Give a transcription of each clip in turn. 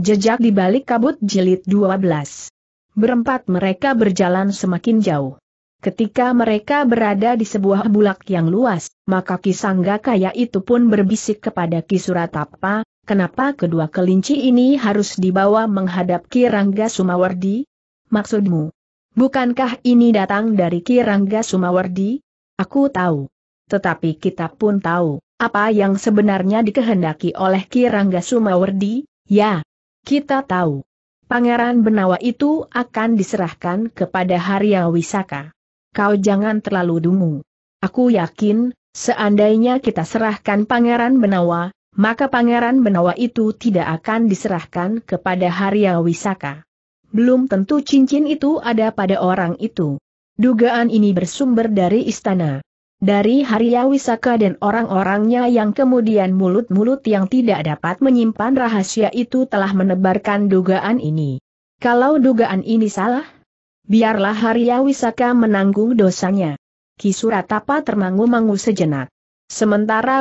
Jejak di balik kabut jilid 12. Berempat mereka berjalan semakin jauh. Ketika mereka berada di sebuah bulak yang luas, maka Kisangga Kaya itu pun berbisik kepada Kisuratapa, kenapa kedua kelinci ini harus dibawa menghadap Kirangga Sumawardi? Maksudmu, bukankah ini datang dari Kirangga Sumawardi? Aku tahu. Tetapi kita pun tahu, apa yang sebenarnya dikehendaki oleh Kirangga Sumawardi? Ya, kita tahu. Pangeran Benawa itu akan diserahkan kepada Harya Wisaka. Kau jangan terlalu dungu. Aku yakin, seandainya kita serahkan Pangeran Benawa, maka Pangeran Benawa itu tidak akan diserahkan kepada Harya Wisaka. Belum tentu cincin itu ada pada orang itu. Dugaan ini bersumber dari istana. Dari Harya Wisaka dan orang-orangnya yang kemudian mulut-mulut yang tidak dapat menyimpan rahasia itu telah menebarkan dugaan ini. Kalau dugaan ini salah, biarlah Harya Wisaka menanggung dosanya. Kisuratapa termangu-mangu sejenak. Sementara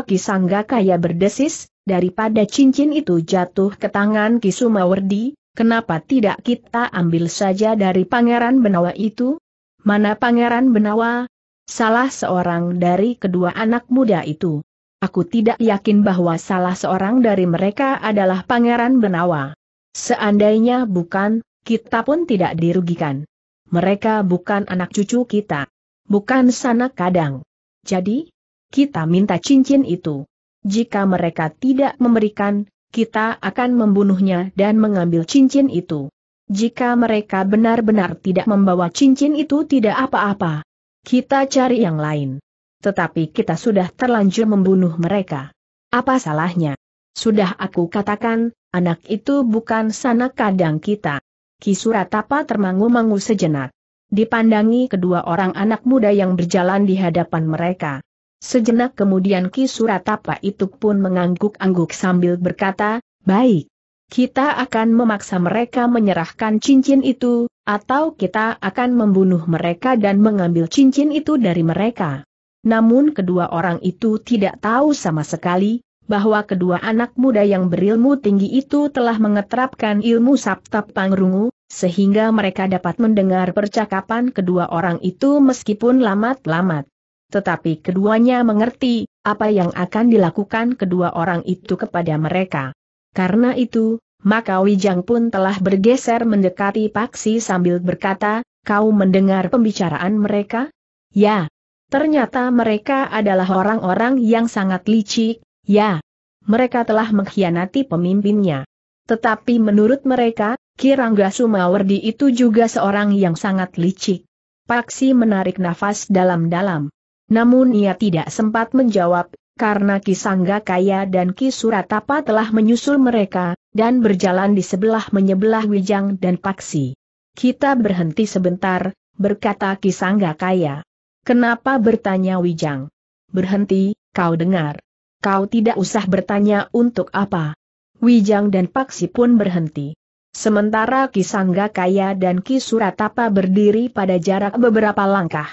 kaya berdesis, daripada cincin itu jatuh ke tangan Kisumawardi, kenapa tidak kita ambil saja dari Pangeran Benawa itu? Mana Pangeran Benawa, salah seorang dari kedua anak muda itu. Aku tidak yakin bahwa salah seorang dari mereka adalah Pangeran Benawa. Seandainya bukan, kita pun tidak dirugikan. Mereka bukan anak cucu kita. Bukan sanak kadang. Jadi, kita minta cincin itu. Jika mereka tidak memberikan, kita akan membunuhnya dan mengambil cincin itu. Jika mereka benar-benar tidak membawa cincin itu tidak apa-apa. Kita cari yang lain. Tetapi kita sudah terlanjur membunuh mereka. Apa salahnya? Sudah aku katakan, anak itu bukan sanak kadang kita. Kisura Tapa termangu-mangu sejenak. Dipandangi kedua orang anak muda yang berjalan di hadapan mereka. Sejenak kemudian Kisura Tapa itu pun mengangguk-angguk sambil berkata, Baik, kita akan memaksa mereka menyerahkan cincin itu, atau kita akan membunuh mereka dan mengambil cincin itu dari mereka. Namun kedua orang itu tidak tahu sama sekali, bahwa kedua anak muda yang berilmu tinggi itu telah mengeterapkan ilmu sabtap Pangrungu, sehingga mereka dapat mendengar percakapan kedua orang itu meskipun lamat-lamat. Tetapi keduanya mengerti, apa yang akan dilakukan kedua orang itu kepada mereka. Karena itu, maka Wijang pun telah bergeser mendekati Paksi sambil berkata, kau mendengar pembicaraan mereka? Ya. Ternyata mereka adalah orang-orang yang sangat licik, ya. Mereka telah mengkhianati pemimpinnya. Tetapi menurut mereka, Kirangga Sumawardi itu juga seorang yang sangat licik. Paksi menarik nafas dalam-dalam. Namun ia tidak sempat menjawab, karena Ki Sangga Kaya dan Ki Suratapa telah menyusul mereka, dan berjalan di sebelah menyebelah Wijang dan Paksi. Kita berhenti sebentar, berkata Ki Sangga Kaya. Kenapa bertanya Wijang? Berhenti, kau dengar. Kau tidak usah bertanya untuk apa. Wijang dan Paksi pun berhenti. Sementara Ki Sangga Kaya dan Ki Suratapa berdiri pada jarak beberapa langkah.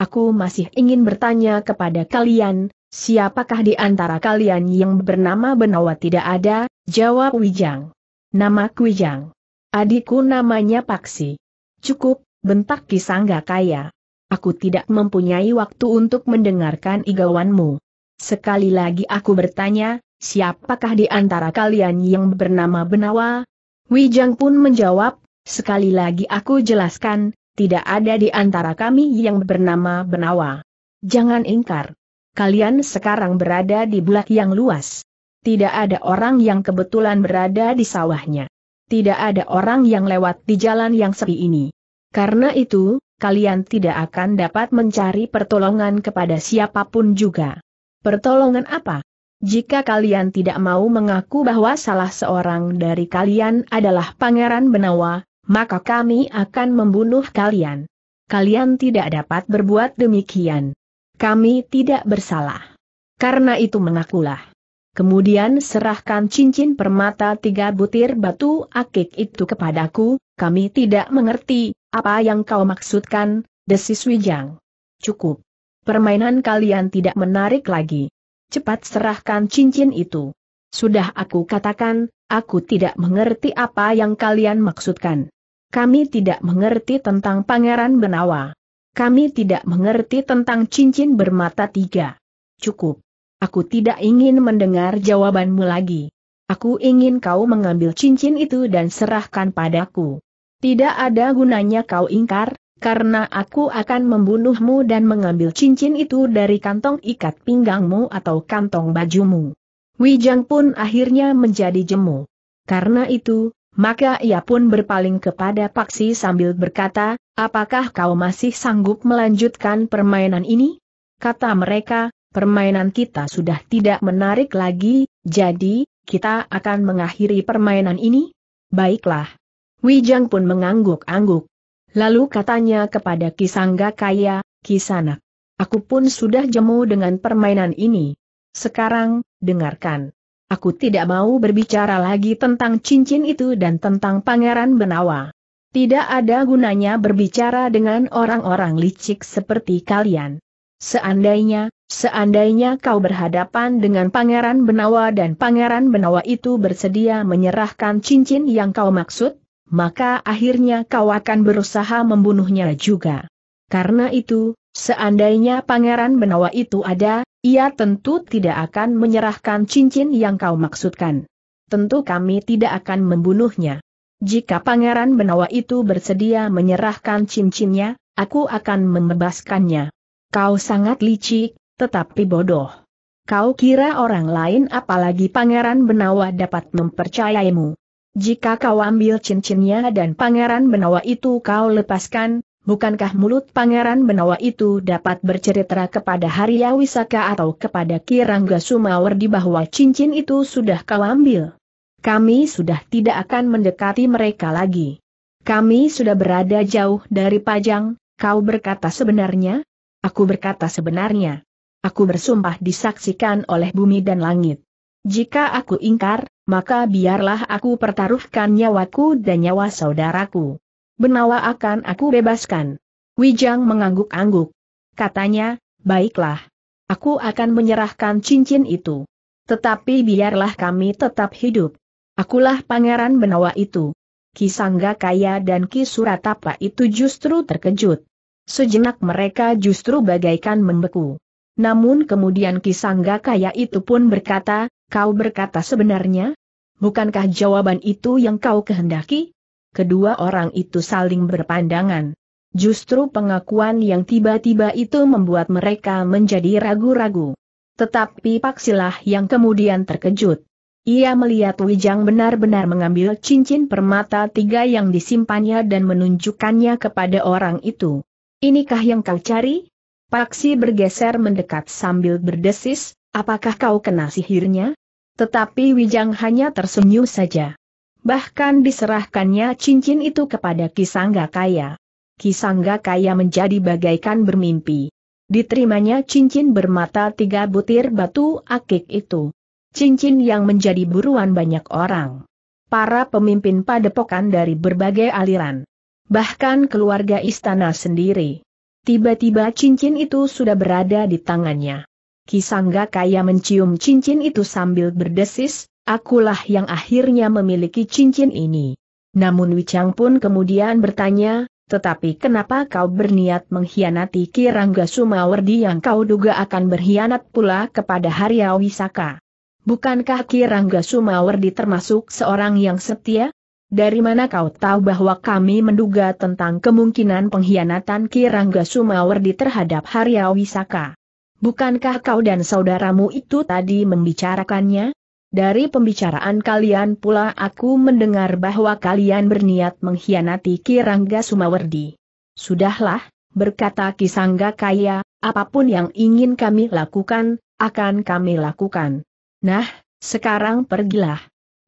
Aku masih ingin bertanya kepada kalian, Siapakah di antara kalian yang bernama Benawa tidak ada? Jawab Wijang. Nama Wijang. Adikku namanya Paksi. Cukup, bentak Kisangga Kaya. Aku tidak mempunyai waktu untuk mendengarkan igawanmu. Sekali lagi aku bertanya, siapakah di antara kalian yang bernama Benawa? Wijang pun menjawab, sekali lagi aku jelaskan, tidak ada di antara kami yang bernama Benawa. Jangan ingkar kalian sekarang berada di bulak yang luas. Tidak ada orang yang kebetulan berada di sawahnya. Tidak ada orang yang lewat di jalan yang sepi ini. Karena itu, kalian tidak akan dapat mencari pertolongan kepada siapapun juga. Pertolongan apa? Jika kalian tidak mau mengaku bahwa salah seorang dari kalian adalah Pangeran Benawa, maka kami akan membunuh kalian. Kalian tidak dapat berbuat demikian. Kami tidak bersalah. Karena itu mengakulah. Kemudian serahkan cincin permata tiga butir batu akik itu kepadaku, kami tidak mengerti, apa yang kau maksudkan, desis Wijang. Cukup. Permainan kalian tidak menarik lagi. Cepat serahkan cincin itu. Sudah aku katakan, aku tidak mengerti apa yang kalian maksudkan. Kami tidak mengerti tentang Pangeran Benawa kami tidak mengerti tentang cincin bermata tiga. Cukup. Aku tidak ingin mendengar jawabanmu lagi. Aku ingin kau mengambil cincin itu dan serahkan padaku. Tidak ada gunanya kau ingkar, karena aku akan membunuhmu dan mengambil cincin itu dari kantong ikat pinggangmu atau kantong bajumu. Wijang pun akhirnya menjadi jemu. Karena itu, maka ia pun berpaling kepada Paksi sambil berkata, Apakah kau masih sanggup melanjutkan permainan ini? Kata mereka, permainan kita sudah tidak menarik lagi, jadi, kita akan mengakhiri permainan ini? Baiklah. Wijang pun mengangguk-angguk. Lalu katanya kepada Kisangga Kaya, Kisanak. Aku pun sudah jemu dengan permainan ini. Sekarang, dengarkan. Aku tidak mau berbicara lagi tentang cincin itu dan tentang Pangeran Benawa. Tidak ada gunanya berbicara dengan orang-orang licik seperti kalian. Seandainya, seandainya kau berhadapan dengan Pangeran Benawa dan Pangeran Benawa itu bersedia menyerahkan cincin yang kau maksud, maka akhirnya kau akan berusaha membunuhnya juga. Karena itu, seandainya Pangeran Benawa itu ada, ia tentu tidak akan menyerahkan cincin yang kau maksudkan. Tentu kami tidak akan membunuhnya. Jika Pangeran Benawa itu bersedia menyerahkan cincinnya, aku akan membebaskannya. Kau sangat licik, tetapi bodoh. Kau kira orang lain apalagi Pangeran Benawa dapat mempercayaimu. Jika kau ambil cincinnya dan Pangeran Benawa itu kau lepaskan, bukankah mulut Pangeran Benawa itu dapat bercerita kepada Haryawisaka atau kepada Kirangga Sumawardi bahwa cincin itu sudah kau ambil? kami sudah tidak akan mendekati mereka lagi. Kami sudah berada jauh dari Pajang, kau berkata sebenarnya? Aku berkata sebenarnya. Aku bersumpah disaksikan oleh bumi dan langit. Jika aku ingkar, maka biarlah aku pertaruhkan nyawaku dan nyawa saudaraku. Benawa akan aku bebaskan. Wijang mengangguk-angguk. Katanya, baiklah. Aku akan menyerahkan cincin itu. Tetapi biarlah kami tetap hidup. Akulah pangeran Benawa itu. Ki Sangga Kaya dan Ki Suratapa itu justru terkejut. Sejenak mereka justru bagaikan membeku. Namun kemudian Ki Sangga Kaya itu pun berkata, kau berkata sebenarnya? Bukankah jawaban itu yang kau kehendaki? Kedua orang itu saling berpandangan. Justru pengakuan yang tiba-tiba itu membuat mereka menjadi ragu-ragu. Tetapi Paksilah yang kemudian terkejut. Ia melihat Wijang benar-benar mengambil cincin permata tiga yang disimpannya dan menunjukkannya kepada orang itu. Inikah yang kau cari? Paksi bergeser mendekat sambil berdesis, apakah kau kena sihirnya? Tetapi Wijang hanya tersenyum saja. Bahkan diserahkannya cincin itu kepada Kisangga Kaya. Kisangga Kaya menjadi bagaikan bermimpi. Diterimanya cincin bermata tiga butir batu akik itu cincin yang menjadi buruan banyak orang. Para pemimpin padepokan dari berbagai aliran. Bahkan keluarga istana sendiri. Tiba-tiba cincin itu sudah berada di tangannya. Kisangga kaya mencium cincin itu sambil berdesis, akulah yang akhirnya memiliki cincin ini. Namun Wicang pun kemudian bertanya, tetapi kenapa kau berniat mengkhianati Kirangga Sumawardi yang kau duga akan berkhianat pula kepada Haryawisaka? Bukankah Ki Rangga Sumawardi termasuk seorang yang setia? Dari mana kau tahu bahwa kami menduga tentang kemungkinan pengkhianatan Ki Rangga Sumawardi terhadap Harya Wisaka? Bukankah kau dan saudaramu itu tadi membicarakannya? Dari pembicaraan kalian pula aku mendengar bahwa kalian berniat mengkhianati Ki Rangga Sumawardi. Sudahlah, berkata Ki Sangga Kaya, apapun yang ingin kami lakukan, akan kami lakukan. Nah, sekarang pergilah.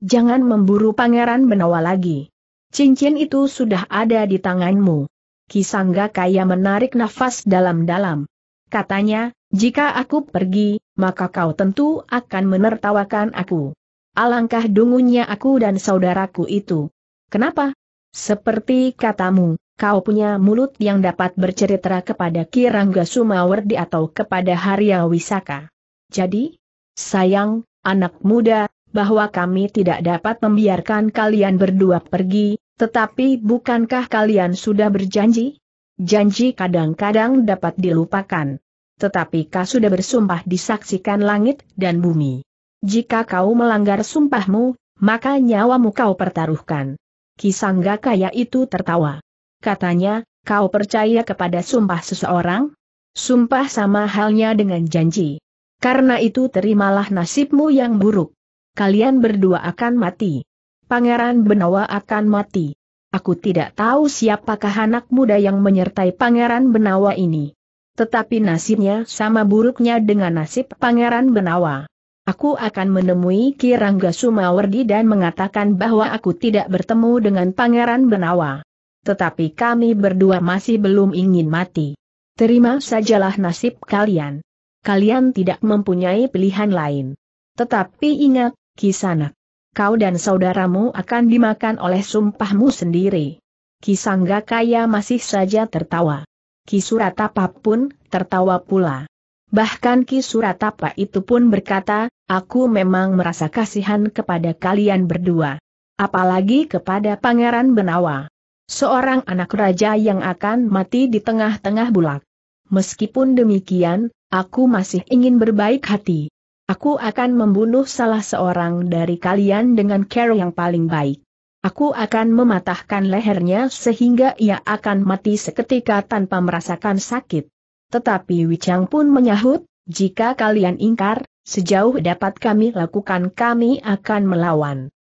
Jangan memburu Pangeran Benawa lagi. Cincin itu sudah ada di tanganmu. Kisangga kaya menarik nafas dalam-dalam. Katanya, jika aku pergi, maka kau tentu akan menertawakan aku. Alangkah dungunya aku dan saudaraku itu. Kenapa? Seperti katamu, kau punya mulut yang dapat bercerita kepada Kirangga Sumawardi atau kepada Haria Wisaka. Jadi, Sayang, anak muda, bahwa kami tidak dapat membiarkan kalian berdua pergi, tetapi bukankah kalian sudah berjanji? Janji kadang-kadang dapat dilupakan. Tetapi kau sudah bersumpah disaksikan langit dan bumi. Jika kau melanggar sumpahmu, maka nyawamu kau pertaruhkan. Kisangga kaya itu tertawa. Katanya, kau percaya kepada sumpah seseorang? Sumpah sama halnya dengan janji. Karena itu terimalah nasibmu yang buruk. Kalian berdua akan mati. Pangeran Benawa akan mati. Aku tidak tahu siapakah anak muda yang menyertai Pangeran Benawa ini. Tetapi nasibnya sama buruknya dengan nasib Pangeran Benawa. Aku akan menemui Kirangga Sumawardi dan mengatakan bahwa aku tidak bertemu dengan Pangeran Benawa. Tetapi kami berdua masih belum ingin mati. Terima sajalah nasib kalian kalian tidak mempunyai pilihan lain. Tetapi ingat, Kisanak, kau dan saudaramu akan dimakan oleh sumpahmu sendiri. Kisangga kaya masih saja tertawa. Kisuratapa pun tertawa pula. Bahkan Kisuratapa itu pun berkata, aku memang merasa kasihan kepada kalian berdua. Apalagi kepada Pangeran Benawa. Seorang anak raja yang akan mati di tengah-tengah bulak. Meskipun demikian, aku masih ingin berbaik hati. Aku akan membunuh salah seorang dari kalian dengan cara yang paling baik. Aku akan mematahkan lehernya sehingga ia akan mati seketika tanpa merasakan sakit. Tetapi Wichang pun menyahut, jika kalian ingkar, sejauh dapat kami lakukan kami akan melawan.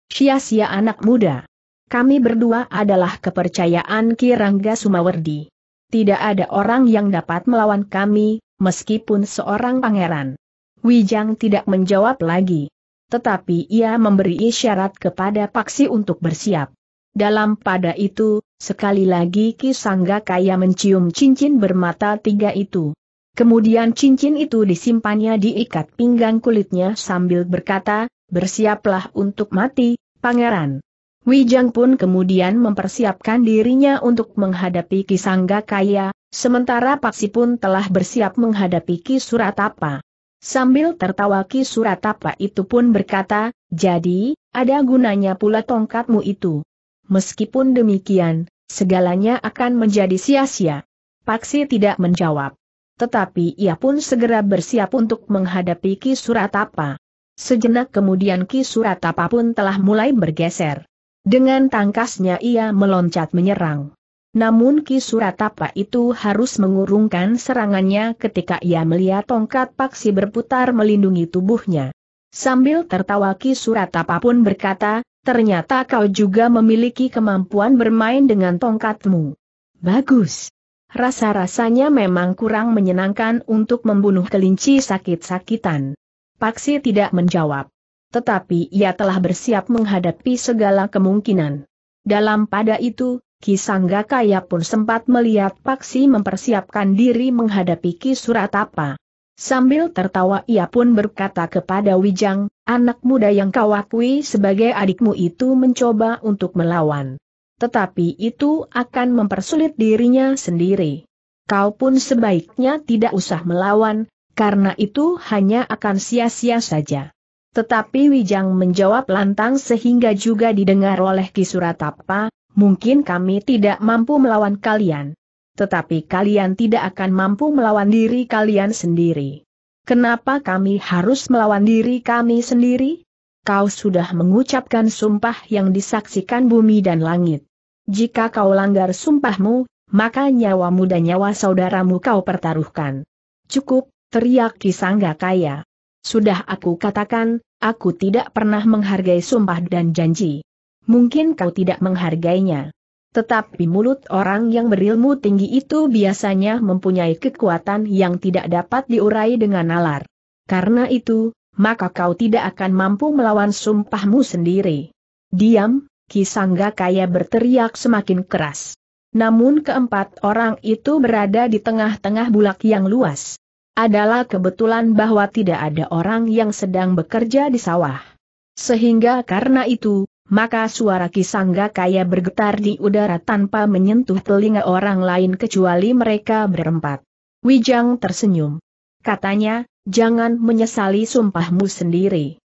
Sia-sia anak muda. Kami berdua adalah kepercayaan Kirangga Sumawardi tidak ada orang yang dapat melawan kami, meskipun seorang pangeran. Wijang tidak menjawab lagi. Tetapi ia memberi isyarat kepada Paksi untuk bersiap. Dalam pada itu, sekali lagi Ki Sangga Kaya mencium cincin bermata tiga itu. Kemudian cincin itu disimpannya diikat pinggang kulitnya sambil berkata, bersiaplah untuk mati, pangeran. Wijang pun kemudian mempersiapkan dirinya untuk menghadapi Kisangga Kaya, sementara Paksi pun telah bersiap menghadapi Ki Suratapa. Sambil tertawa Ki Suratapa itu pun berkata, jadi, ada gunanya pula tongkatmu itu. Meskipun demikian, segalanya akan menjadi sia-sia. Paksi tidak menjawab. Tetapi ia pun segera bersiap untuk menghadapi Ki Suratapa. Sejenak kemudian Ki Suratapa pun telah mulai bergeser. Dengan tangkasnya ia meloncat menyerang. Namun Ki Suratapa itu harus mengurungkan serangannya ketika ia melihat tongkat paksi berputar melindungi tubuhnya. Sambil tertawa Ki Suratapa pun berkata, ternyata kau juga memiliki kemampuan bermain dengan tongkatmu. Bagus. Rasa-rasanya memang kurang menyenangkan untuk membunuh kelinci sakit-sakitan. Paksi tidak menjawab tetapi ia telah bersiap menghadapi segala kemungkinan. Dalam pada itu, Ki Sanggakaya pun sempat melihat Paksi mempersiapkan diri menghadapi Ki Suratapa. Sambil tertawa ia pun berkata kepada Wijang, anak muda yang kau akui sebagai adikmu itu mencoba untuk melawan. Tetapi itu akan mempersulit dirinya sendiri. Kau pun sebaiknya tidak usah melawan, karena itu hanya akan sia-sia saja. Tetapi Wijang menjawab lantang sehingga juga didengar oleh Kisuratapa, mungkin kami tidak mampu melawan kalian. Tetapi kalian tidak akan mampu melawan diri kalian sendiri. Kenapa kami harus melawan diri kami sendiri? Kau sudah mengucapkan sumpah yang disaksikan bumi dan langit. Jika kau langgar sumpahmu, maka nyawamu dan nyawa saudaramu kau pertaruhkan. Cukup, teriak Kisangga Kaya. Sudah aku katakan, aku tidak pernah menghargai sumpah dan janji. Mungkin kau tidak menghargainya. Tetapi mulut orang yang berilmu tinggi itu biasanya mempunyai kekuatan yang tidak dapat diurai dengan nalar. Karena itu, maka kau tidak akan mampu melawan sumpahmu sendiri. Diam, Kisangga kaya berteriak semakin keras. Namun keempat orang itu berada di tengah-tengah bulak yang luas. Adalah kebetulan bahwa tidak ada orang yang sedang bekerja di sawah. Sehingga karena itu, maka suara Kisangga Kaya bergetar di udara tanpa menyentuh telinga orang lain kecuali mereka berempat. Wijang tersenyum. Katanya, jangan menyesali sumpahmu sendiri.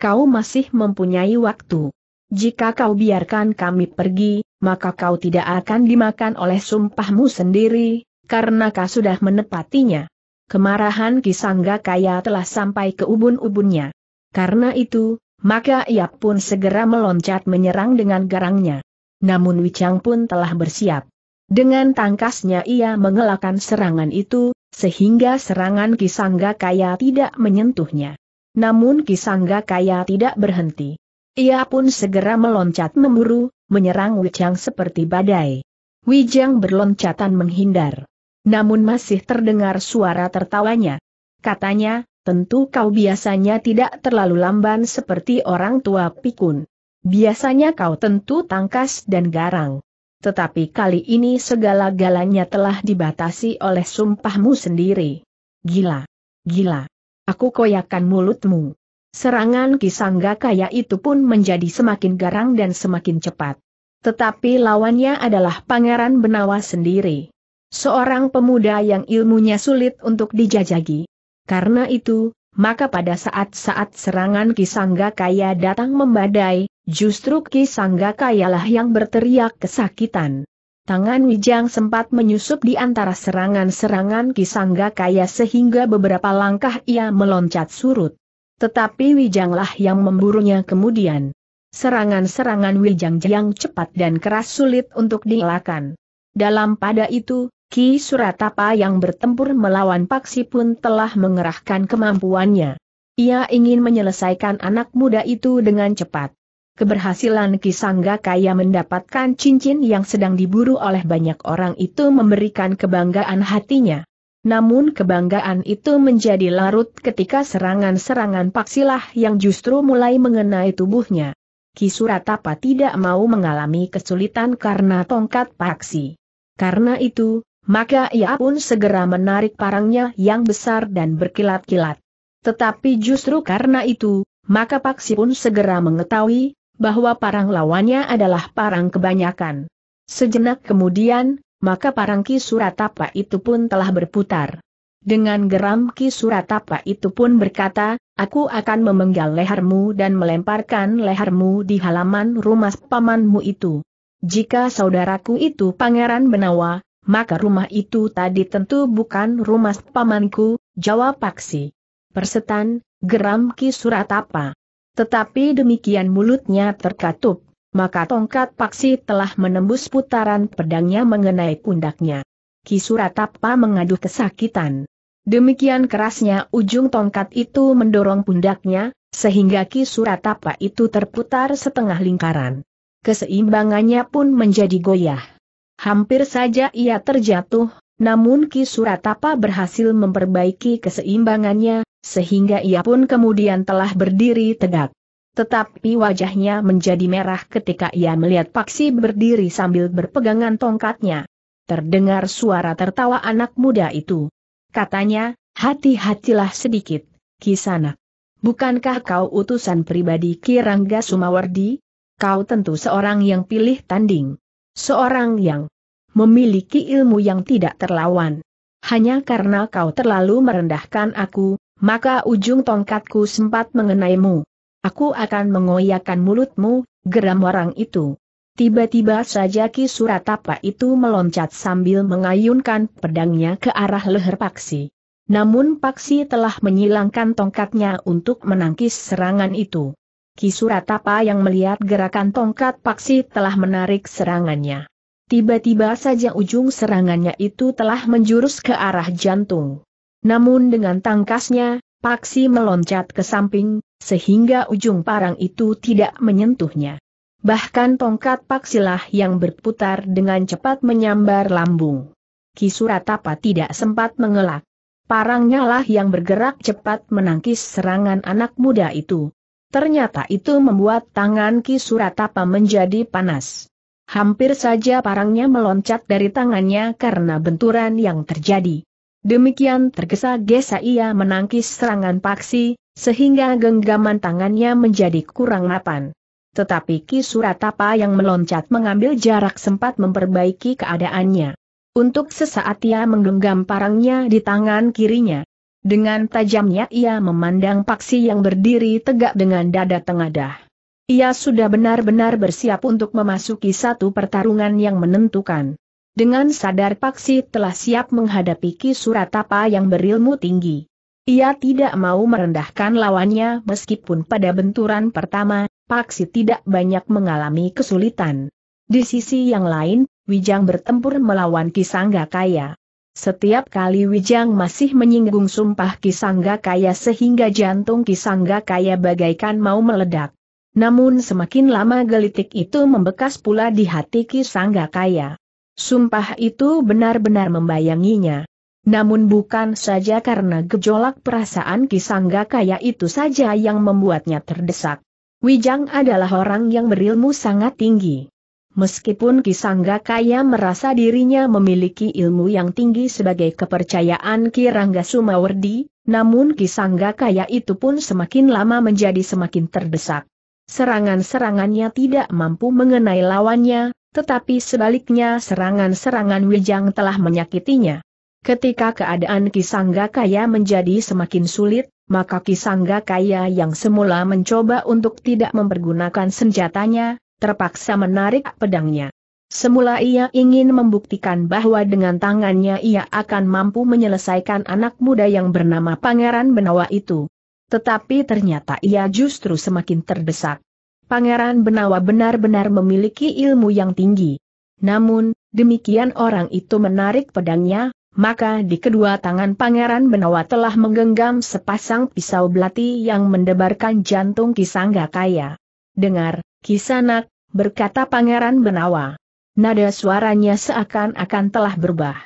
Kau masih mempunyai waktu. Jika kau biarkan kami pergi, maka kau tidak akan dimakan oleh sumpahmu sendiri, karena kau sudah menepatinya. Kemarahan Kisangga Kaya telah sampai ke ubun-ubunnya. Karena itu, maka ia pun segera meloncat menyerang dengan garangnya. Namun Wicang pun telah bersiap. Dengan tangkasnya ia mengelakkan serangan itu, sehingga serangan Kisangga Kaya tidak menyentuhnya. Namun Kisangga Kaya tidak berhenti. Ia pun segera meloncat memburu, menyerang Wijang seperti badai. Wijang berloncatan menghindar. Namun masih terdengar suara tertawanya. Katanya, tentu kau biasanya tidak terlalu lamban seperti orang tua pikun. Biasanya kau tentu tangkas dan garang. Tetapi kali ini segala-galanya telah dibatasi oleh sumpahmu sendiri. Gila. Gila. Aku koyakan mulutmu. Serangan Kisangga kaya itu pun menjadi semakin garang dan semakin cepat. Tetapi lawannya adalah Pangeran Benawa sendiri. Seorang pemuda yang ilmunya sulit untuk dijajagi. Karena itu, maka pada saat-saat serangan Kisangga Kaya datang membadai, justru Kisangga lah yang berteriak kesakitan. Tangan Wijang sempat menyusup di antara serangan-serangan Kisangga Kaya sehingga beberapa langkah ia meloncat surut. Tetapi Wijanglah yang memburunya kemudian. Serangan-serangan Wijang yang cepat dan keras sulit untuk dielakkan. Dalam pada itu, Ki Suratapa yang bertempur melawan Paksi pun telah mengerahkan kemampuannya. Ia ingin menyelesaikan anak muda itu dengan cepat. Keberhasilan Ki Sangga Kaya mendapatkan cincin yang sedang diburu oleh banyak orang itu memberikan kebanggaan hatinya. Namun kebanggaan itu menjadi larut ketika serangan-serangan Paksilah yang justru mulai mengenai tubuhnya. Ki Suratapa tidak mau mengalami kesulitan karena tongkat Paksi. Karena itu, maka ia pun segera menarik parangnya yang besar dan berkilat-kilat. Tetapi justru karena itu, maka Paksi pun segera mengetahui bahwa parang lawannya adalah parang kebanyakan. Sejenak kemudian, maka parang Ki Suratapa itu pun telah berputar. Dengan geram Ki Suratapa itu pun berkata, aku akan memenggal lehermu dan melemparkan lehermu di halaman rumah pamanmu itu. Jika saudaraku itu Pangeran Benawa, maka rumah itu tadi tentu bukan rumah pamanku, jawab Paksi. Persetan, geram Ki Suratapa. Tetapi demikian mulutnya terkatup, maka tongkat Paksi telah menembus putaran pedangnya mengenai pundaknya. Ki Suratapa mengaduh kesakitan. Demikian kerasnya ujung tongkat itu mendorong pundaknya, sehingga Ki Suratapa itu terputar setengah lingkaran. Keseimbangannya pun menjadi goyah. Hampir saja ia terjatuh, namun Ki Suratapa berhasil memperbaiki keseimbangannya, sehingga ia pun kemudian telah berdiri tegak. Tetapi wajahnya menjadi merah ketika ia melihat Paksi berdiri sambil berpegangan tongkatnya. Terdengar suara tertawa anak muda itu. Katanya, hati-hatilah sedikit, Kisana. Bukankah kau utusan pribadi Kirangga Sumawardi? Kau tentu seorang yang pilih tanding. Seorang yang memiliki ilmu yang tidak terlawan. Hanya karena kau terlalu merendahkan aku, maka ujung tongkatku sempat mengenaimu. Aku akan mengoyakkan mulutmu, geram orang itu. Tiba-tiba saja Ki Suratapa itu meloncat sambil mengayunkan pedangnya ke arah leher Paksi. Namun Paksi telah menyilangkan tongkatnya untuk menangkis serangan itu. Kisuratapa yang melihat gerakan tongkat paksi telah menarik serangannya. Tiba-tiba saja ujung serangannya itu telah menjurus ke arah jantung. Namun dengan tangkasnya, Paksi meloncat ke samping, sehingga ujung parang itu tidak menyentuhnya. Bahkan tongkat Paksilah yang berputar dengan cepat menyambar lambung. Kisuratapa tidak sempat mengelak. Parangnya lah yang bergerak cepat menangkis serangan anak muda itu, Ternyata itu membuat tangan Ki Suratapa menjadi panas. Hampir saja parangnya meloncat dari tangannya karena benturan yang terjadi. Demikian tergesa-gesa ia menangkis serangan paksi, sehingga genggaman tangannya menjadi kurang mapan. Tetapi Ki Suratapa yang meloncat mengambil jarak sempat memperbaiki keadaannya. Untuk sesaat ia menggenggam parangnya di tangan kirinya. Dengan tajamnya ia memandang paksi yang berdiri tegak dengan dada tengadah. Ia sudah benar-benar bersiap untuk memasuki satu pertarungan yang menentukan. Dengan sadar paksi telah siap menghadapi Ki Suratapa yang berilmu tinggi. Ia tidak mau merendahkan lawannya meskipun pada benturan pertama, Paksi tidak banyak mengalami kesulitan. Di sisi yang lain, Wijang bertempur melawan Kisangga Kaya. Setiap kali Wijang masih menyinggung sumpah Kisangga Kaya sehingga jantung Kisangga Kaya bagaikan mau meledak. Namun semakin lama gelitik itu membekas pula di hati Kisangga Kaya. Sumpah itu benar-benar membayanginya. Namun bukan saja karena gejolak perasaan Kisangga Kaya itu saja yang membuatnya terdesak. Wijang adalah orang yang berilmu sangat tinggi. Meskipun Kisangga Kaya merasa dirinya memiliki ilmu yang tinggi sebagai kepercayaan Kirangga Sumawardi, namun Kisangga Kaya itu pun semakin lama menjadi semakin terdesak. Serangan-serangannya tidak mampu mengenai lawannya, tetapi sebaliknya serangan-serangan Wijang telah menyakitinya. Ketika keadaan Kisangga Kaya menjadi semakin sulit, maka Kisangga Kaya yang semula mencoba untuk tidak mempergunakan senjatanya, terpaksa menarik pedangnya. Semula ia ingin membuktikan bahwa dengan tangannya ia akan mampu menyelesaikan anak muda yang bernama Pangeran Benawa itu. Tetapi ternyata ia justru semakin terdesak. Pangeran Benawa benar-benar memiliki ilmu yang tinggi. Namun, demikian orang itu menarik pedangnya, maka di kedua tangan Pangeran Benawa telah menggenggam sepasang pisau belati yang mendebarkan jantung Kisangga Kaya. Dengar, Kisanak, berkata Pangeran Benawa. Nada suaranya seakan-akan telah berubah.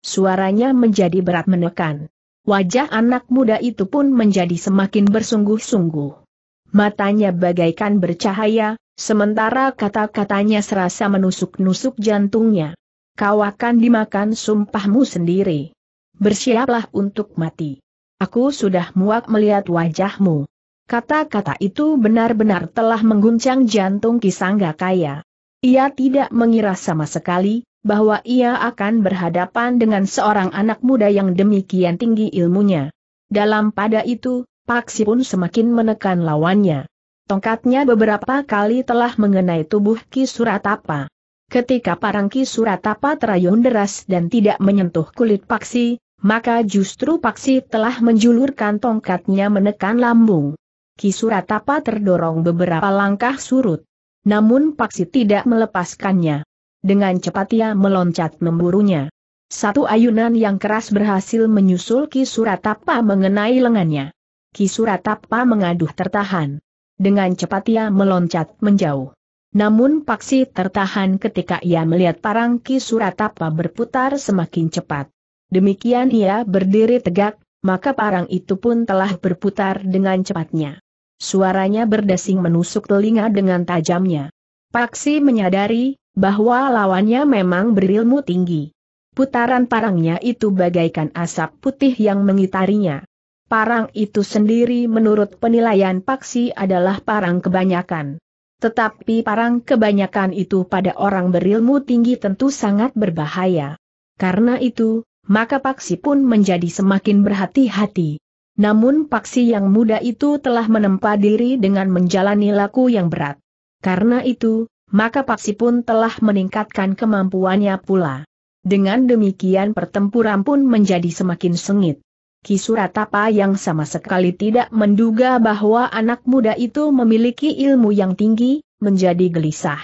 Suaranya menjadi berat menekan. Wajah anak muda itu pun menjadi semakin bersungguh-sungguh. Matanya bagaikan bercahaya, sementara kata-katanya serasa menusuk-nusuk jantungnya. Kau akan dimakan sumpahmu sendiri. Bersiaplah untuk mati. Aku sudah muak melihat wajahmu. Kata-kata itu benar-benar telah mengguncang jantung Kisangga Kaya. Ia tidak mengira sama sekali bahwa ia akan berhadapan dengan seorang anak muda yang demikian tinggi ilmunya. Dalam pada itu, Paksi pun semakin menekan lawannya. Tongkatnya beberapa kali telah mengenai tubuh Ki Suratapa. Ketika parang Ki Suratapa terayun deras dan tidak menyentuh kulit Paksi, maka justru Paksi telah menjulurkan tongkatnya menekan lambung. Kisuratapa terdorong beberapa langkah surut. Namun Paksi tidak melepaskannya. Dengan cepat ia meloncat memburunya. Satu ayunan yang keras berhasil menyusul Kisuratapa mengenai lengannya. Kisuratapa mengaduh tertahan. Dengan cepat ia meloncat menjauh. Namun Paksi tertahan ketika ia melihat parang Kisuratapa berputar semakin cepat. Demikian ia berdiri tegak, maka parang itu pun telah berputar dengan cepatnya. Suaranya berdesing menusuk telinga dengan tajamnya. Paksi menyadari bahwa lawannya memang berilmu tinggi. Putaran parangnya itu bagaikan asap putih yang mengitarinya. Parang itu sendiri menurut penilaian Paksi adalah parang kebanyakan. Tetapi parang kebanyakan itu pada orang berilmu tinggi tentu sangat berbahaya. Karena itu, maka Paksi pun menjadi semakin berhati-hati. Namun Paksi yang muda itu telah menempa diri dengan menjalani laku yang berat. Karena itu, maka Paksi pun telah meningkatkan kemampuannya pula. Dengan demikian pertempuran pun menjadi semakin sengit. Kisuratapa yang sama sekali tidak menduga bahwa anak muda itu memiliki ilmu yang tinggi, menjadi gelisah.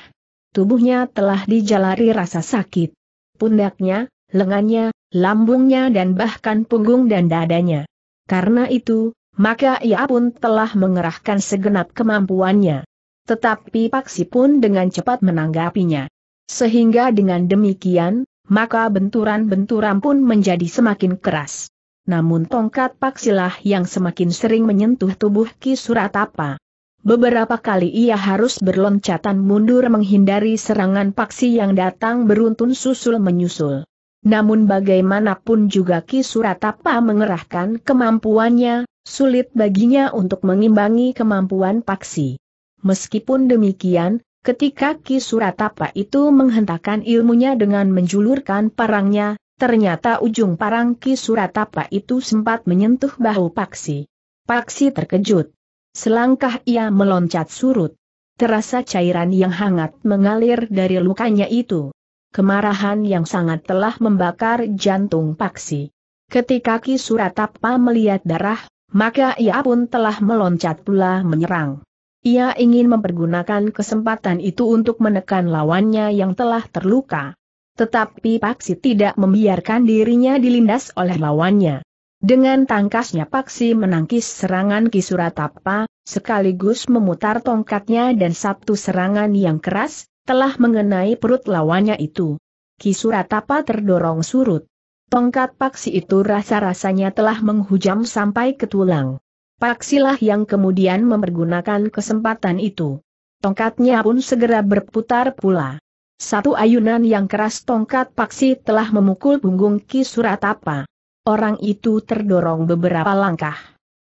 Tubuhnya telah dijalari rasa sakit. Pundaknya, lengannya, lambungnya dan bahkan punggung dan dadanya. Karena itu, maka ia pun telah mengerahkan segenap kemampuannya. Tetapi Paksi pun dengan cepat menanggapinya. Sehingga dengan demikian, maka benturan-benturan pun menjadi semakin keras. Namun tongkat Paksilah yang semakin sering menyentuh tubuh Ki Suratapa. Beberapa kali ia harus berloncatan mundur menghindari serangan paksi yang datang beruntun susul menyusul. Namun bagaimanapun juga Ki Suratapa mengerahkan kemampuannya, sulit baginya untuk mengimbangi kemampuan Paksi. Meskipun demikian, ketika Ki Suratapa itu menghentakkan ilmunya dengan menjulurkan parangnya, ternyata ujung parang Ki Suratapa itu sempat menyentuh bahu Paksi. Paksi terkejut. Selangkah ia meloncat surut. Terasa cairan yang hangat mengalir dari lukanya itu kemarahan yang sangat telah membakar jantung Paksi. Ketika Ki Suratapa melihat darah, maka ia pun telah meloncat pula menyerang. Ia ingin mempergunakan kesempatan itu untuk menekan lawannya yang telah terluka. Tetapi Paksi tidak membiarkan dirinya dilindas oleh lawannya. Dengan tangkasnya Paksi menangkis serangan Kisuratapa, sekaligus memutar tongkatnya dan satu serangan yang keras, telah mengenai perut lawannya itu. Kisuratapa terdorong surut. Tongkat paksi itu rasa-rasanya telah menghujam sampai ke tulang. Paksilah yang kemudian mempergunakan kesempatan itu. Tongkatnya pun segera berputar pula. Satu ayunan yang keras tongkat paksi telah memukul punggung Kisuratapa. Orang itu terdorong beberapa langkah.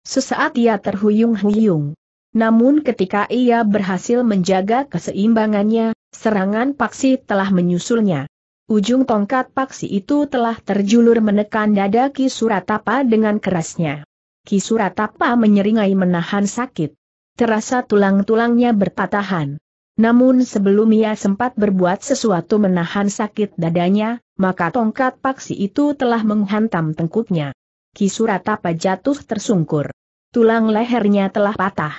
Sesaat ia terhuyung-huyung. Namun ketika ia berhasil menjaga keseimbangannya, Serangan paksi telah menyusulnya. Ujung tongkat paksi itu telah terjulur menekan dada Kisuratapa dengan kerasnya. Kisuratapa menyeringai menahan sakit. Terasa tulang-tulangnya berpatahan. Namun sebelum ia sempat berbuat sesuatu menahan sakit dadanya, maka tongkat paksi itu telah menghantam tengkuknya. Kisuratapa jatuh tersungkur. Tulang lehernya telah patah.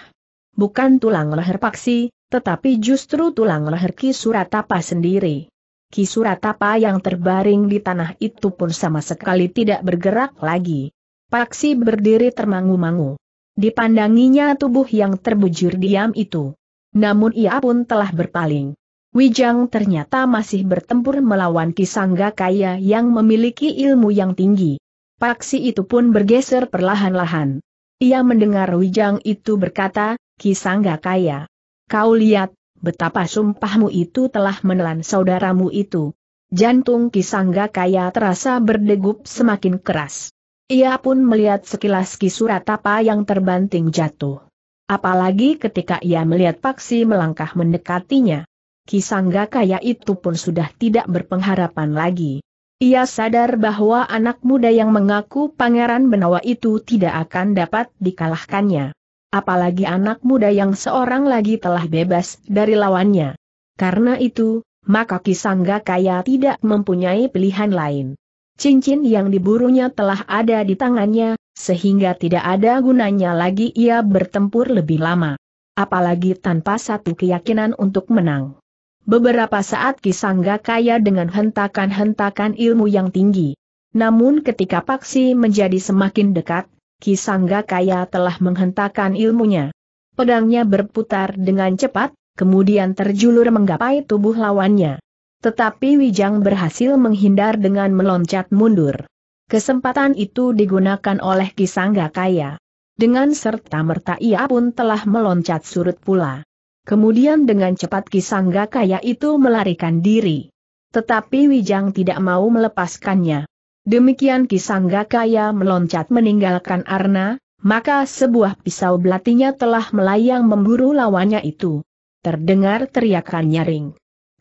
Bukan tulang leher paksi, tetapi justru tulang leher Ki Suratapa sendiri. Ki Suratapa yang terbaring di tanah itu pun sama sekali tidak bergerak lagi. Paksi berdiri termangu-mangu. Dipandanginya tubuh yang terbujur diam itu. Namun ia pun telah berpaling. Wijang ternyata masih bertempur melawan Kisangga Kaya yang memiliki ilmu yang tinggi. Paksi itu pun bergeser perlahan-lahan. Ia mendengar Wijang itu berkata, Kisangga Kaya, Kau lihat, betapa sumpahmu itu telah menelan saudaramu itu. Jantung Kisangga Kaya terasa berdegup semakin keras. Ia pun melihat sekilas kisurat apa yang terbanting jatuh. Apalagi ketika ia melihat Paksi melangkah mendekatinya. Kisangga Kaya itu pun sudah tidak berpengharapan lagi. Ia sadar bahwa anak muda yang mengaku pangeran Benawa itu tidak akan dapat dikalahkannya apalagi anak muda yang seorang lagi telah bebas dari lawannya. Karena itu, maka Kisangga Kaya tidak mempunyai pilihan lain. Cincin yang diburunya telah ada di tangannya, sehingga tidak ada gunanya lagi ia bertempur lebih lama. Apalagi tanpa satu keyakinan untuk menang. Beberapa saat Kisangga kaya dengan hentakan-hentakan ilmu yang tinggi. Namun ketika Paksi menjadi semakin dekat, Kisangga Kaya telah menghentakkan ilmunya. Pedangnya berputar dengan cepat, kemudian terjulur menggapai tubuh lawannya. Tetapi Wijang berhasil menghindar dengan meloncat mundur. Kesempatan itu digunakan oleh Kisangga Kaya. Dengan serta-merta ia pun telah meloncat surut pula. Kemudian dengan cepat Kisangga Kaya itu melarikan diri. Tetapi Wijang tidak mau melepaskannya. Demikian Kisangga Kaya meloncat meninggalkan Arna, maka sebuah pisau belatinya telah melayang memburu lawannya itu. Terdengar teriakan nyaring.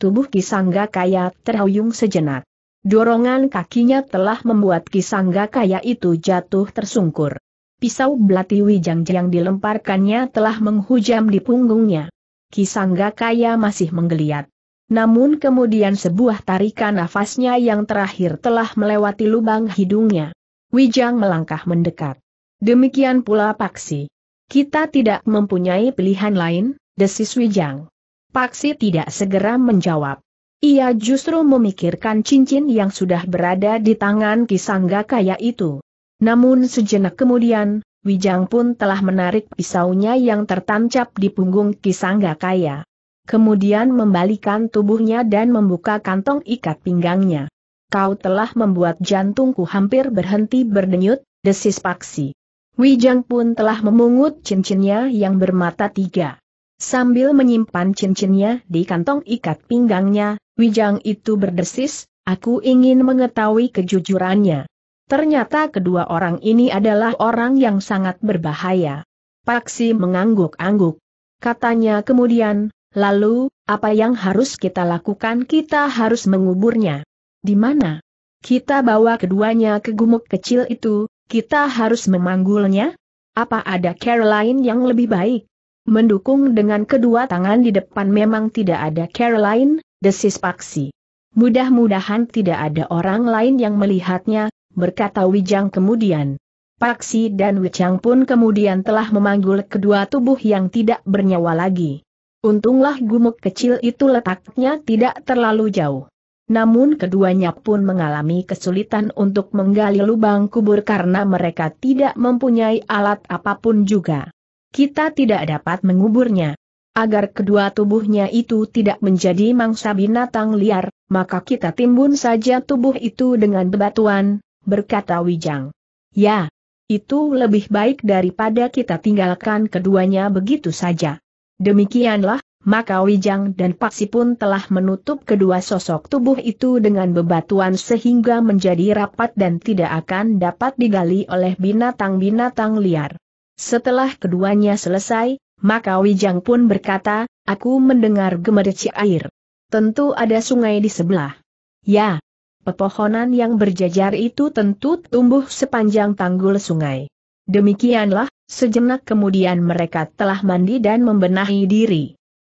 Tubuh Kisangga Kaya terhuyung sejenak. Dorongan kakinya telah membuat Kisangga Kaya itu jatuh tersungkur. Pisau belati wijang yang dilemparkannya telah menghujam di punggungnya. Kisangga Kaya masih menggeliat. Namun kemudian sebuah tarikan nafasnya yang terakhir telah melewati lubang hidungnya. Wijang melangkah mendekat. Demikian pula Paksi. Kita tidak mempunyai pilihan lain, desis Wijang. Paksi tidak segera menjawab. Ia justru memikirkan cincin yang sudah berada di tangan Kisangga kaya itu. Namun sejenak kemudian, Wijang pun telah menarik pisaunya yang tertancap di punggung Kisangga kaya kemudian membalikan tubuhnya dan membuka kantong ikat pinggangnya. Kau telah membuat jantungku hampir berhenti berdenyut, desis Paksi. Wijang pun telah memungut cincinnya yang bermata tiga. Sambil menyimpan cincinnya di kantong ikat pinggangnya, Wijang itu berdesis, aku ingin mengetahui kejujurannya. Ternyata kedua orang ini adalah orang yang sangat berbahaya. Paksi mengangguk-angguk. Katanya kemudian, Lalu, apa yang harus kita lakukan? Kita harus menguburnya. Di mana? Kita bawa keduanya ke gumuk kecil itu, kita harus memanggulnya? Apa ada Caroline yang lebih baik? Mendukung dengan kedua tangan di depan memang tidak ada Caroline, desis Paksi. Mudah-mudahan tidak ada orang lain yang melihatnya, berkata Wijang kemudian. Paksi dan Wijang pun kemudian telah memanggul kedua tubuh yang tidak bernyawa lagi. Untunglah gumuk kecil itu letaknya tidak terlalu jauh. Namun keduanya pun mengalami kesulitan untuk menggali lubang kubur karena mereka tidak mempunyai alat apapun juga. Kita tidak dapat menguburnya. Agar kedua tubuhnya itu tidak menjadi mangsa binatang liar, maka kita timbun saja tubuh itu dengan bebatuan, berkata Wijang. Ya, itu lebih baik daripada kita tinggalkan keduanya begitu saja. Demikianlah, maka Wijang dan Paksi pun telah menutup kedua sosok tubuh itu dengan bebatuan sehingga menjadi rapat dan tidak akan dapat digali oleh binatang-binatang liar. Setelah keduanya selesai, maka Wijang pun berkata, aku mendengar gemerci air. Tentu ada sungai di sebelah. Ya, pepohonan yang berjajar itu tentu tumbuh sepanjang tanggul sungai. Demikianlah, sejenak kemudian mereka telah mandi dan membenahi diri.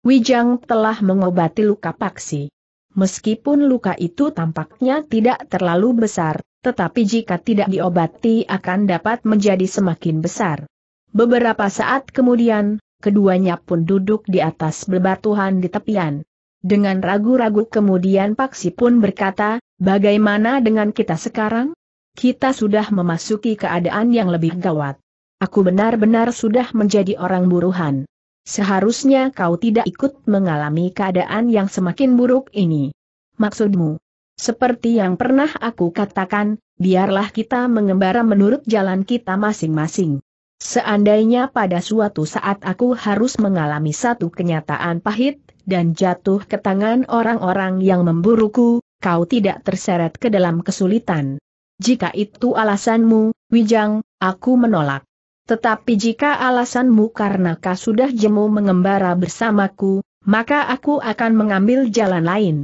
Wijang telah mengobati luka paksi. Meskipun luka itu tampaknya tidak terlalu besar, tetapi jika tidak diobati akan dapat menjadi semakin besar. Beberapa saat kemudian, keduanya pun duduk di atas bebatuhan di tepian. Dengan ragu-ragu kemudian Paksi pun berkata, bagaimana dengan kita sekarang? kita sudah memasuki keadaan yang lebih gawat. Aku benar-benar sudah menjadi orang buruhan. Seharusnya kau tidak ikut mengalami keadaan yang semakin buruk ini. Maksudmu? Seperti yang pernah aku katakan, biarlah kita mengembara menurut jalan kita masing-masing. Seandainya pada suatu saat aku harus mengalami satu kenyataan pahit, dan jatuh ke tangan orang-orang yang memburuku, kau tidak terseret ke dalam kesulitan. Jika itu alasanmu, Wijang, aku menolak. Tetapi jika alasanmu karena kau sudah jemu mengembara bersamaku, maka aku akan mengambil jalan lain.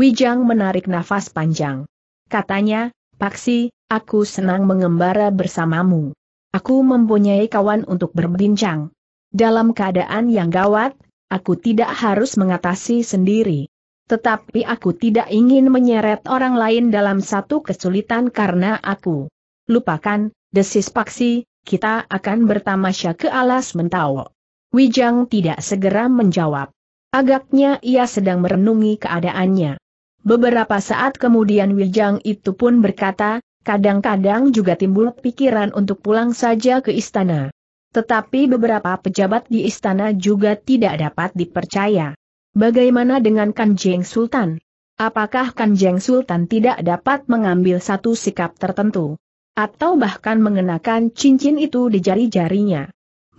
Wijang menarik nafas panjang. Katanya, Paksi, aku senang mengembara bersamamu. Aku mempunyai kawan untuk berbincang. Dalam keadaan yang gawat, aku tidak harus mengatasi sendiri. Tetapi aku tidak ingin menyeret orang lain dalam satu kesulitan karena aku. Lupakan, desis paksi, kita akan bertamasya ke alas mentawo. Wijang tidak segera menjawab. Agaknya ia sedang merenungi keadaannya. Beberapa saat kemudian Wijang itu pun berkata, kadang-kadang juga timbul pikiran untuk pulang saja ke istana. Tetapi beberapa pejabat di istana juga tidak dapat dipercaya. Bagaimana dengan Kanjeng Sultan? Apakah Kanjeng Sultan tidak dapat mengambil satu sikap tertentu? Atau bahkan mengenakan cincin itu di jari-jarinya?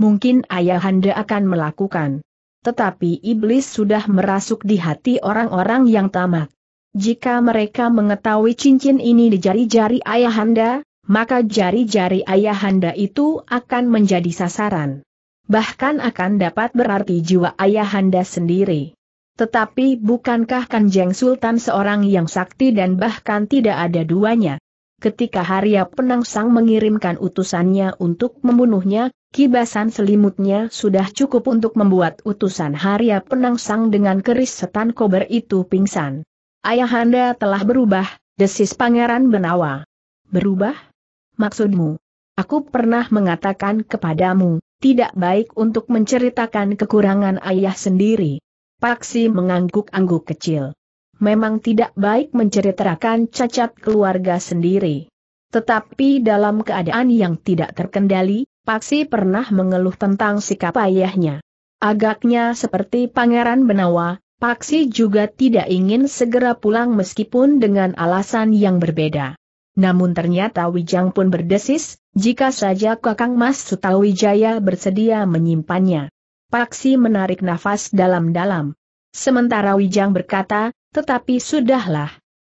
Mungkin ayahanda akan melakukan. Tetapi iblis sudah merasuk di hati orang-orang yang tamak. Jika mereka mengetahui cincin ini di jari-jari ayahanda, maka jari-jari ayahanda itu akan menjadi sasaran bahkan akan dapat berarti jiwa ayahanda sendiri. Tetapi bukankah Kanjeng Sultan seorang yang sakti dan bahkan tidak ada duanya? Ketika Harya Penangsang mengirimkan utusannya untuk membunuhnya, kibasan selimutnya sudah cukup untuk membuat utusan Harya Penangsang dengan keris setan kober itu pingsan. Ayahanda telah berubah, desis Pangeran Benawa. Berubah? Maksudmu? Aku pernah mengatakan kepadamu, tidak baik untuk menceritakan kekurangan ayah sendiri. Paksi mengangguk-angguk kecil. Memang tidak baik menceritakan cacat keluarga sendiri. Tetapi dalam keadaan yang tidak terkendali, Paksi pernah mengeluh tentang sikap ayahnya. Agaknya seperti Pangeran Benawa, Paksi juga tidak ingin segera pulang meskipun dengan alasan yang berbeda. Namun ternyata Wijang pun berdesis, jika saja Kakang Mas Sutawijaya bersedia menyimpannya. Paksi menarik nafas dalam-dalam. Sementara Wijang berkata, tetapi sudahlah.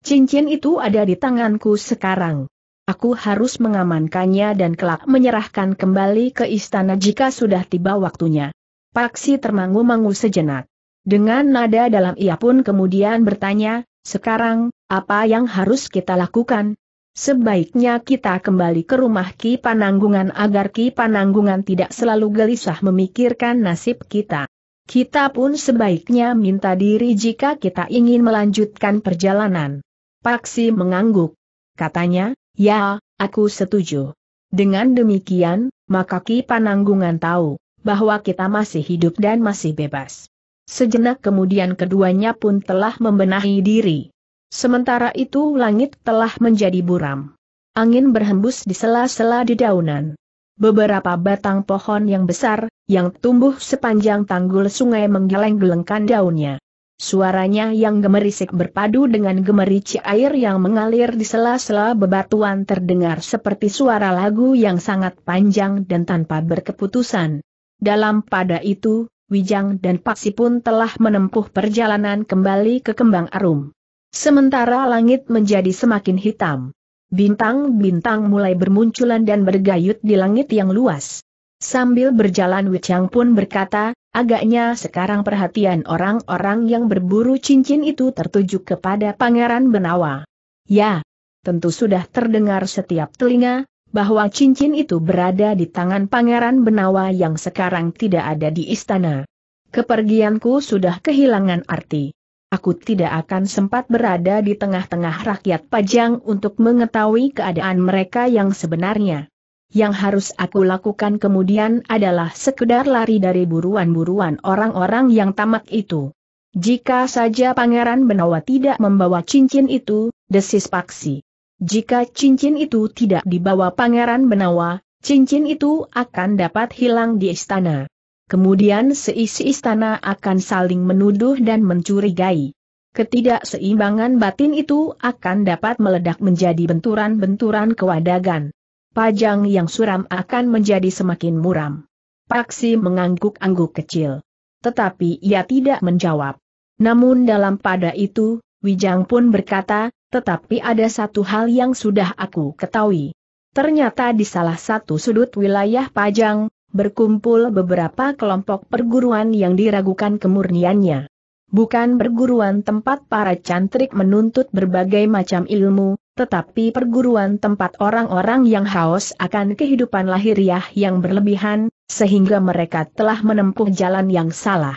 Cincin itu ada di tanganku sekarang. Aku harus mengamankannya dan kelak menyerahkan kembali ke istana jika sudah tiba waktunya. Paksi termangu-mangu sejenak. Dengan nada dalam ia pun kemudian bertanya, sekarang, apa yang harus kita lakukan? Sebaiknya kita kembali ke rumah Ki Pananggungan agar Ki Pananggungan tidak selalu gelisah memikirkan nasib kita. Kita pun sebaiknya minta diri jika kita ingin melanjutkan perjalanan. Paksi mengangguk. Katanya, ya, aku setuju. Dengan demikian, maka Ki Pananggungan tahu bahwa kita masih hidup dan masih bebas. Sejenak kemudian keduanya pun telah membenahi diri. Sementara itu langit telah menjadi buram. Angin berhembus di sela-sela dedaunan. Beberapa batang pohon yang besar, yang tumbuh sepanjang tanggul sungai menggeleng-gelengkan daunnya. Suaranya yang gemerisik berpadu dengan gemerici air yang mengalir di sela-sela bebatuan terdengar seperti suara lagu yang sangat panjang dan tanpa berkeputusan. Dalam pada itu, Wijang dan Paksi pun telah menempuh perjalanan kembali ke Kembang Arum. Sementara langit menjadi semakin hitam. Bintang-bintang mulai bermunculan dan bergayut di langit yang luas. Sambil berjalan Wichang pun berkata, agaknya sekarang perhatian orang-orang yang berburu cincin itu tertuju kepada Pangeran Benawa. Ya, tentu sudah terdengar setiap telinga, bahwa cincin itu berada di tangan Pangeran Benawa yang sekarang tidak ada di istana. Kepergianku sudah kehilangan arti. Aku tidak akan sempat berada di tengah-tengah rakyat Pajang untuk mengetahui keadaan mereka yang sebenarnya. Yang harus aku lakukan kemudian adalah sekedar lari dari buruan-buruan orang-orang yang tamak itu. Jika saja Pangeran Benawa tidak membawa cincin itu, desis Paksi. Jika cincin itu tidak dibawa Pangeran Benawa, cincin itu akan dapat hilang di istana. Kemudian seisi istana akan saling menuduh dan mencurigai. Ketidakseimbangan batin itu akan dapat meledak menjadi benturan-benturan kewadagan. Pajang yang suram akan menjadi semakin muram. Paksi mengangguk-angguk kecil. Tetapi ia tidak menjawab. Namun dalam pada itu, Wijang pun berkata, tetapi ada satu hal yang sudah aku ketahui. Ternyata di salah satu sudut wilayah Pajang, berkumpul beberapa kelompok perguruan yang diragukan kemurniannya. Bukan perguruan tempat para cantrik menuntut berbagai macam ilmu, tetapi perguruan tempat orang-orang yang haus akan kehidupan lahiriah yang berlebihan, sehingga mereka telah menempuh jalan yang salah.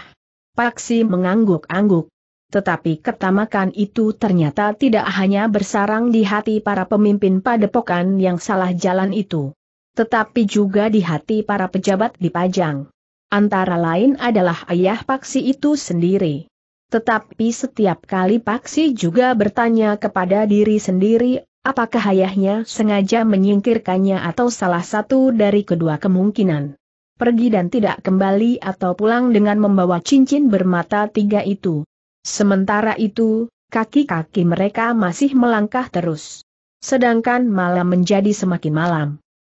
Paksi mengangguk-angguk. Tetapi ketamakan itu ternyata tidak hanya bersarang di hati para pemimpin padepokan yang salah jalan itu tetapi juga di hati para pejabat di Pajang. Antara lain adalah ayah Paksi itu sendiri. Tetapi setiap kali Paksi juga bertanya kepada diri sendiri, apakah ayahnya sengaja menyingkirkannya atau salah satu dari kedua kemungkinan. Pergi dan tidak kembali atau pulang dengan membawa cincin bermata tiga itu. Sementara itu, kaki-kaki mereka masih melangkah terus. Sedangkan malam menjadi semakin malam.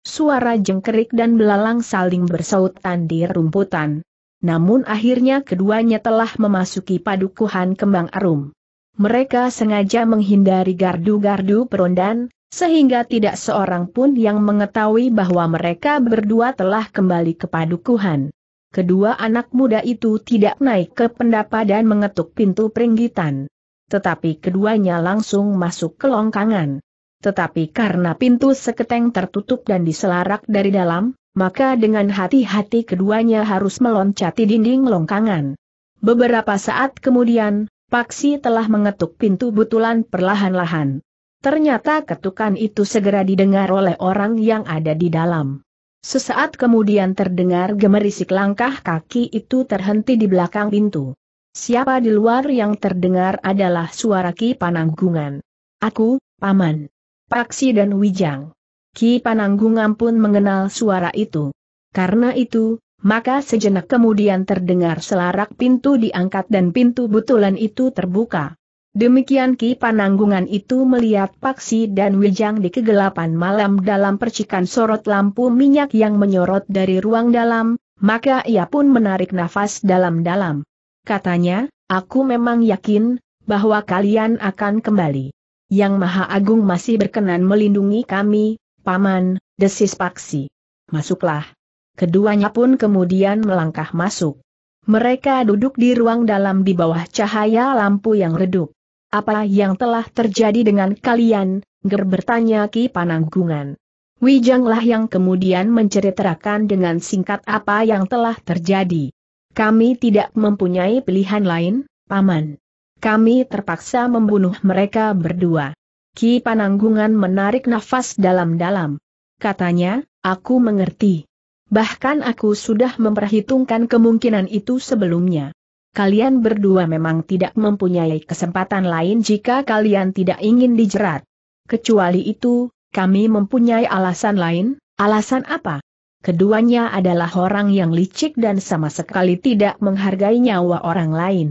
Suara jengkerik dan belalang saling bersautan di rumputan. Namun akhirnya keduanya telah memasuki padukuhan kembang arum. Mereka sengaja menghindari gardu-gardu perondan, sehingga tidak seorang pun yang mengetahui bahwa mereka berdua telah kembali ke padukuhan. Kedua anak muda itu tidak naik ke pendapa dan mengetuk pintu peringgitan. Tetapi keduanya langsung masuk ke longkangan tetapi karena pintu seketeng tertutup dan diselarak dari dalam, maka dengan hati-hati keduanya harus meloncati dinding longkangan. Beberapa saat kemudian, Paksi telah mengetuk pintu butulan perlahan-lahan. Ternyata ketukan itu segera didengar oleh orang yang ada di dalam. Sesaat kemudian terdengar gemerisik langkah kaki itu terhenti di belakang pintu. Siapa di luar yang terdengar adalah suara Ki Pananggungan. Aku, Paman paksi dan wijang. Ki Pananggungan pun mengenal suara itu. Karena itu, maka sejenak kemudian terdengar selarak pintu diangkat dan pintu butulan itu terbuka. Demikian Ki Pananggungan itu melihat Paksi dan Wijang di kegelapan malam dalam percikan sorot lampu minyak yang menyorot dari ruang dalam, maka ia pun menarik nafas dalam-dalam. Katanya, aku memang yakin, bahwa kalian akan kembali. Yang Maha Agung masih berkenan melindungi kami, Paman, desis Paksi. Masuklah. Keduanya pun kemudian melangkah masuk. Mereka duduk di ruang dalam di bawah cahaya lampu yang redup. Apa yang telah terjadi dengan kalian? Ger bertanya Ki Pananggungan. Wijanglah yang kemudian menceritakan dengan singkat apa yang telah terjadi. Kami tidak mempunyai pilihan lain, Paman kami terpaksa membunuh mereka berdua. Ki Pananggungan menarik nafas dalam-dalam. Katanya, aku mengerti. Bahkan aku sudah memperhitungkan kemungkinan itu sebelumnya. Kalian berdua memang tidak mempunyai kesempatan lain jika kalian tidak ingin dijerat. Kecuali itu, kami mempunyai alasan lain, alasan apa? Keduanya adalah orang yang licik dan sama sekali tidak menghargai nyawa orang lain.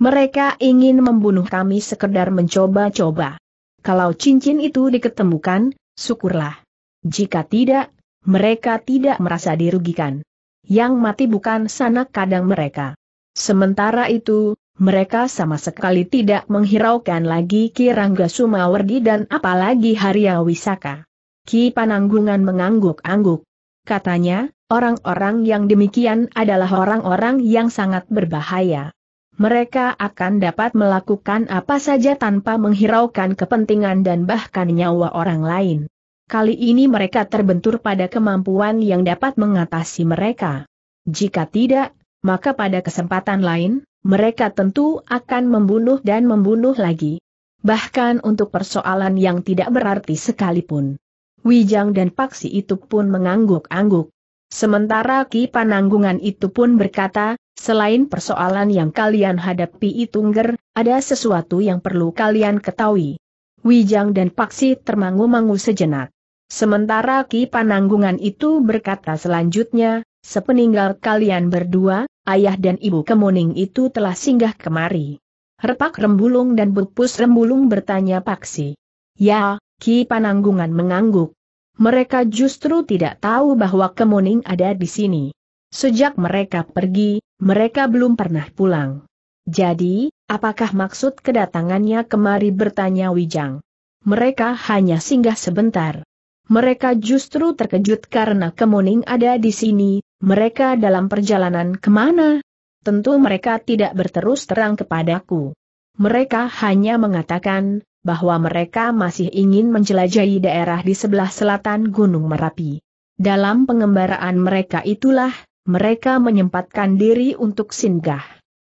Mereka ingin membunuh kami sekedar mencoba-coba. Kalau cincin itu diketemukan, syukurlah. Jika tidak, mereka tidak merasa dirugikan. Yang mati bukan sanak kadang mereka. Sementara itu, mereka sama sekali tidak menghiraukan lagi Ki Rangga Sumawardi dan apalagi Harya Wisaka. Ki Pananggungan mengangguk-angguk. Katanya, orang-orang yang demikian adalah orang-orang yang sangat berbahaya mereka akan dapat melakukan apa saja tanpa menghiraukan kepentingan dan bahkan nyawa orang lain. Kali ini mereka terbentur pada kemampuan yang dapat mengatasi mereka. Jika tidak, maka pada kesempatan lain, mereka tentu akan membunuh dan membunuh lagi. Bahkan untuk persoalan yang tidak berarti sekalipun. Wijang dan Paksi itu pun mengangguk-angguk. Sementara Ki Pananggungan itu pun berkata, selain persoalan yang kalian hadapi itu ngger, ada sesuatu yang perlu kalian ketahui. Wijang dan Paksi termangu-mangu sejenak. Sementara Ki Pananggungan itu berkata selanjutnya, sepeninggal kalian berdua, ayah dan ibu kemuning itu telah singgah kemari. Repak Rembulung dan Bupus Rembulung bertanya Paksi. Ya, Ki Pananggungan mengangguk mereka justru tidak tahu bahwa Kemuning ada di sini. Sejak mereka pergi, mereka belum pernah pulang. Jadi, apakah maksud kedatangannya kemari bertanya Wijang? Mereka hanya singgah sebentar. Mereka justru terkejut karena Kemuning ada di sini, mereka dalam perjalanan kemana? Tentu mereka tidak berterus terang kepadaku. Mereka hanya mengatakan, bahwa mereka masih ingin menjelajahi daerah di sebelah selatan Gunung Merapi. Dalam pengembaraan mereka itulah, mereka menyempatkan diri untuk singgah.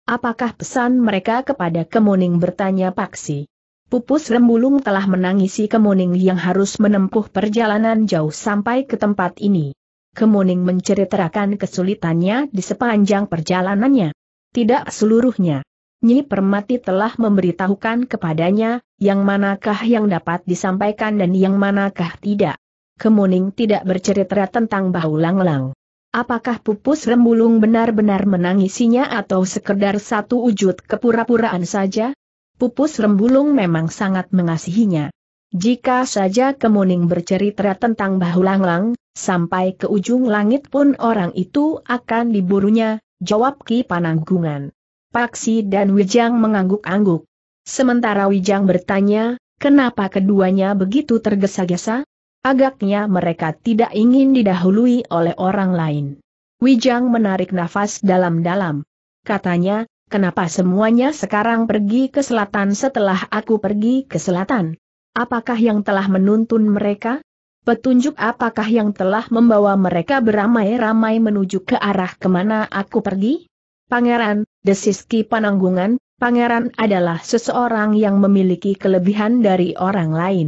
Apakah pesan mereka kepada Kemuning bertanya Paksi? Pupus Rembulung telah menangisi Kemuning yang harus menempuh perjalanan jauh sampai ke tempat ini. Kemuning menceritakan kesulitannya di sepanjang perjalanannya. Tidak seluruhnya. Nyi Permati telah memberitahukan kepadanya, yang manakah yang dapat disampaikan dan yang manakah tidak. Kemuning tidak bercerita tentang bahu langlang. Apakah pupus rembulung benar-benar menangisinya atau sekedar satu wujud kepura-puraan saja? Pupus rembulung memang sangat mengasihinya. Jika saja Kemuning bercerita tentang bahu langlang, sampai ke ujung langit pun orang itu akan diburunya, jawab Ki Pananggungan. Paksi dan Wijang mengangguk-angguk. Sementara Wijang bertanya, kenapa keduanya begitu tergesa-gesa? Agaknya mereka tidak ingin didahului oleh orang lain. Wijang menarik nafas dalam-dalam. Katanya, kenapa semuanya sekarang pergi ke selatan setelah aku pergi ke selatan? Apakah yang telah menuntun mereka? Petunjuk apakah yang telah membawa mereka beramai-ramai menuju ke arah kemana aku pergi? Pangeran, desiski Pananggungan, pangeran adalah seseorang yang memiliki kelebihan dari orang lain.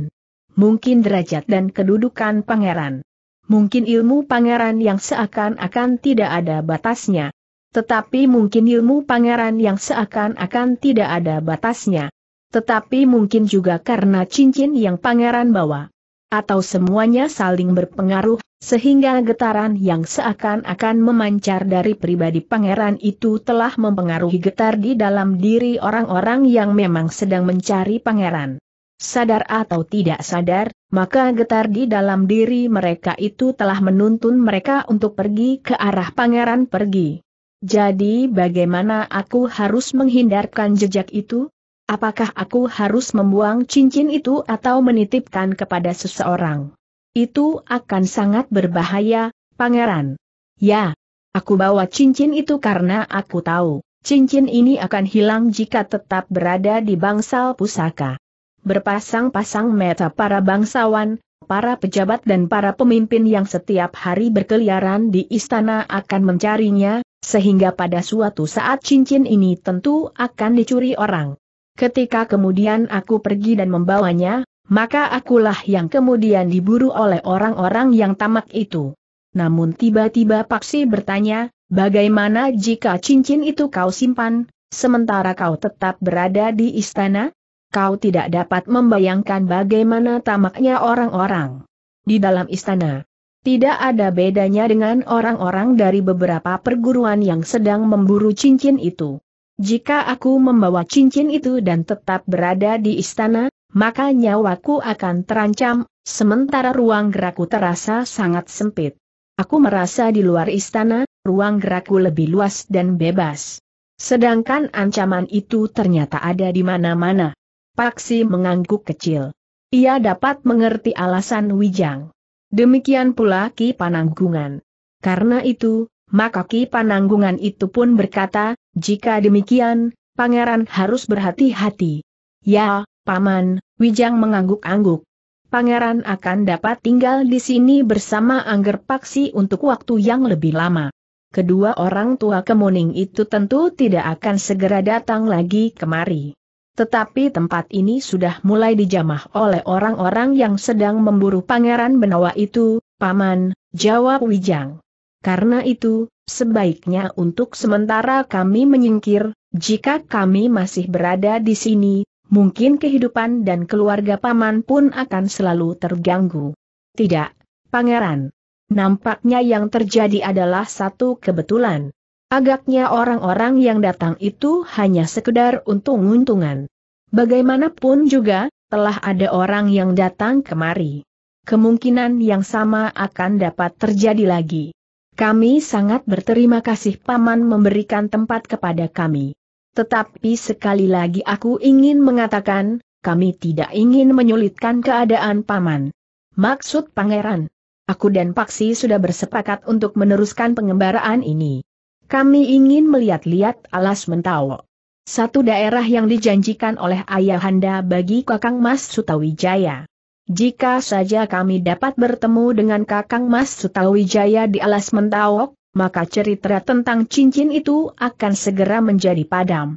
Mungkin derajat dan kedudukan pangeran. Mungkin ilmu pangeran yang seakan-akan tidak ada batasnya. Tetapi mungkin ilmu pangeran yang seakan-akan tidak ada batasnya. Tetapi mungkin juga karena cincin yang pangeran bawa. Atau semuanya saling berpengaruh, sehingga getaran yang seakan-akan memancar dari pribadi pangeran itu telah mempengaruhi getar di dalam diri orang-orang yang memang sedang mencari pangeran. Sadar atau tidak sadar, maka getar di dalam diri mereka itu telah menuntun mereka untuk pergi ke arah pangeran pergi. Jadi bagaimana aku harus menghindarkan jejak itu? Apakah aku harus membuang cincin itu atau menitipkan kepada seseorang? Itu akan sangat berbahaya, pangeran. Ya, aku bawa cincin itu karena aku tahu, cincin ini akan hilang jika tetap berada di bangsal pusaka. Berpasang-pasang meta para bangsawan, para pejabat dan para pemimpin yang setiap hari berkeliaran di istana akan mencarinya, sehingga pada suatu saat cincin ini tentu akan dicuri orang. Ketika kemudian aku pergi dan membawanya, maka akulah yang kemudian diburu oleh orang-orang yang tamak itu. Namun tiba-tiba Paksi bertanya, bagaimana jika cincin itu kau simpan, sementara kau tetap berada di istana? Kau tidak dapat membayangkan bagaimana tamaknya orang-orang di dalam istana. Tidak ada bedanya dengan orang-orang dari beberapa perguruan yang sedang memburu cincin itu. Jika aku membawa cincin itu dan tetap berada di istana, maka nyawaku akan terancam, sementara ruang gerakku terasa sangat sempit. Aku merasa di luar istana, ruang gerakku lebih luas dan bebas. Sedangkan ancaman itu ternyata ada di mana-mana. Paksi mengangguk kecil. Ia dapat mengerti alasan Wijang. Demikian pula Ki Pananggungan. Karena itu, maka Ki Pananggungan itu pun berkata, jika demikian, pangeran harus berhati-hati. Ya, Paman, Wijang mengangguk-angguk. Pangeran akan dapat tinggal di sini bersama Angger Paksi untuk waktu yang lebih lama. Kedua orang tua kemuning itu tentu tidak akan segera datang lagi kemari. Tetapi tempat ini sudah mulai dijamah oleh orang-orang yang sedang memburu pangeran Benawa itu, Paman, jawab Wijang. Karena itu, sebaiknya untuk sementara kami menyingkir, jika kami masih berada di sini, mungkin kehidupan dan keluarga paman pun akan selalu terganggu. Tidak, pangeran. Nampaknya yang terjadi adalah satu kebetulan. Agaknya orang-orang yang datang itu hanya sekedar untung-untungan. Bagaimanapun juga, telah ada orang yang datang kemari. Kemungkinan yang sama akan dapat terjadi lagi. Kami sangat berterima kasih Paman memberikan tempat kepada kami. Tetapi sekali lagi aku ingin mengatakan, kami tidak ingin menyulitkan keadaan paman. Maksud pangeran, aku dan Paksi sudah bersepakat untuk meneruskan pengembaraan ini. Kami ingin melihat-lihat alas Mentawok, Satu daerah yang dijanjikan oleh ayahanda bagi kakang Mas Sutawijaya. Jika saja kami dapat bertemu dengan kakang Mas Sutawijaya di alas mentawok, maka cerita tentang cincin itu akan segera menjadi padam.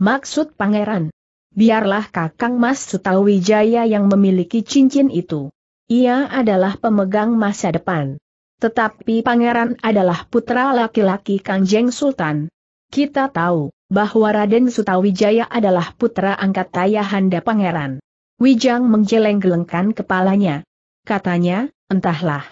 Maksud pangeran. Biarlah Kakang Mas Sutawijaya yang memiliki cincin itu. Ia adalah pemegang masa depan. Tetapi pangeran adalah putra laki-laki Kangjeng Sultan. Kita tahu bahwa Raden Sutawijaya adalah putra angkat Tayahanda Pangeran. Wijang menggeleng-gelengkan kepalanya. Katanya, entahlah.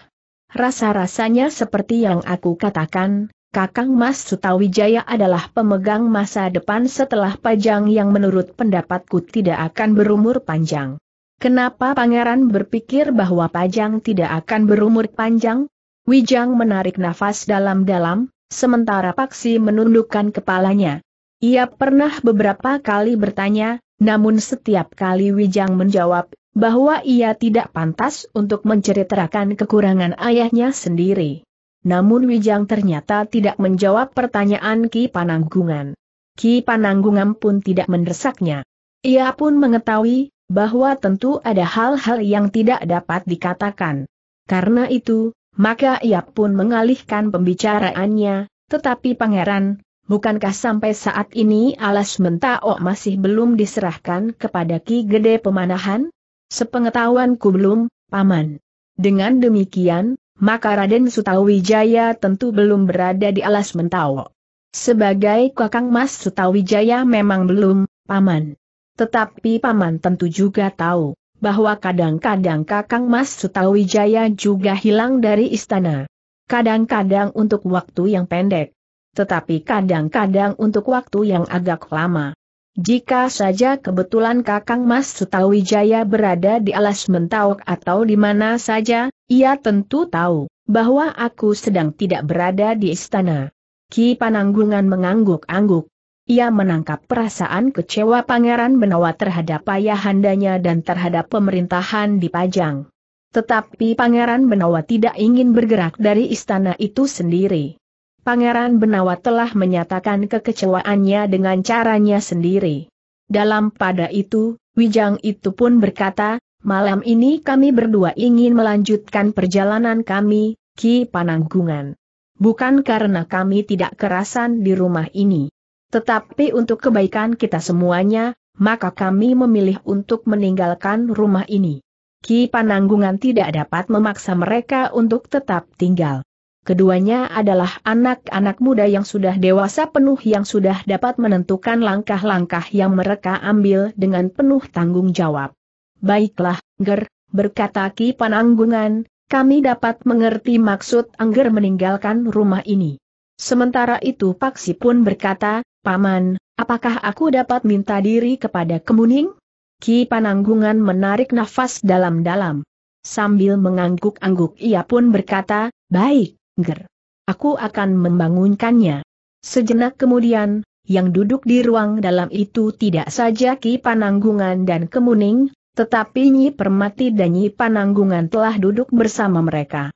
Rasa-rasanya seperti yang aku katakan, Kakang Mas Sutawijaya adalah pemegang masa depan setelah Pajang yang menurut pendapatku tidak akan berumur panjang. Kenapa pangeran berpikir bahwa Pajang tidak akan berumur panjang? Wijang menarik nafas dalam-dalam, sementara Paksi menundukkan kepalanya. Ia pernah beberapa kali bertanya, namun setiap kali Wijang menjawab, bahwa ia tidak pantas untuk menceritakan kekurangan ayahnya sendiri. Namun Wijang ternyata tidak menjawab pertanyaan Ki Pananggungan. Ki Pananggungan pun tidak mendesaknya. Ia pun mengetahui bahwa tentu ada hal-hal yang tidak dapat dikatakan. Karena itu, maka ia pun mengalihkan pembicaraannya, tetapi pangeran, Bukankah sampai saat ini alas mentao oh masih belum diserahkan kepada Ki Gede Pemanahan? Sepengetahuanku belum, Paman. Dengan demikian, maka Raden Sutawijaya tentu belum berada di alas Mentawo. Sebagai kakang Mas Sutawijaya memang belum, Paman. Tetapi Paman tentu juga tahu, bahwa kadang-kadang kakang Mas Sutawijaya juga hilang dari istana. Kadang-kadang untuk waktu yang pendek. Tetapi kadang-kadang untuk waktu yang agak lama. Jika saja kebetulan Kakang Mas Sutawijaya berada di alas mentauk atau di mana saja, ia tentu tahu bahwa aku sedang tidak berada di istana. Ki Pananggungan mengangguk-angguk. Ia menangkap perasaan kecewa Pangeran Benawa terhadap ayahandanya dan terhadap pemerintahan di Pajang. Tetapi Pangeran Benawa tidak ingin bergerak dari istana itu sendiri. Pangeran Benawa telah menyatakan kekecewaannya dengan caranya sendiri. Dalam pada itu, Wijang itu pun berkata, malam ini kami berdua ingin melanjutkan perjalanan kami, Ki Pananggungan. Bukan karena kami tidak kerasan di rumah ini. Tetapi untuk kebaikan kita semuanya, maka kami memilih untuk meninggalkan rumah ini. Ki Pananggungan tidak dapat memaksa mereka untuk tetap tinggal. Keduanya adalah anak-anak muda yang sudah dewasa penuh yang sudah dapat menentukan langkah-langkah yang mereka ambil dengan penuh tanggung jawab. Baiklah, Ger, berkata Ki Pananggungan, kami dapat mengerti maksud Angger meninggalkan rumah ini. Sementara itu Paksi pun berkata, Paman, apakah aku dapat minta diri kepada Kemuning? Ki Pananggungan menarik nafas dalam-dalam. Sambil mengangguk-angguk ia pun berkata, Baik. Ger. Aku akan membangunkannya. Sejenak kemudian, yang duduk di ruang dalam itu tidak saja Ki Pananggungan dan Kemuning, tetapi Nyi Permati dan Nyi Pananggungan telah duduk bersama mereka.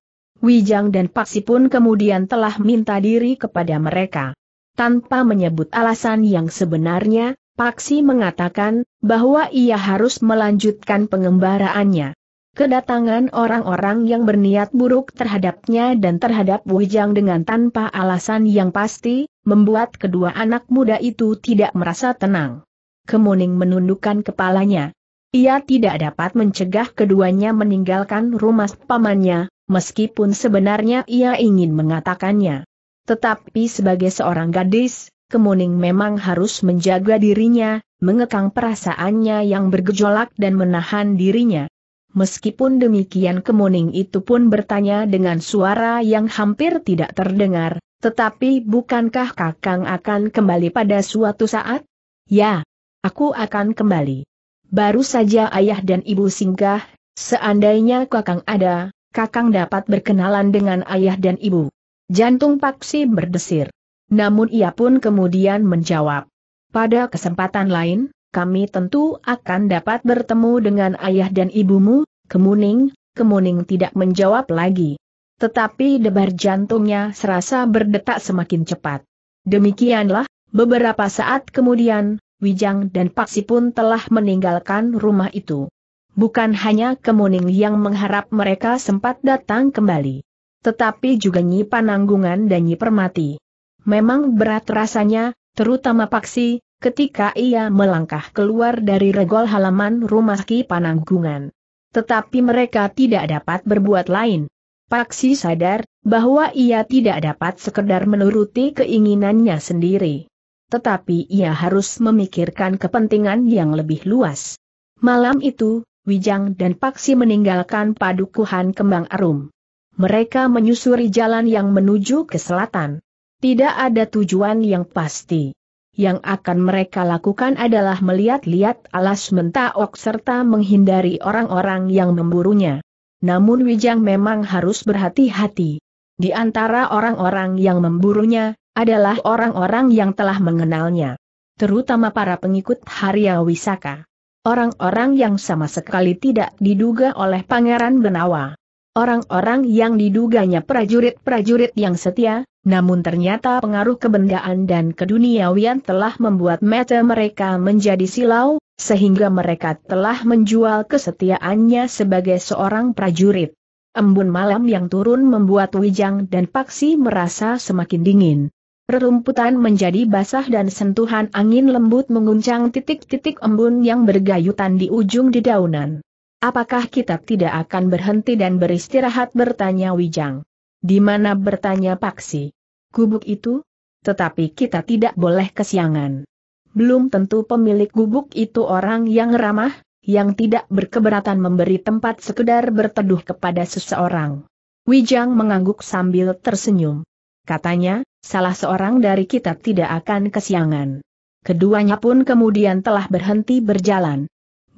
Wijang dan Paksi pun kemudian telah minta diri kepada mereka. Tanpa menyebut alasan yang sebenarnya, Paksi mengatakan bahwa ia harus melanjutkan pengembaraannya. Kedatangan orang-orang yang berniat buruk terhadapnya dan terhadap Wujang dengan tanpa alasan yang pasti, membuat kedua anak muda itu tidak merasa tenang. Kemuning menundukkan kepalanya. Ia tidak dapat mencegah keduanya meninggalkan rumah pamannya, meskipun sebenarnya ia ingin mengatakannya. Tetapi sebagai seorang gadis, Kemuning memang harus menjaga dirinya, mengekang perasaannya yang bergejolak dan menahan dirinya. Meskipun demikian kemuning itu pun bertanya dengan suara yang hampir tidak terdengar, tetapi bukankah Kakang akan kembali pada suatu saat? Ya, aku akan kembali. Baru saja ayah dan ibu singgah, seandainya Kakang ada, Kakang dapat berkenalan dengan ayah dan ibu. Jantung Paksi berdesir. Namun ia pun kemudian menjawab. Pada kesempatan lain, kami tentu akan dapat bertemu dengan ayah dan ibumu, kemuning, kemuning tidak menjawab lagi. Tetapi debar jantungnya serasa berdetak semakin cepat. Demikianlah, beberapa saat kemudian, Wijang dan Paksi pun telah meninggalkan rumah itu. Bukan hanya kemuning yang mengharap mereka sempat datang kembali. Tetapi juga Nyi Pananggungan dan Nyi Permati. Memang berat rasanya, terutama Paksi, ketika ia melangkah keluar dari regol halaman rumah Ki Pananggungan. Tetapi mereka tidak dapat berbuat lain. Paksi sadar bahwa ia tidak dapat sekedar menuruti keinginannya sendiri. Tetapi ia harus memikirkan kepentingan yang lebih luas. Malam itu, Wijang dan Paksi meninggalkan padukuhan kembang arum. Mereka menyusuri jalan yang menuju ke selatan. Tidak ada tujuan yang pasti yang akan mereka lakukan adalah melihat-lihat alas mentaok serta menghindari orang-orang yang memburunya. Namun Wijang memang harus berhati-hati. Di antara orang-orang yang memburunya, adalah orang-orang yang telah mengenalnya. Terutama para pengikut Harya Wisaka. Orang-orang yang sama sekali tidak diduga oleh Pangeran Benawa. Orang-orang yang diduganya prajurit-prajurit yang setia, namun ternyata pengaruh kebendaan dan keduniawian telah membuat mata mereka menjadi silau, sehingga mereka telah menjual kesetiaannya sebagai seorang prajurit. Embun malam yang turun membuat Wijang dan Paksi merasa semakin dingin. Rerumputan menjadi basah dan sentuhan angin lembut menguncang titik-titik embun yang bergayutan di ujung dedaunan. Apakah kita tidak akan berhenti dan beristirahat bertanya Wijang? Di mana bertanya Paksi? gubuk itu? Tetapi kita tidak boleh kesiangan. Belum tentu pemilik gubuk itu orang yang ramah, yang tidak berkeberatan memberi tempat sekedar berteduh kepada seseorang. Wijang mengangguk sambil tersenyum. Katanya, salah seorang dari kita tidak akan kesiangan. Keduanya pun kemudian telah berhenti berjalan.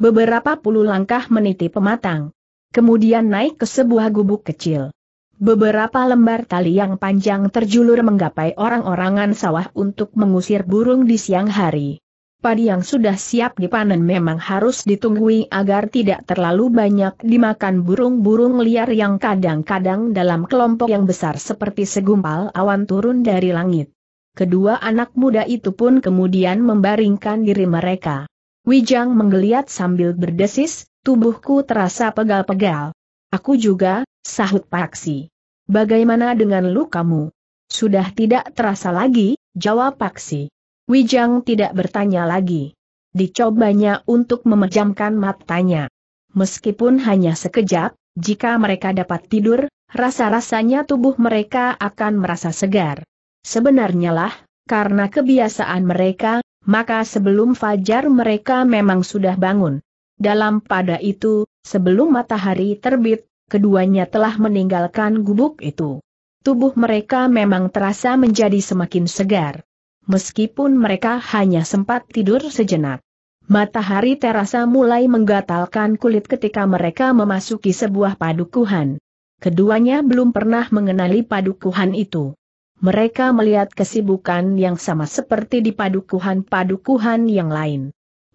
Beberapa puluh langkah meniti pematang. Kemudian naik ke sebuah gubuk kecil. Beberapa lembar tali yang panjang terjulur menggapai orang-orangan sawah untuk mengusir burung di siang hari. Padi yang sudah siap dipanen memang harus ditunggui agar tidak terlalu banyak dimakan burung-burung liar yang kadang-kadang dalam kelompok yang besar seperti segumpal awan turun dari langit. Kedua anak muda itu pun kemudian membaringkan diri mereka. Wijang menggeliat sambil berdesis, tubuhku terasa pegal-pegal. Aku juga, sahut Paksi. Bagaimana dengan lukamu? Sudah tidak terasa lagi, jawab Paksi. Wijang tidak bertanya lagi. Dicobanya untuk memejamkan matanya. Meskipun hanya sekejap, jika mereka dapat tidur, rasa-rasanya tubuh mereka akan merasa segar. Sebenarnya lah, karena kebiasaan mereka, maka sebelum fajar mereka memang sudah bangun. Dalam pada itu, sebelum matahari terbit, keduanya telah meninggalkan gubuk itu. Tubuh mereka memang terasa menjadi semakin segar. Meskipun mereka hanya sempat tidur sejenak. Matahari terasa mulai menggatalkan kulit ketika mereka memasuki sebuah padukuhan. Keduanya belum pernah mengenali padukuhan itu. Mereka melihat kesibukan yang sama seperti di padukuhan-padukuhan yang lain.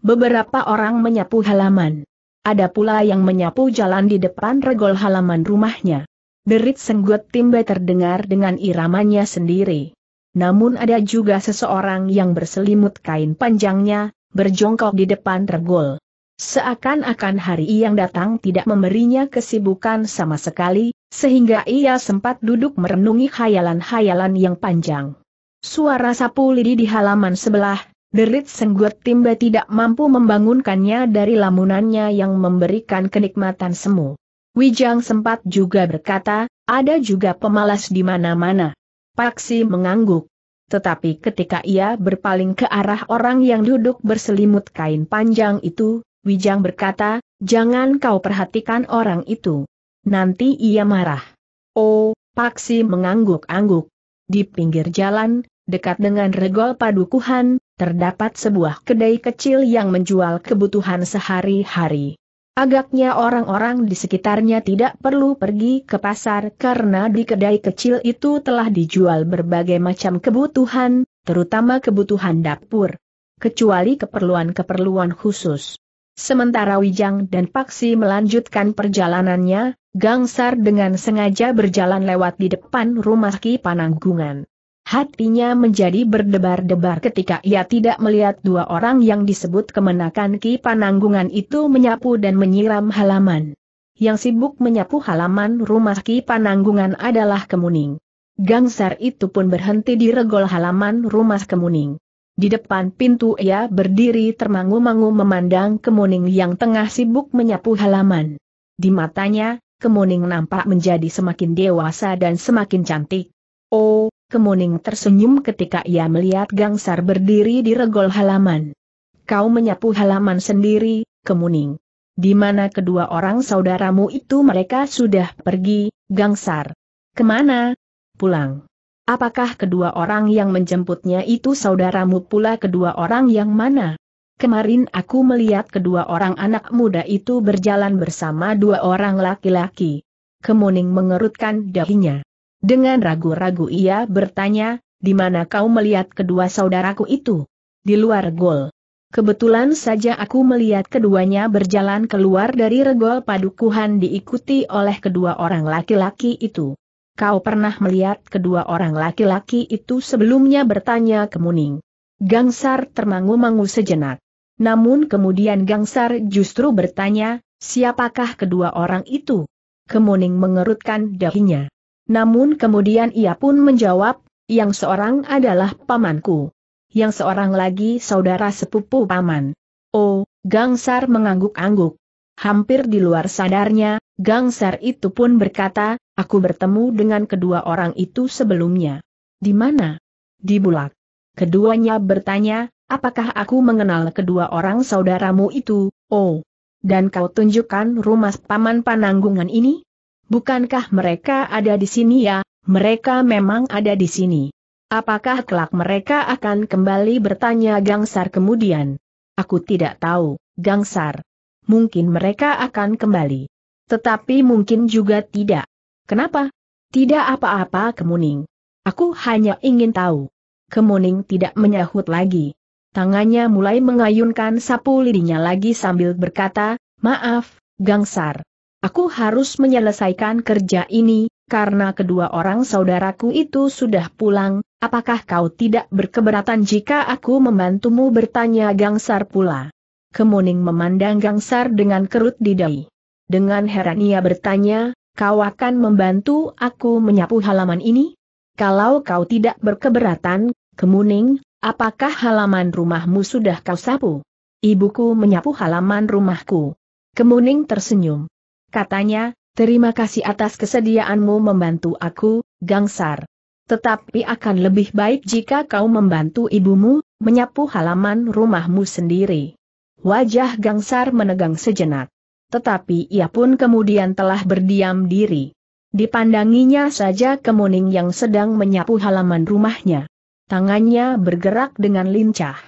Beberapa orang menyapu halaman. Ada pula yang menyapu jalan di depan regol halaman rumahnya. Derit senggut timba terdengar dengan iramanya sendiri. Namun ada juga seseorang yang berselimut kain panjangnya, berjongkok di depan regol. Seakan-akan hari yang datang tidak memberinya kesibukan sama sekali, sehingga ia sempat duduk merenungi hayalan-hayalan yang panjang. Suara sapu lidi di halaman sebelah, Derit senggut Timba tidak mampu membangunkannya dari lamunannya yang memberikan kenikmatan semu. Wijang sempat juga berkata, ada juga pemalas di mana-mana. Paksi mengangguk. Tetapi ketika ia berpaling ke arah orang yang duduk berselimut kain panjang itu, Wijang berkata, jangan kau perhatikan orang itu. Nanti ia marah. Oh, Paksi mengangguk-angguk. Di pinggir jalan, dekat dengan regol padukuhan, terdapat sebuah kedai kecil yang menjual kebutuhan sehari-hari. Agaknya orang-orang di sekitarnya tidak perlu pergi ke pasar karena di kedai kecil itu telah dijual berbagai macam kebutuhan, terutama kebutuhan dapur. Kecuali keperluan-keperluan khusus. Sementara Wijang dan Paksi melanjutkan perjalanannya, Gangsar dengan sengaja berjalan lewat di depan rumah Ki Pananggungan. Hatinya menjadi berdebar-debar ketika ia tidak melihat dua orang yang disebut kemenakan Ki Pananggungan itu menyapu dan menyiram halaman. Yang sibuk menyapu halaman rumah Ki Pananggungan adalah Kemuning. Gangsar itu pun berhenti di regol halaman rumah Kemuning. Di depan pintu ia berdiri termangu-mangu memandang Kemuning yang tengah sibuk menyapu halaman. Di matanya, Kemuning nampak menjadi semakin dewasa dan semakin cantik. Oh, Kemuning tersenyum ketika ia melihat Gangsar berdiri di regol halaman. Kau menyapu halaman sendiri, Kemuning. Di mana kedua orang saudaramu itu mereka sudah pergi, Gangsar. Kemana? Pulang. Apakah kedua orang yang menjemputnya itu saudaramu pula kedua orang yang mana? Kemarin aku melihat kedua orang anak muda itu berjalan bersama dua orang laki-laki. Kemuning mengerutkan dahinya. Dengan ragu-ragu ia bertanya, di mana kau melihat kedua saudaraku itu? Di luar gol. Kebetulan saja aku melihat keduanya berjalan keluar dari regol padukuhan diikuti oleh kedua orang laki-laki itu. Kau pernah melihat kedua orang laki-laki itu sebelumnya bertanya Kemuning. Gangsar termangu-mangu sejenak. Namun kemudian Gangsar justru bertanya, siapakah kedua orang itu? Kemuning mengerutkan dahinya. Namun kemudian ia pun menjawab, yang seorang adalah pamanku. Yang seorang lagi saudara sepupu paman. Oh, Gangsar mengangguk-angguk. Hampir di luar sadarnya, Gangsar itu pun berkata, aku bertemu dengan kedua orang itu sebelumnya. Di mana? Di Bulak. Keduanya bertanya, apakah aku mengenal kedua orang saudaramu itu, oh. Dan kau tunjukkan rumah paman pananggungan ini? Bukankah mereka ada di sini ya? Mereka memang ada di sini. Apakah kelak mereka akan kembali bertanya Gangsar kemudian? Aku tidak tahu, Gangsar. Mungkin mereka akan kembali. Tetapi mungkin juga tidak. Kenapa? Tidak apa-apa Kemuning. Aku hanya ingin tahu. Kemuning tidak menyahut lagi. Tangannya mulai mengayunkan sapu lidinya lagi sambil berkata, Maaf, Gangsar. Aku harus menyelesaikan kerja ini, karena kedua orang saudaraku itu sudah pulang, apakah kau tidak berkeberatan jika aku membantumu bertanya Gangsar pula? Kemuning memandang Gangsar dengan kerut di dahi. Dengan heran ia bertanya, kau akan membantu aku menyapu halaman ini? Kalau kau tidak berkeberatan, Kemuning, apakah halaman rumahmu sudah kau sapu? Ibuku menyapu halaman rumahku. Kemuning tersenyum katanya, terima kasih atas kesediaanmu membantu aku, Gangsar. Tetapi akan lebih baik jika kau membantu ibumu, menyapu halaman rumahmu sendiri. Wajah Gangsar menegang sejenak. Tetapi ia pun kemudian telah berdiam diri. Dipandanginya saja kemuning yang sedang menyapu halaman rumahnya. Tangannya bergerak dengan lincah.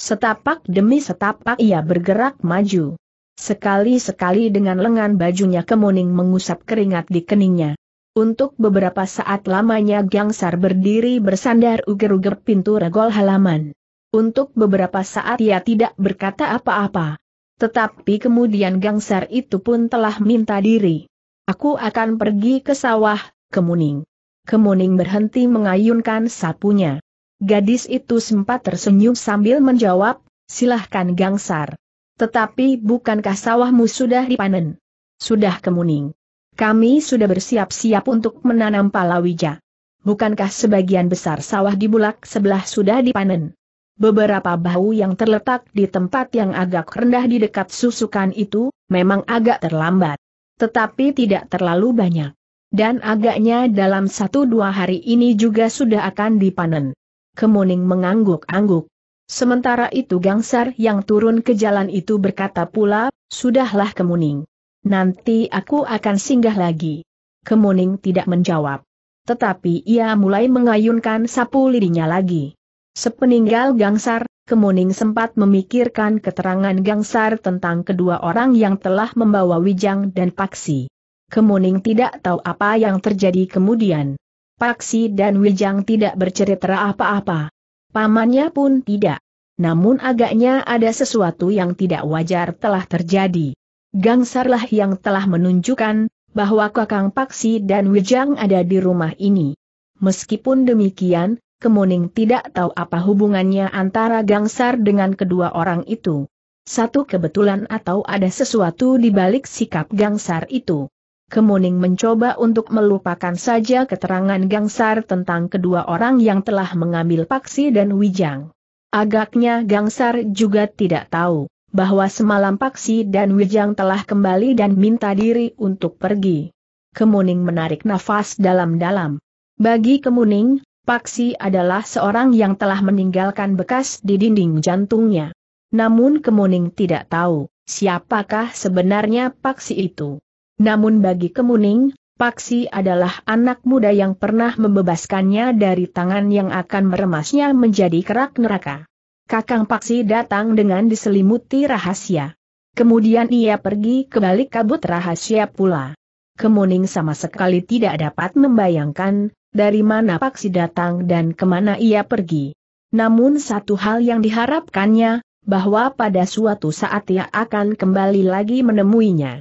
Setapak demi setapak ia bergerak maju. Sekali-sekali dengan lengan bajunya kemuning mengusap keringat di keningnya. Untuk beberapa saat lamanya Gangsar berdiri bersandar uger-uger pintu regol halaman. Untuk beberapa saat ia tidak berkata apa-apa. Tetapi kemudian Gangsar itu pun telah minta diri. Aku akan pergi ke sawah, Kemuning. Kemuning berhenti mengayunkan sapunya. Gadis itu sempat tersenyum sambil menjawab, silahkan Gangsar. Tetapi bukankah sawahmu sudah dipanen? Sudah kemuning. Kami sudah bersiap-siap untuk menanam palawija. Bukankah sebagian besar sawah di bulak sebelah sudah dipanen? Beberapa bahu yang terletak di tempat yang agak rendah di dekat susukan itu, memang agak terlambat. Tetapi tidak terlalu banyak. Dan agaknya dalam satu dua hari ini juga sudah akan dipanen. Kemuning mengangguk-angguk. Sementara itu Gangsar yang turun ke jalan itu berkata pula, Sudahlah Kemuning. Nanti aku akan singgah lagi. Kemuning tidak menjawab. Tetapi ia mulai mengayunkan sapu lidinya lagi. Sepeninggal Gangsar, Kemuning sempat memikirkan keterangan Gangsar tentang kedua orang yang telah membawa Wijang dan Paksi. Kemuning tidak tahu apa yang terjadi kemudian. Paksi dan Wijang tidak bercerita apa-apa. Pamannya pun tidak. Namun agaknya ada sesuatu yang tidak wajar telah terjadi. Gangsarlah yang telah menunjukkan bahwa Kakang Paksi dan Wijang ada di rumah ini. Meskipun demikian, Kemuning tidak tahu apa hubungannya antara Gangsar dengan kedua orang itu. Satu kebetulan atau ada sesuatu di balik sikap Gangsar itu. Kemuning mencoba untuk melupakan saja keterangan Gangsar tentang kedua orang yang telah mengambil Paksi dan Wijang. Agaknya Gangsar juga tidak tahu bahwa semalam Paksi dan Wijang telah kembali dan minta diri untuk pergi. Kemuning menarik nafas dalam-dalam. Bagi Kemuning, Paksi adalah seorang yang telah meninggalkan bekas di dinding jantungnya. Namun Kemuning tidak tahu siapakah sebenarnya Paksi itu. Namun bagi Kemuning, Paksi adalah anak muda yang pernah membebaskannya dari tangan yang akan meremasnya menjadi kerak neraka. Kakang Paksi datang dengan diselimuti rahasia. Kemudian ia pergi ke balik kabut rahasia pula. Kemuning sama sekali tidak dapat membayangkan, dari mana Paksi datang dan kemana ia pergi. Namun satu hal yang diharapkannya, bahwa pada suatu saat ia akan kembali lagi menemuinya.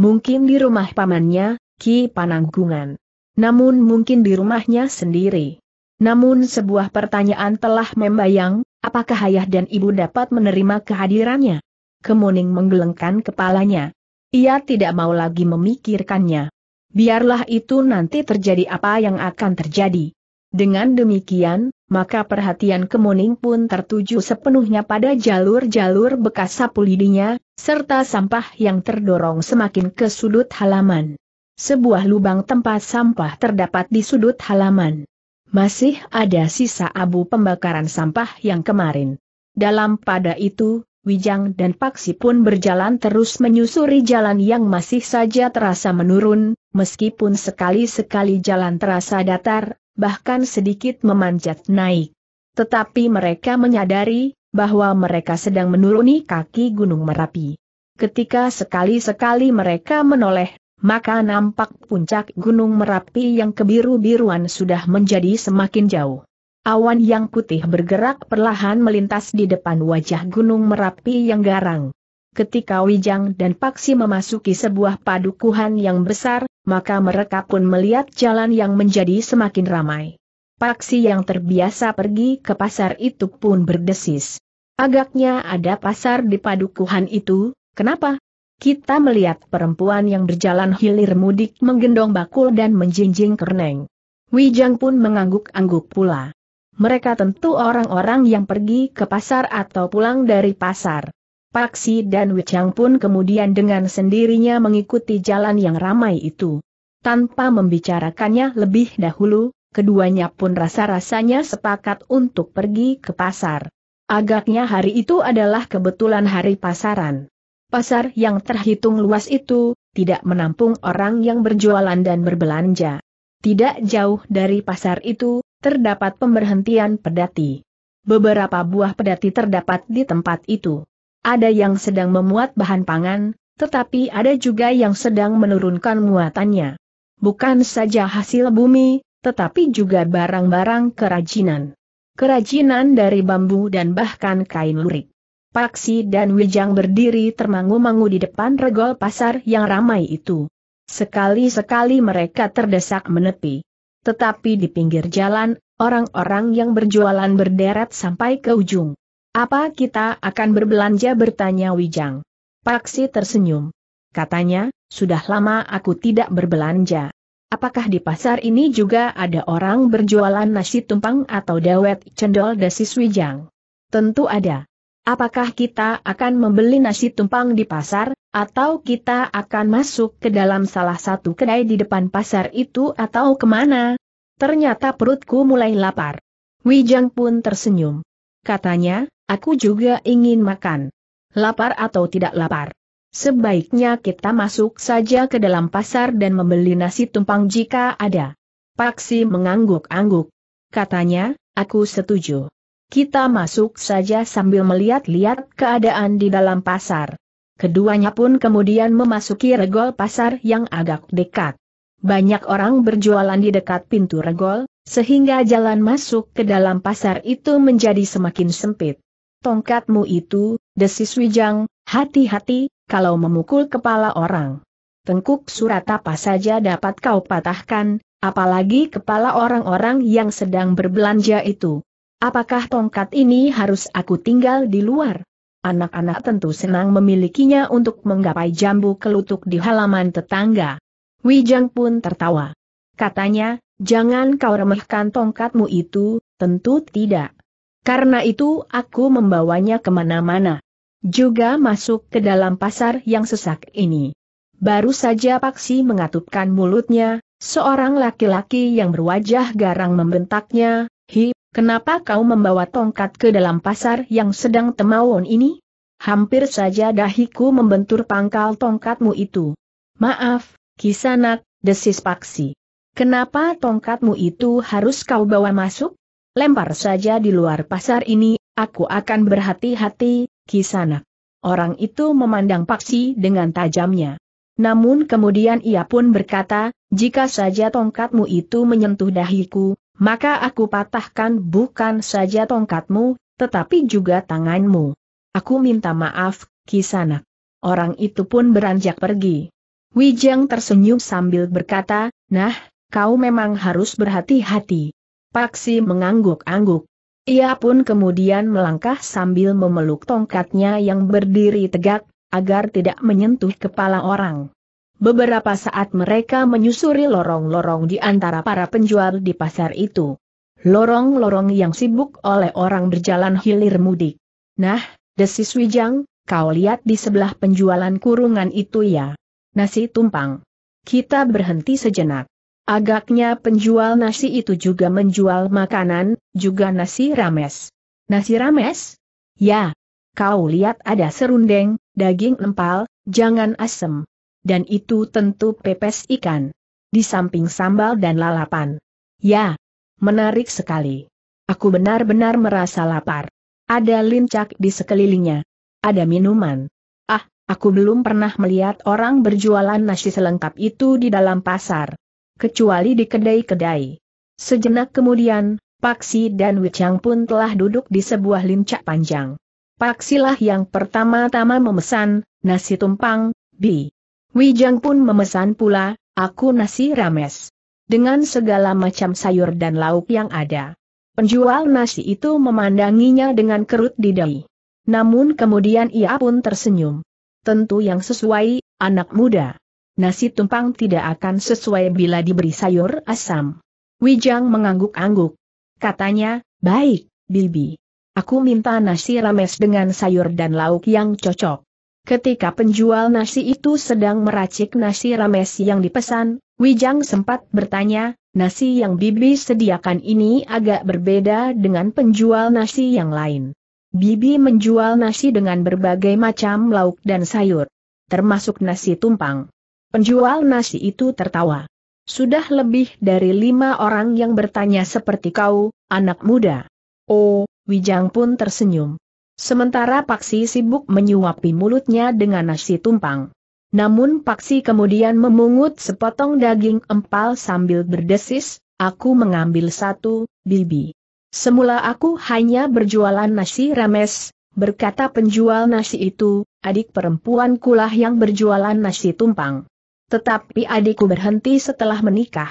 Mungkin di rumah pamannya, Ki Pananggungan. Namun mungkin di rumahnya sendiri. Namun sebuah pertanyaan telah membayang, apakah ayah dan ibu dapat menerima kehadirannya? Kemuning menggelengkan kepalanya. Ia tidak mau lagi memikirkannya. Biarlah itu nanti terjadi apa yang akan terjadi. Dengan demikian, maka perhatian Kemuning pun tertuju sepenuhnya pada jalur-jalur bekas sapu lidinya, serta sampah yang terdorong semakin ke sudut halaman. Sebuah lubang tempat sampah terdapat di sudut halaman. Masih ada sisa abu pembakaran sampah yang kemarin. Dalam pada itu, Wijang dan Paksi pun berjalan terus menyusuri jalan yang masih saja terasa menurun, meskipun sekali-sekali jalan terasa datar, bahkan sedikit memanjat naik. Tetapi mereka menyadari bahwa mereka sedang menuruni kaki Gunung Merapi. Ketika sekali-sekali mereka menoleh, maka nampak puncak Gunung Merapi yang kebiru-biruan sudah menjadi semakin jauh. Awan yang putih bergerak perlahan melintas di depan wajah Gunung Merapi yang garang. Ketika Wijang dan Paksi memasuki sebuah padukuhan yang besar, maka mereka pun melihat jalan yang menjadi semakin ramai. Paksi yang terbiasa pergi ke pasar itu pun berdesis. Agaknya ada pasar di padukuhan itu, kenapa? Kita melihat perempuan yang berjalan hilir mudik menggendong bakul dan menjinjing kerneng. Wijang pun mengangguk-angguk pula. Mereka tentu orang-orang yang pergi ke pasar atau pulang dari pasar. Paksi dan Wichang pun kemudian dengan sendirinya mengikuti jalan yang ramai itu. Tanpa membicarakannya lebih dahulu, keduanya pun rasa-rasanya sepakat untuk pergi ke pasar. Agaknya hari itu adalah kebetulan hari pasaran. Pasar yang terhitung luas itu, tidak menampung orang yang berjualan dan berbelanja. Tidak jauh dari pasar itu, terdapat pemberhentian pedati. Beberapa buah pedati terdapat di tempat itu. Ada yang sedang memuat bahan pangan, tetapi ada juga yang sedang menurunkan muatannya. Bukan saja hasil bumi, tetapi juga barang-barang kerajinan. Kerajinan dari bambu dan bahkan kain lurik. Paksi dan Wijang berdiri termangu-mangu di depan regol pasar yang ramai itu. Sekali-sekali mereka terdesak menepi. Tetapi di pinggir jalan, orang-orang yang berjualan berderet sampai ke ujung. Apa kita akan berbelanja bertanya Wijang. Paksi tersenyum. Katanya, sudah lama aku tidak berbelanja. Apakah di pasar ini juga ada orang berjualan nasi tumpang atau dawet cendol desis Wijang? Tentu ada. Apakah kita akan membeli nasi tumpang di pasar, atau kita akan masuk ke dalam salah satu kedai di depan pasar itu atau kemana? Ternyata perutku mulai lapar. Wijang pun tersenyum. Katanya, Aku juga ingin makan. Lapar atau tidak lapar? Sebaiknya kita masuk saja ke dalam pasar dan membeli nasi tumpang jika ada. Paksi mengangguk-angguk. Katanya, aku setuju. Kita masuk saja sambil melihat-lihat keadaan di dalam pasar. Keduanya pun kemudian memasuki regol pasar yang agak dekat. Banyak orang berjualan di dekat pintu regol, sehingga jalan masuk ke dalam pasar itu menjadi semakin sempit tongkatmu itu, desis Wijang, hati-hati, kalau memukul kepala orang. Tengkuk surat apa saja dapat kau patahkan, apalagi kepala orang-orang yang sedang berbelanja itu. Apakah tongkat ini harus aku tinggal di luar? Anak-anak tentu senang memilikinya untuk menggapai jambu kelutuk di halaman tetangga. Wijang pun tertawa. Katanya, jangan kau remehkan tongkatmu itu, tentu tidak. Karena itu aku membawanya kemana-mana. Juga masuk ke dalam pasar yang sesak ini. Baru saja Paksi mengatupkan mulutnya, seorang laki-laki yang berwajah garang membentaknya, Hi, kenapa kau membawa tongkat ke dalam pasar yang sedang temawon ini? Hampir saja dahiku membentur pangkal tongkatmu itu. Maaf, kisanak, desis Paksi. Kenapa tongkatmu itu harus kau bawa masuk? lempar saja di luar pasar ini, aku akan berhati-hati, kisanak. Orang itu memandang Paksi dengan tajamnya. Namun kemudian ia pun berkata, jika saja tongkatmu itu menyentuh dahiku, maka aku patahkan bukan saja tongkatmu, tetapi juga tanganmu. Aku minta maaf, kisanak. Orang itu pun beranjak pergi. Wijang tersenyum sambil berkata, nah, kau memang harus berhati-hati. Paksi mengangguk-angguk. Ia pun kemudian melangkah sambil memeluk tongkatnya yang berdiri tegak, agar tidak menyentuh kepala orang. Beberapa saat mereka menyusuri lorong-lorong di antara para penjual di pasar itu. Lorong-lorong yang sibuk oleh orang berjalan hilir mudik. Nah, desis Wijang, kau lihat di sebelah penjualan kurungan itu ya. Nasi tumpang. Kita berhenti sejenak. Agaknya penjual nasi itu juga menjual makanan, juga nasi rames. Nasi rames? Ya. Kau lihat ada serundeng, daging empal, jangan asem. Dan itu tentu pepes ikan. Di samping sambal dan lalapan. Ya. Menarik sekali. Aku benar-benar merasa lapar. Ada lincak di sekelilingnya. Ada minuman. Ah, aku belum pernah melihat orang berjualan nasi selengkap itu di dalam pasar kecuali di kedai-kedai. Sejenak kemudian, Paksi dan Wicang pun telah duduk di sebuah lincak panjang. Paksilah yang pertama-tama memesan, nasi tumpang, bi. Wijang pun memesan pula, aku nasi rames. Dengan segala macam sayur dan lauk yang ada. Penjual nasi itu memandanginya dengan kerut di dahi. Namun kemudian ia pun tersenyum. Tentu yang sesuai, anak muda nasi tumpang tidak akan sesuai bila diberi sayur asam. Wijang mengangguk-angguk. Katanya, baik, Bibi. Aku minta nasi rames dengan sayur dan lauk yang cocok. Ketika penjual nasi itu sedang meracik nasi rames yang dipesan, Wijang sempat bertanya, nasi yang Bibi sediakan ini agak berbeda dengan penjual nasi yang lain. Bibi menjual nasi dengan berbagai macam lauk dan sayur, termasuk nasi tumpang. Penjual nasi itu tertawa. Sudah lebih dari lima orang yang bertanya seperti kau, anak muda. Oh, Wijang pun tersenyum. Sementara Paksi sibuk menyuapi mulutnya dengan nasi tumpang. Namun Paksi kemudian memungut sepotong daging empal sambil berdesis, aku mengambil satu, bibi. Semula aku hanya berjualan nasi rames, berkata penjual nasi itu, adik perempuan kulah yang berjualan nasi tumpang. Tetapi adikku berhenti setelah menikah.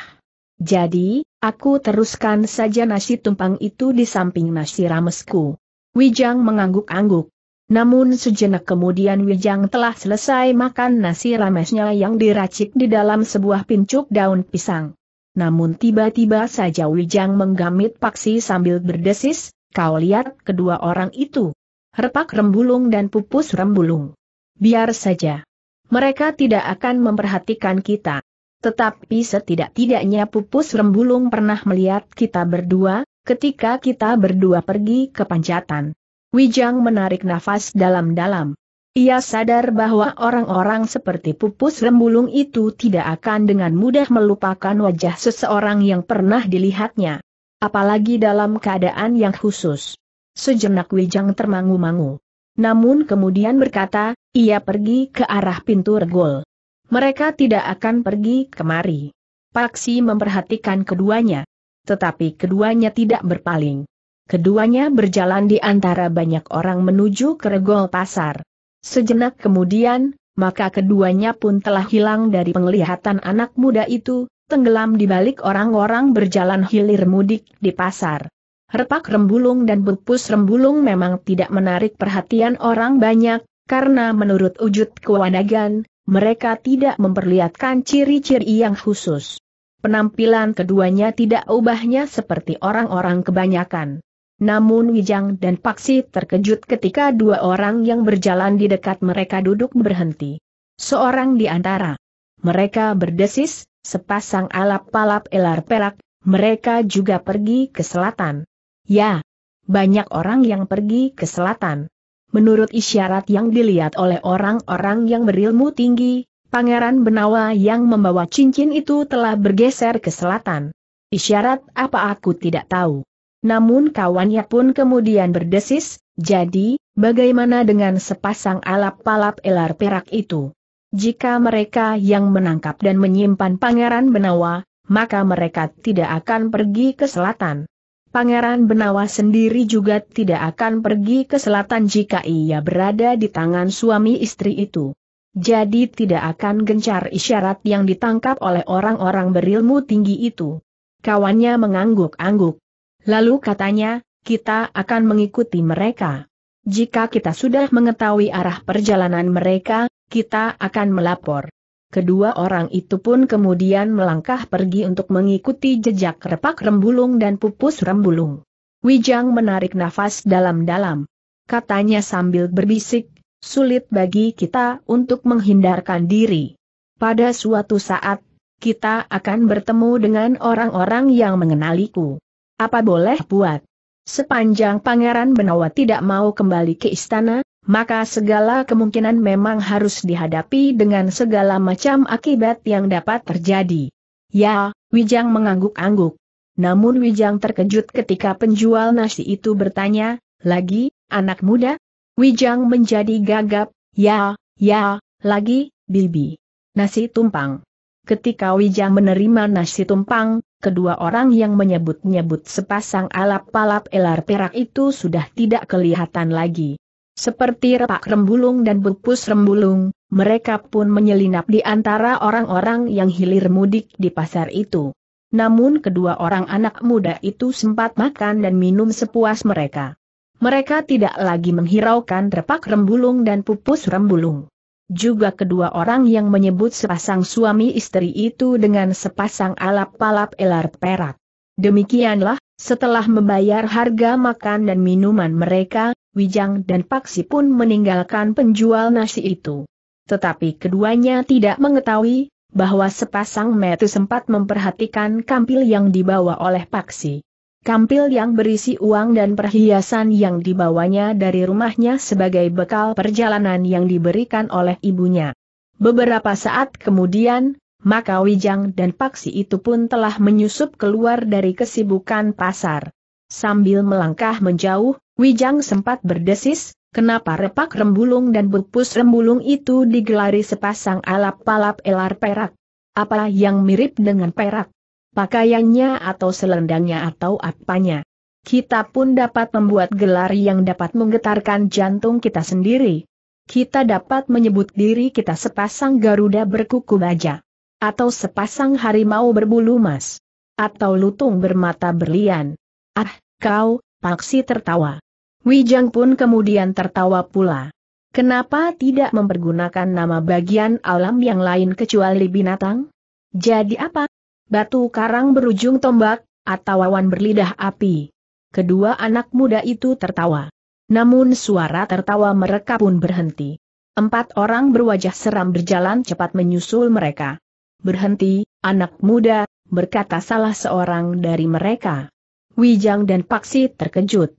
Jadi, aku teruskan saja nasi tumpang itu di samping nasi ramesku. Wijang mengangguk-angguk. Namun sejenak kemudian Wijang telah selesai makan nasi ramesnya yang diracik di dalam sebuah pincuk daun pisang. Namun tiba-tiba saja Wijang menggamit paksi sambil berdesis, kau lihat kedua orang itu. Repak rembulung dan pupus rembulung. Biar saja mereka tidak akan memperhatikan kita. Tetapi setidak-tidaknya Pupus Rembulung pernah melihat kita berdua, ketika kita berdua pergi ke Panjatan. Wijang menarik nafas dalam-dalam. Ia sadar bahwa orang-orang seperti Pupus Rembulung itu tidak akan dengan mudah melupakan wajah seseorang yang pernah dilihatnya. Apalagi dalam keadaan yang khusus. Sejenak Wijang termangu-mangu. Namun kemudian berkata, ia pergi ke arah pintu regol. Mereka tidak akan pergi kemari. Paksi memperhatikan keduanya. Tetapi keduanya tidak berpaling. Keduanya berjalan di antara banyak orang menuju ke regol pasar. Sejenak kemudian, maka keduanya pun telah hilang dari penglihatan anak muda itu, tenggelam di balik orang-orang berjalan hilir mudik di pasar. Repak rembulung dan bupus rembulung memang tidak menarik perhatian orang banyak, karena menurut wujud kewanagan, mereka tidak memperlihatkan ciri-ciri yang khusus. Penampilan keduanya tidak ubahnya seperti orang-orang kebanyakan. Namun Wijang dan Paksi terkejut ketika dua orang yang berjalan di dekat mereka duduk berhenti. Seorang di antara mereka berdesis, sepasang alap-alap elar perak, mereka juga pergi ke selatan. Ya, banyak orang yang pergi ke selatan. Menurut isyarat yang dilihat oleh orang-orang yang berilmu tinggi, Pangeran Benawa yang membawa cincin itu telah bergeser ke selatan. Isyarat apa aku tidak tahu. Namun kawannya pun kemudian berdesis, jadi, bagaimana dengan sepasang alap-palap elar perak itu? Jika mereka yang menangkap dan menyimpan Pangeran Benawa, maka mereka tidak akan pergi ke selatan. Pangeran Benawa sendiri juga tidak akan pergi ke selatan jika ia berada di tangan suami istri itu. Jadi tidak akan gencar isyarat yang ditangkap oleh orang-orang berilmu tinggi itu. Kawannya mengangguk-angguk. Lalu katanya, kita akan mengikuti mereka. Jika kita sudah mengetahui arah perjalanan mereka, kita akan melapor. Kedua orang itu pun kemudian melangkah pergi untuk mengikuti jejak repak rembulung dan pupus rembulung. Wijang menarik nafas dalam-dalam. Katanya sambil berbisik, sulit bagi kita untuk menghindarkan diri. Pada suatu saat, kita akan bertemu dengan orang-orang yang mengenaliku. Apa boleh buat? Sepanjang Pangeran Benawa tidak mau kembali ke istana, maka segala kemungkinan memang harus dihadapi dengan segala macam akibat yang dapat terjadi. Ya, Wijang mengangguk-angguk. Namun Wijang terkejut ketika penjual nasi itu bertanya, lagi, anak muda? Wijang menjadi gagap, ya, ya, lagi, bibi. Nasi tumpang. Ketika Wijang menerima nasi tumpang, kedua orang yang menyebut-nyebut sepasang alap-palap elar perak itu sudah tidak kelihatan lagi. Seperti repak rembulung dan pupus rembulung, mereka pun menyelinap di antara orang-orang yang hilir mudik di pasar itu. Namun kedua orang anak muda itu sempat makan dan minum sepuas mereka. Mereka tidak lagi menghiraukan repak rembulung dan pupus rembulung. Juga kedua orang yang menyebut sepasang suami istri itu dengan sepasang alap-alap elar perak. Demikianlah, setelah membayar harga makan dan minuman mereka, Wijang dan Paksi pun meninggalkan penjual nasi itu. Tetapi keduanya tidak mengetahui bahwa sepasang metu sempat memperhatikan kampil yang dibawa oleh Paksi. Kampil yang berisi uang dan perhiasan yang dibawanya dari rumahnya sebagai bekal perjalanan yang diberikan oleh ibunya. Beberapa saat kemudian, maka Wijang dan Paksi itu pun telah menyusup keluar dari kesibukan pasar. Sambil melangkah menjauh, Wijang sempat berdesis, kenapa repak rembulung dan bupus rembulung itu digelari sepasang alap-alap elar perak? Apa yang mirip dengan perak? Pakaiannya atau selendangnya atau apanya? Kita pun dapat membuat gelar yang dapat menggetarkan jantung kita sendiri. Kita dapat menyebut diri kita sepasang Garuda berkuku baja. Atau sepasang harimau berbulu emas. Atau lutung bermata berlian. Ah, kau, Paksi tertawa. Wijang pun kemudian tertawa pula. Kenapa tidak mempergunakan nama bagian alam yang lain kecuali binatang? Jadi apa? Batu karang berujung tombak, atau awan berlidah api. Kedua anak muda itu tertawa. Namun suara tertawa mereka pun berhenti. Empat orang berwajah seram berjalan cepat menyusul mereka. Berhenti, anak muda, berkata salah seorang dari mereka. Wijang dan Paksi terkejut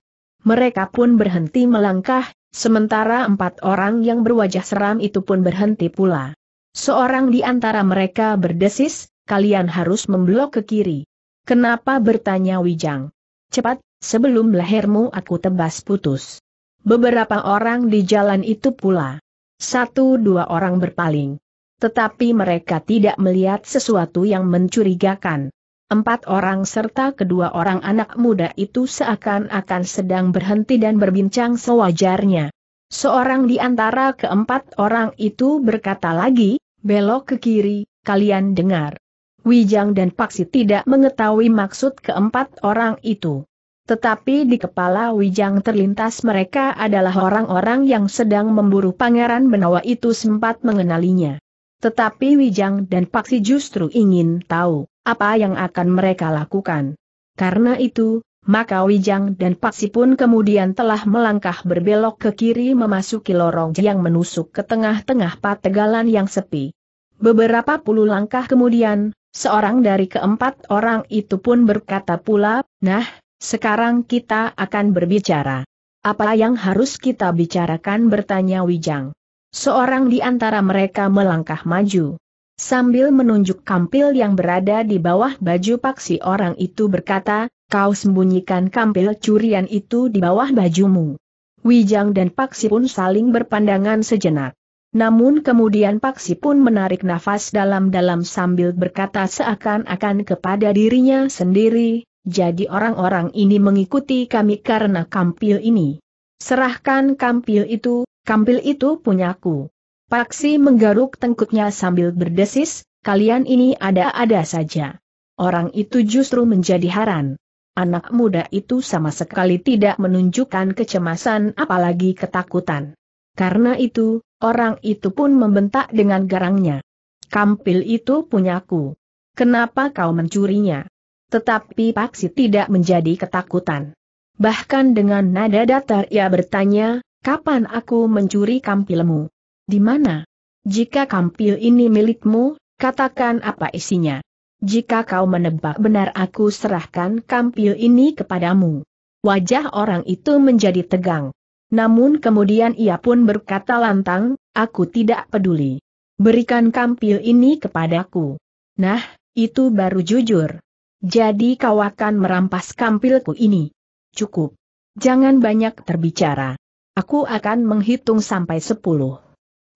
mereka pun berhenti melangkah, sementara empat orang yang berwajah seram itu pun berhenti pula. Seorang di antara mereka berdesis, kalian harus memblok ke kiri. Kenapa bertanya Wijang? Cepat, sebelum lehermu aku tebas putus. Beberapa orang di jalan itu pula. Satu dua orang berpaling. Tetapi mereka tidak melihat sesuatu yang mencurigakan. Empat orang serta kedua orang anak muda itu seakan-akan sedang berhenti dan berbincang sewajarnya. Seorang di antara keempat orang itu berkata lagi, belok ke kiri, kalian dengar. Wijang dan Paksi tidak mengetahui maksud keempat orang itu. Tetapi di kepala Wijang terlintas mereka adalah orang-orang yang sedang memburu Pangeran Benawa itu sempat mengenalinya. Tetapi Wijang dan Paksi justru ingin tahu apa yang akan mereka lakukan. Karena itu, maka Wijang dan Paksi pun kemudian telah melangkah berbelok ke kiri memasuki lorong yang menusuk ke tengah-tengah pategalan yang sepi. Beberapa puluh langkah kemudian, seorang dari keempat orang itu pun berkata pula, nah, sekarang kita akan berbicara. Apa yang harus kita bicarakan bertanya Wijang. Seorang di antara mereka melangkah maju. Sambil menunjuk kampil yang berada di bawah baju paksi orang itu berkata, kau sembunyikan kampil curian itu di bawah bajumu. Wijang dan Paksi pun saling berpandangan sejenak. Namun kemudian Paksi pun menarik nafas dalam-dalam sambil berkata seakan-akan kepada dirinya sendiri, jadi orang-orang ini mengikuti kami karena kampil ini. Serahkan kampil itu, kampil itu punyaku. Paksi menggaruk tengkuknya sambil berdesis, kalian ini ada-ada saja. Orang itu justru menjadi haran. Anak muda itu sama sekali tidak menunjukkan kecemasan apalagi ketakutan. Karena itu, orang itu pun membentak dengan garangnya. Kampil itu punyaku. Kenapa kau mencurinya? Tetapi Paksi tidak menjadi ketakutan. Bahkan dengan nada datar ia bertanya, kapan aku mencuri kampilmu? Di mana? Jika kampil ini milikmu, katakan apa isinya. Jika kau menebak benar aku serahkan kampil ini kepadamu. Wajah orang itu menjadi tegang. Namun kemudian ia pun berkata lantang, aku tidak peduli. Berikan kampil ini kepadaku. Nah, itu baru jujur. Jadi kau akan merampas kampilku ini. Cukup. Jangan banyak terbicara. Aku akan menghitung sampai sepuluh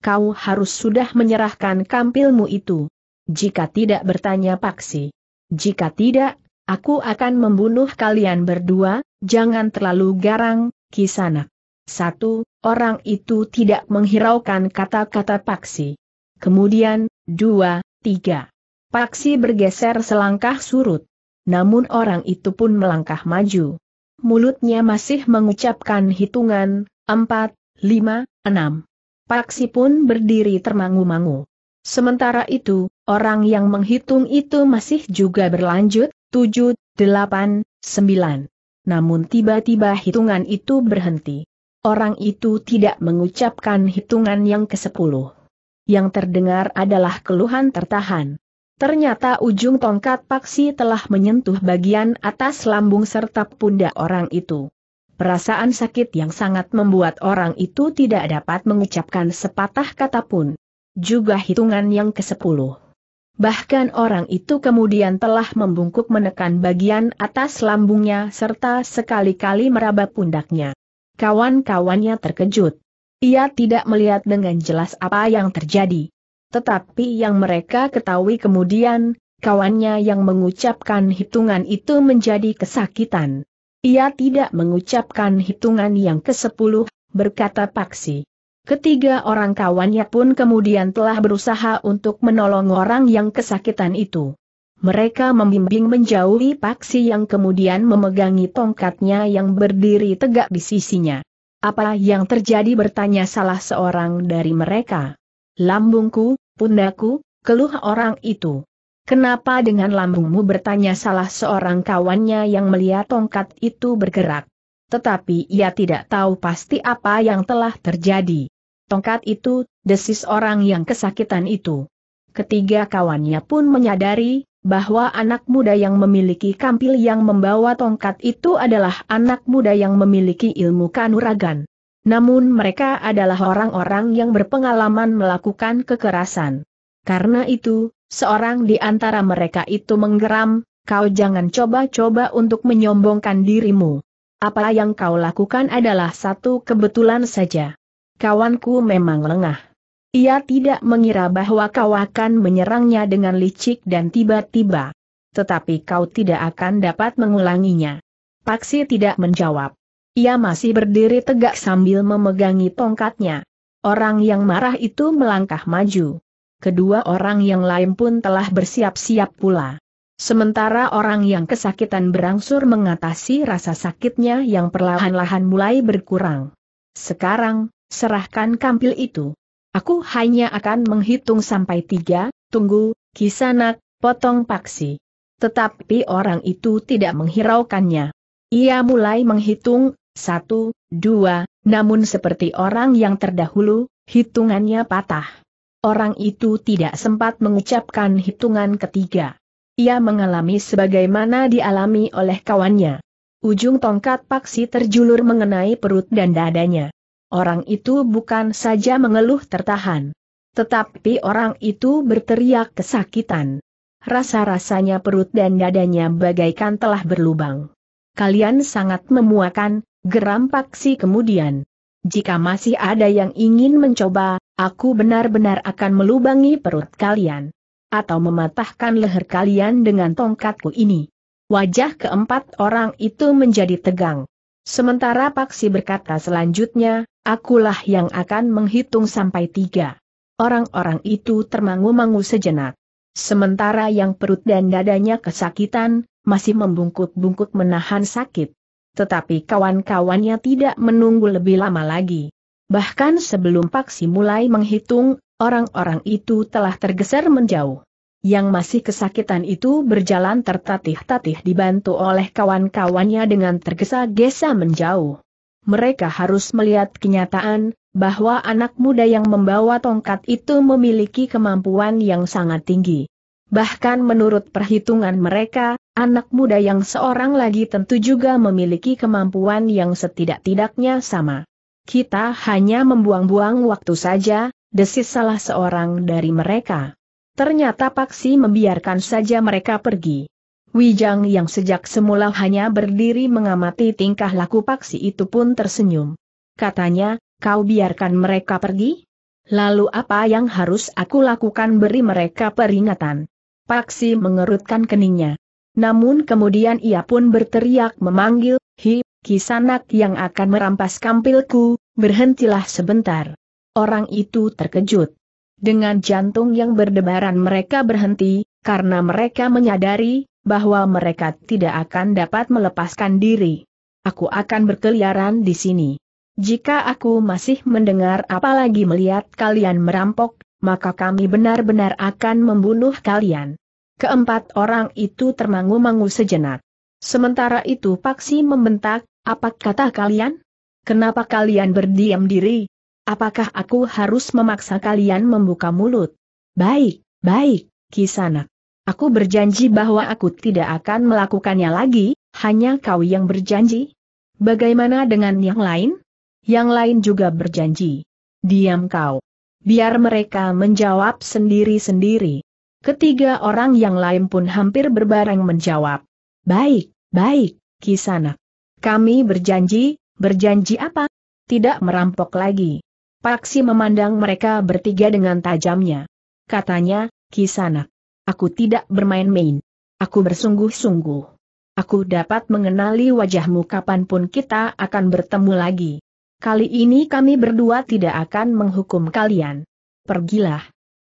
kau harus sudah menyerahkan kampilmu itu. Jika tidak bertanya Paksi. Jika tidak, aku akan membunuh kalian berdua, jangan terlalu garang, Kisana. Satu, orang itu tidak menghiraukan kata-kata Paksi. Kemudian, dua, tiga. Paksi bergeser selangkah surut. Namun orang itu pun melangkah maju. Mulutnya masih mengucapkan hitungan, empat, lima, enam. Paksi pun berdiri termangu-mangu. Sementara itu, orang yang menghitung itu masih juga berlanjut, tujuh, delapan, sembilan. Namun tiba-tiba hitungan itu berhenti. Orang itu tidak mengucapkan hitungan yang ke-10. Yang terdengar adalah keluhan tertahan. Ternyata ujung tongkat paksi telah menyentuh bagian atas lambung serta pundak orang itu. Perasaan sakit yang sangat membuat orang itu tidak dapat mengucapkan sepatah kata pun. Juga hitungan yang ke-10. Bahkan orang itu kemudian telah membungkuk menekan bagian atas lambungnya serta sekali-kali meraba pundaknya. Kawan-kawannya terkejut. Ia tidak melihat dengan jelas apa yang terjadi. Tetapi yang mereka ketahui kemudian, kawannya yang mengucapkan hitungan itu menjadi kesakitan. Ia tidak mengucapkan hitungan yang ke-10, berkata Paksi. Ketiga orang kawannya pun kemudian telah berusaha untuk menolong orang yang kesakitan itu. Mereka membimbing menjauhi Paksi yang kemudian memegangi tongkatnya yang berdiri tegak di sisinya. Apa yang terjadi bertanya salah seorang dari mereka. Lambungku, pundaku, keluh orang itu. Kenapa dengan lambungmu bertanya salah seorang kawannya yang melihat tongkat itu bergerak. Tetapi ia tidak tahu pasti apa yang telah terjadi. Tongkat itu, desis orang yang kesakitan itu. Ketiga kawannya pun menyadari, bahwa anak muda yang memiliki kampil yang membawa tongkat itu adalah anak muda yang memiliki ilmu kanuragan. Namun mereka adalah orang-orang yang berpengalaman melakukan kekerasan. Karena itu, Seorang di antara mereka itu menggeram, kau jangan coba-coba untuk menyombongkan dirimu. Apa yang kau lakukan adalah satu kebetulan saja. Kawanku memang lengah. Ia tidak mengira bahwa kau akan menyerangnya dengan licik dan tiba-tiba. Tetapi kau tidak akan dapat mengulanginya. Paksi tidak menjawab. Ia masih berdiri tegak sambil memegangi tongkatnya. Orang yang marah itu melangkah maju kedua orang yang lain pun telah bersiap-siap pula. Sementara orang yang kesakitan berangsur mengatasi rasa sakitnya yang perlahan-lahan mulai berkurang. Sekarang, serahkan kampil itu. Aku hanya akan menghitung sampai tiga, tunggu, kisanak, potong paksi. Tetapi orang itu tidak menghiraukannya. Ia mulai menghitung, satu, dua, namun seperti orang yang terdahulu, hitungannya patah orang itu tidak sempat mengucapkan hitungan ketiga. Ia mengalami sebagaimana dialami oleh kawannya. Ujung tongkat paksi terjulur mengenai perut dan dadanya. Orang itu bukan saja mengeluh tertahan. Tetapi orang itu berteriak kesakitan. Rasa-rasanya perut dan dadanya bagaikan telah berlubang. Kalian sangat memuakan, geram paksi kemudian. Jika masih ada yang ingin mencoba, aku benar-benar akan melubangi perut kalian. Atau mematahkan leher kalian dengan tongkatku ini. Wajah keempat orang itu menjadi tegang. Sementara Paksi berkata selanjutnya, akulah yang akan menghitung sampai tiga. Orang-orang itu termangu-mangu sejenak. Sementara yang perut dan dadanya kesakitan, masih membungkuk-bungkuk menahan sakit. Tetapi kawan-kawannya tidak menunggu lebih lama lagi. Bahkan sebelum Paksi mulai menghitung, orang-orang itu telah tergeser menjauh. Yang masih kesakitan itu berjalan tertatih-tatih dibantu oleh kawan-kawannya dengan tergesa-gesa menjauh. Mereka harus melihat kenyataan, bahwa anak muda yang membawa tongkat itu memiliki kemampuan yang sangat tinggi. Bahkan menurut perhitungan mereka, anak muda yang seorang lagi tentu juga memiliki kemampuan yang setidak-tidaknya sama. Kita hanya membuang-buang waktu saja, desis salah seorang dari mereka. Ternyata Paksi membiarkan saja mereka pergi. Wijang yang sejak semula hanya berdiri mengamati tingkah laku Paksi itu pun tersenyum. Katanya, kau biarkan mereka pergi? Lalu apa yang harus aku lakukan beri mereka peringatan? Paksi mengerutkan keningnya. Namun kemudian ia pun berteriak memanggil, Hi, Kisanak yang akan merampas kampilku, berhentilah sebentar. Orang itu terkejut. Dengan jantung yang berdebaran mereka berhenti, karena mereka menyadari, bahwa mereka tidak akan dapat melepaskan diri. Aku akan berkeliaran di sini. Jika aku masih mendengar apalagi melihat kalian merampok, maka kami benar-benar akan membunuh kalian. Keempat orang itu termangu-mangu sejenak. Sementara itu Paksi membentak, apa kata kalian? Kenapa kalian berdiam diri? Apakah aku harus memaksa kalian membuka mulut? Baik, baik, kisana. Aku berjanji bahwa aku tidak akan melakukannya lagi, hanya kau yang berjanji. Bagaimana dengan yang lain? Yang lain juga berjanji. Diam kau. Biar mereka menjawab sendiri-sendiri. Ketiga orang yang lain pun hampir berbareng menjawab. Baik, baik, kisana. Kami berjanji, berjanji apa? Tidak merampok lagi. Paksi memandang mereka bertiga dengan tajamnya. Katanya, Kisana, Aku tidak bermain-main. Aku bersungguh-sungguh. Aku dapat mengenali wajahmu kapanpun kita akan bertemu lagi. Kali ini kami berdua tidak akan menghukum kalian. Pergilah.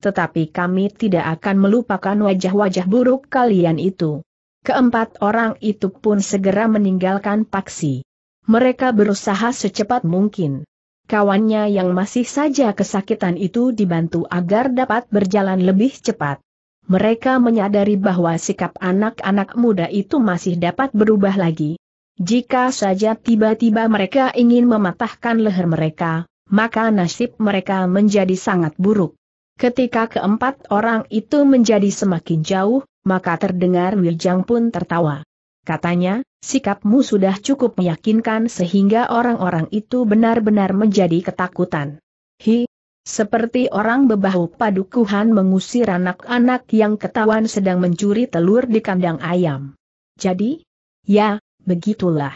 Tetapi kami tidak akan melupakan wajah-wajah buruk kalian itu. Keempat orang itu pun segera meninggalkan Paksi. Mereka berusaha secepat mungkin. Kawannya yang masih saja kesakitan itu dibantu agar dapat berjalan lebih cepat. Mereka menyadari bahwa sikap anak-anak muda itu masih dapat berubah lagi. Jika saja tiba-tiba mereka ingin mematahkan leher mereka, maka nasib mereka menjadi sangat buruk. Ketika keempat orang itu menjadi semakin jauh, maka terdengar Wijang pun tertawa. Katanya, sikapmu sudah cukup meyakinkan sehingga orang-orang itu benar-benar menjadi ketakutan. Hi, seperti orang bebahu padukuhan mengusir anak-anak yang ketahuan sedang mencuri telur di kandang ayam. Jadi? Ya, begitulah.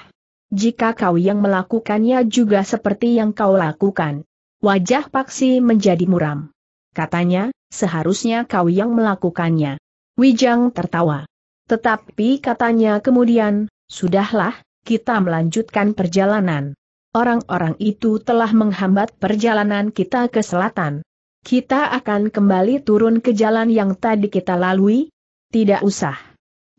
Jika kau yang melakukannya juga seperti yang kau lakukan. Wajah Paksi menjadi muram. Katanya, seharusnya kau yang melakukannya. Wijang tertawa. Tetapi katanya kemudian, sudahlah, kita melanjutkan perjalanan. Orang-orang itu telah menghambat perjalanan kita ke selatan. Kita akan kembali turun ke jalan yang tadi kita lalui? Tidak usah.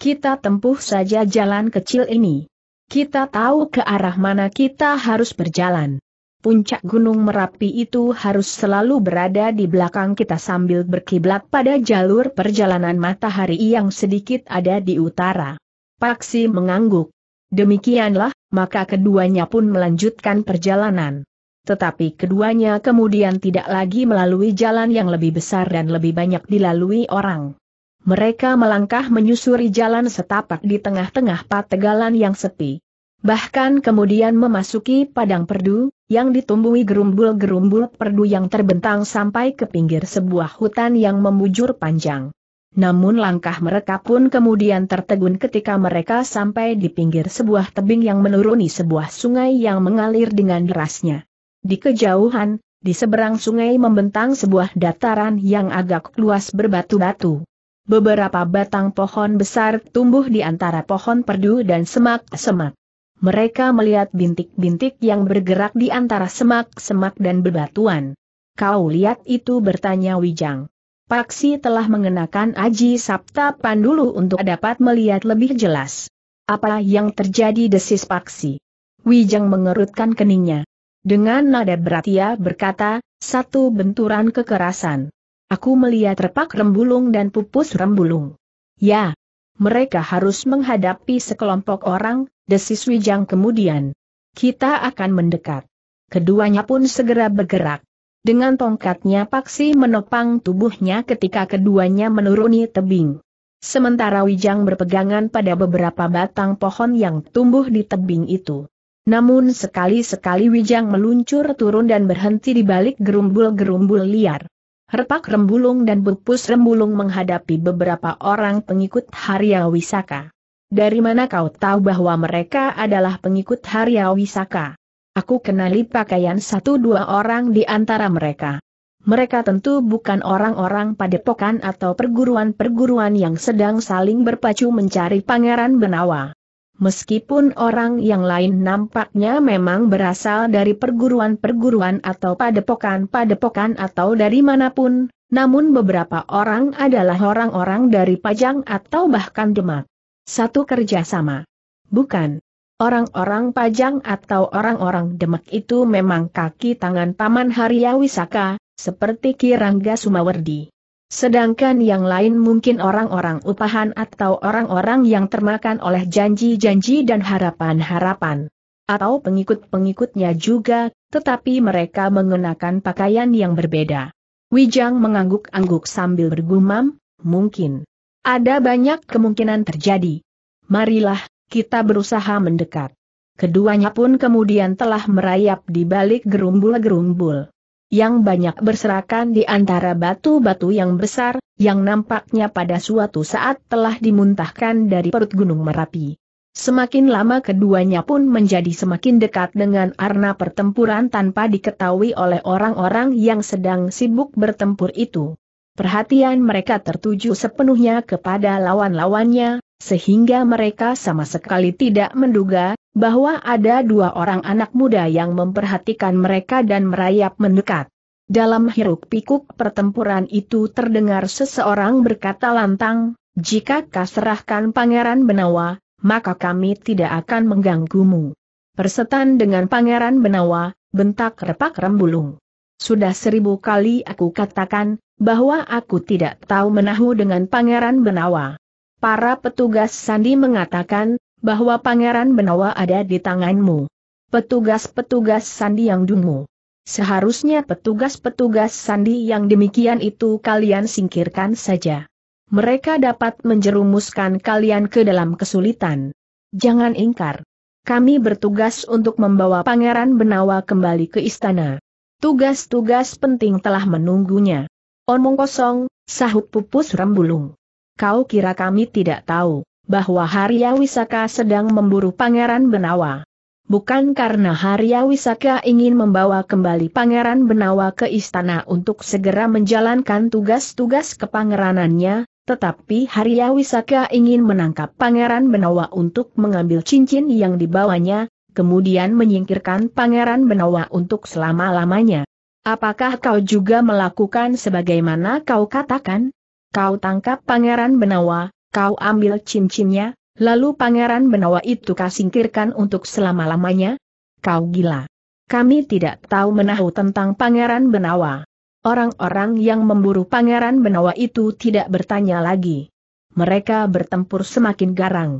Kita tempuh saja jalan kecil ini. Kita tahu ke arah mana kita harus berjalan puncak Gunung Merapi itu harus selalu berada di belakang kita sambil berkiblat pada jalur perjalanan matahari yang sedikit ada di utara. Paksi mengangguk. Demikianlah, maka keduanya pun melanjutkan perjalanan. Tetapi keduanya kemudian tidak lagi melalui jalan yang lebih besar dan lebih banyak dilalui orang. Mereka melangkah menyusuri jalan setapak di tengah-tengah pategalan yang sepi. Bahkan kemudian memasuki padang perdu, yang ditumbuhi gerumbul-gerumbul perdu yang terbentang sampai ke pinggir sebuah hutan yang membujur panjang. Namun langkah mereka pun kemudian tertegun ketika mereka sampai di pinggir sebuah tebing yang menuruni sebuah sungai yang mengalir dengan derasnya. Di kejauhan, di seberang sungai membentang sebuah dataran yang agak luas berbatu-batu. Beberapa batang pohon besar tumbuh di antara pohon perdu dan semak-semak mereka melihat bintik-bintik yang bergerak di antara semak-semak dan bebatuan. Kau lihat itu bertanya Wijang. Paksi telah mengenakan aji Sabta Pandulu untuk dapat melihat lebih jelas. Apa yang terjadi desis Paksi? Wijang mengerutkan keningnya. Dengan nada berat ia berkata, satu benturan kekerasan. Aku melihat repak rembulung dan pupus rembulung. Ya, mereka harus menghadapi sekelompok orang, desis Wijang kemudian. Kita akan mendekat. Keduanya pun segera bergerak. Dengan tongkatnya Paksi menopang tubuhnya ketika keduanya menuruni tebing. Sementara Wijang berpegangan pada beberapa batang pohon yang tumbuh di tebing itu. Namun sekali-sekali Wijang meluncur turun dan berhenti di balik gerumbul-gerumbul liar. Herpak Rembulung dan Bupus Rembulung menghadapi beberapa orang pengikut Harya Wisaka. Dari mana kau tahu bahwa mereka adalah pengikut Harya Wisaka? Aku kenali pakaian satu dua orang di antara mereka. Mereka tentu bukan orang-orang padepokan atau perguruan-perguruan yang sedang saling berpacu mencari Pangeran Benawa. Meskipun orang yang lain nampaknya memang berasal dari perguruan-perguruan atau padepokan-padepokan atau dari manapun, namun beberapa orang adalah orang-orang dari Pajang atau bahkan Demak. Satu kerjasama. Bukan. Orang-orang Pajang atau orang-orang Demak itu memang kaki tangan Paman Haryawisaka, seperti Kirangga Sumawardi. Sedangkan yang lain mungkin orang-orang upahan atau orang-orang yang termakan oleh janji-janji dan harapan-harapan. Atau pengikut-pengikutnya juga, tetapi mereka mengenakan pakaian yang berbeda. Wijang mengangguk-angguk sambil bergumam, mungkin. Ada banyak kemungkinan terjadi. Marilah, kita berusaha mendekat. Keduanya pun kemudian telah merayap di balik gerumbul-gerumbul. Yang banyak berserakan di antara batu-batu yang besar, yang nampaknya pada suatu saat telah dimuntahkan dari perut Gunung Merapi. Semakin lama keduanya pun menjadi semakin dekat dengan arna pertempuran tanpa diketahui oleh orang-orang yang sedang sibuk bertempur itu. Perhatian mereka tertuju sepenuhnya kepada lawan-lawannya, sehingga mereka sama sekali tidak menduga bahwa ada dua orang anak muda yang memperhatikan mereka dan merayap mendekat. Dalam hiruk-pikuk pertempuran itu terdengar seseorang berkata lantang, jika kau serahkan Pangeran Benawa, maka kami tidak akan mengganggumu. Persetan dengan Pangeran Benawa, bentak repak rembulung. Sudah seribu kali aku katakan, bahwa aku tidak tahu menahu dengan Pangeran Benawa. Para petugas Sandi mengatakan, bahwa Pangeran Benawa ada di tanganmu. Petugas-petugas Sandi yang dungu. Seharusnya petugas-petugas Sandi yang demikian itu kalian singkirkan saja. Mereka dapat menjerumuskan kalian ke dalam kesulitan. Jangan ingkar. Kami bertugas untuk membawa Pangeran Benawa kembali ke istana. Tugas-tugas penting telah menunggunya. Omong kosong, sahut pupus rembulung. Kau kira kami tidak tahu, bahwa Harya Wisaka sedang memburu Pangeran Benawa. Bukan karena Harya Wisaka ingin membawa kembali Pangeran Benawa ke istana untuk segera menjalankan tugas-tugas kepangeranannya, tetapi Harya Wisaka ingin menangkap Pangeran Benawa untuk mengambil cincin yang dibawanya, kemudian menyingkirkan Pangeran Benawa untuk selama-lamanya. Apakah kau juga melakukan sebagaimana kau katakan? Kau tangkap Pangeran Benawa, kau ambil cincinnya, lalu Pangeran Benawa itu kau singkirkan untuk selama-lamanya? Kau gila. Kami tidak tahu menahu tentang Pangeran Benawa. Orang-orang yang memburu Pangeran Benawa itu tidak bertanya lagi. Mereka bertempur semakin garang.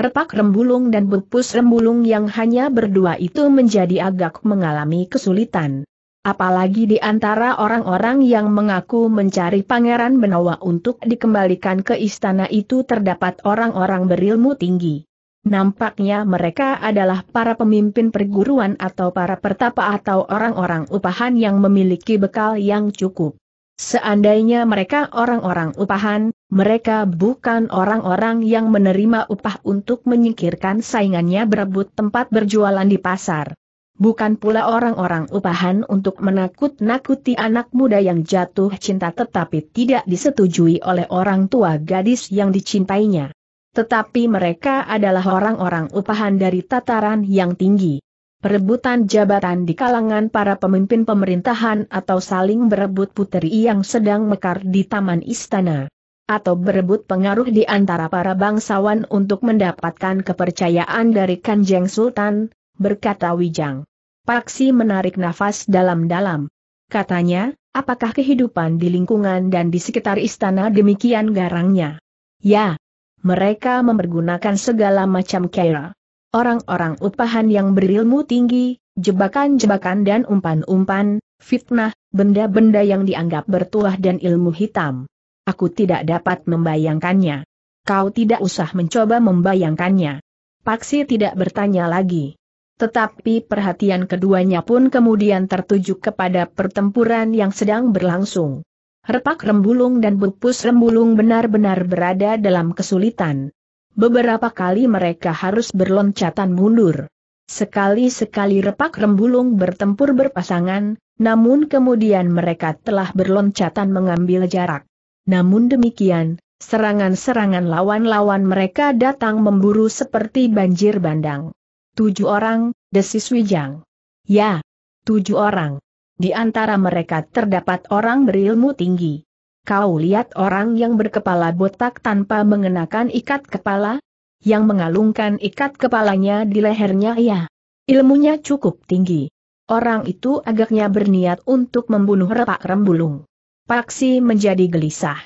Repak Rembulung dan Bupus Rembulung yang hanya berdua itu menjadi agak mengalami kesulitan. Apalagi di antara orang-orang yang mengaku mencari Pangeran Benawa untuk dikembalikan ke istana itu terdapat orang-orang berilmu tinggi. Nampaknya mereka adalah para pemimpin perguruan atau para pertapa atau orang-orang upahan yang memiliki bekal yang cukup. Seandainya mereka orang-orang upahan, mereka bukan orang-orang yang menerima upah untuk menyingkirkan saingannya berebut tempat berjualan di pasar. Bukan pula orang-orang upahan untuk menakut-nakuti anak muda yang jatuh cinta tetapi tidak disetujui oleh orang tua gadis yang dicintainya. Tetapi mereka adalah orang-orang upahan dari tataran yang tinggi perebutan jabatan di kalangan para pemimpin pemerintahan atau saling berebut puteri yang sedang mekar di taman istana atau berebut pengaruh di antara para bangsawan untuk mendapatkan kepercayaan dari Kanjeng Sultan, berkata Wijang. Paksi menarik nafas dalam-dalam. Katanya, apakah kehidupan di lingkungan dan di sekitar istana demikian garangnya? Ya. Mereka mempergunakan segala macam kera. Orang-orang upahan yang berilmu tinggi, jebakan-jebakan dan umpan-umpan, fitnah, benda-benda yang dianggap bertuah dan ilmu hitam. Aku tidak dapat membayangkannya. Kau tidak usah mencoba membayangkannya. Paksi tidak bertanya lagi. Tetapi perhatian keduanya pun kemudian tertuju kepada pertempuran yang sedang berlangsung. Repak Rembulung dan Bupus Rembulung benar-benar berada dalam kesulitan. Beberapa kali mereka harus berloncatan mundur. Sekali-sekali Repak Rembulung bertempur berpasangan, namun kemudian mereka telah berloncatan mengambil jarak namun demikian, serangan-serangan lawan-lawan mereka datang memburu seperti banjir bandang. Tujuh orang, desis Wijang. Ya, tujuh orang. Di antara mereka terdapat orang berilmu tinggi. Kau lihat orang yang berkepala botak tanpa mengenakan ikat kepala? Yang mengalungkan ikat kepalanya di lehernya ya. Ilmunya cukup tinggi. Orang itu agaknya berniat untuk membunuh repak rembulung. Paksi menjadi gelisah.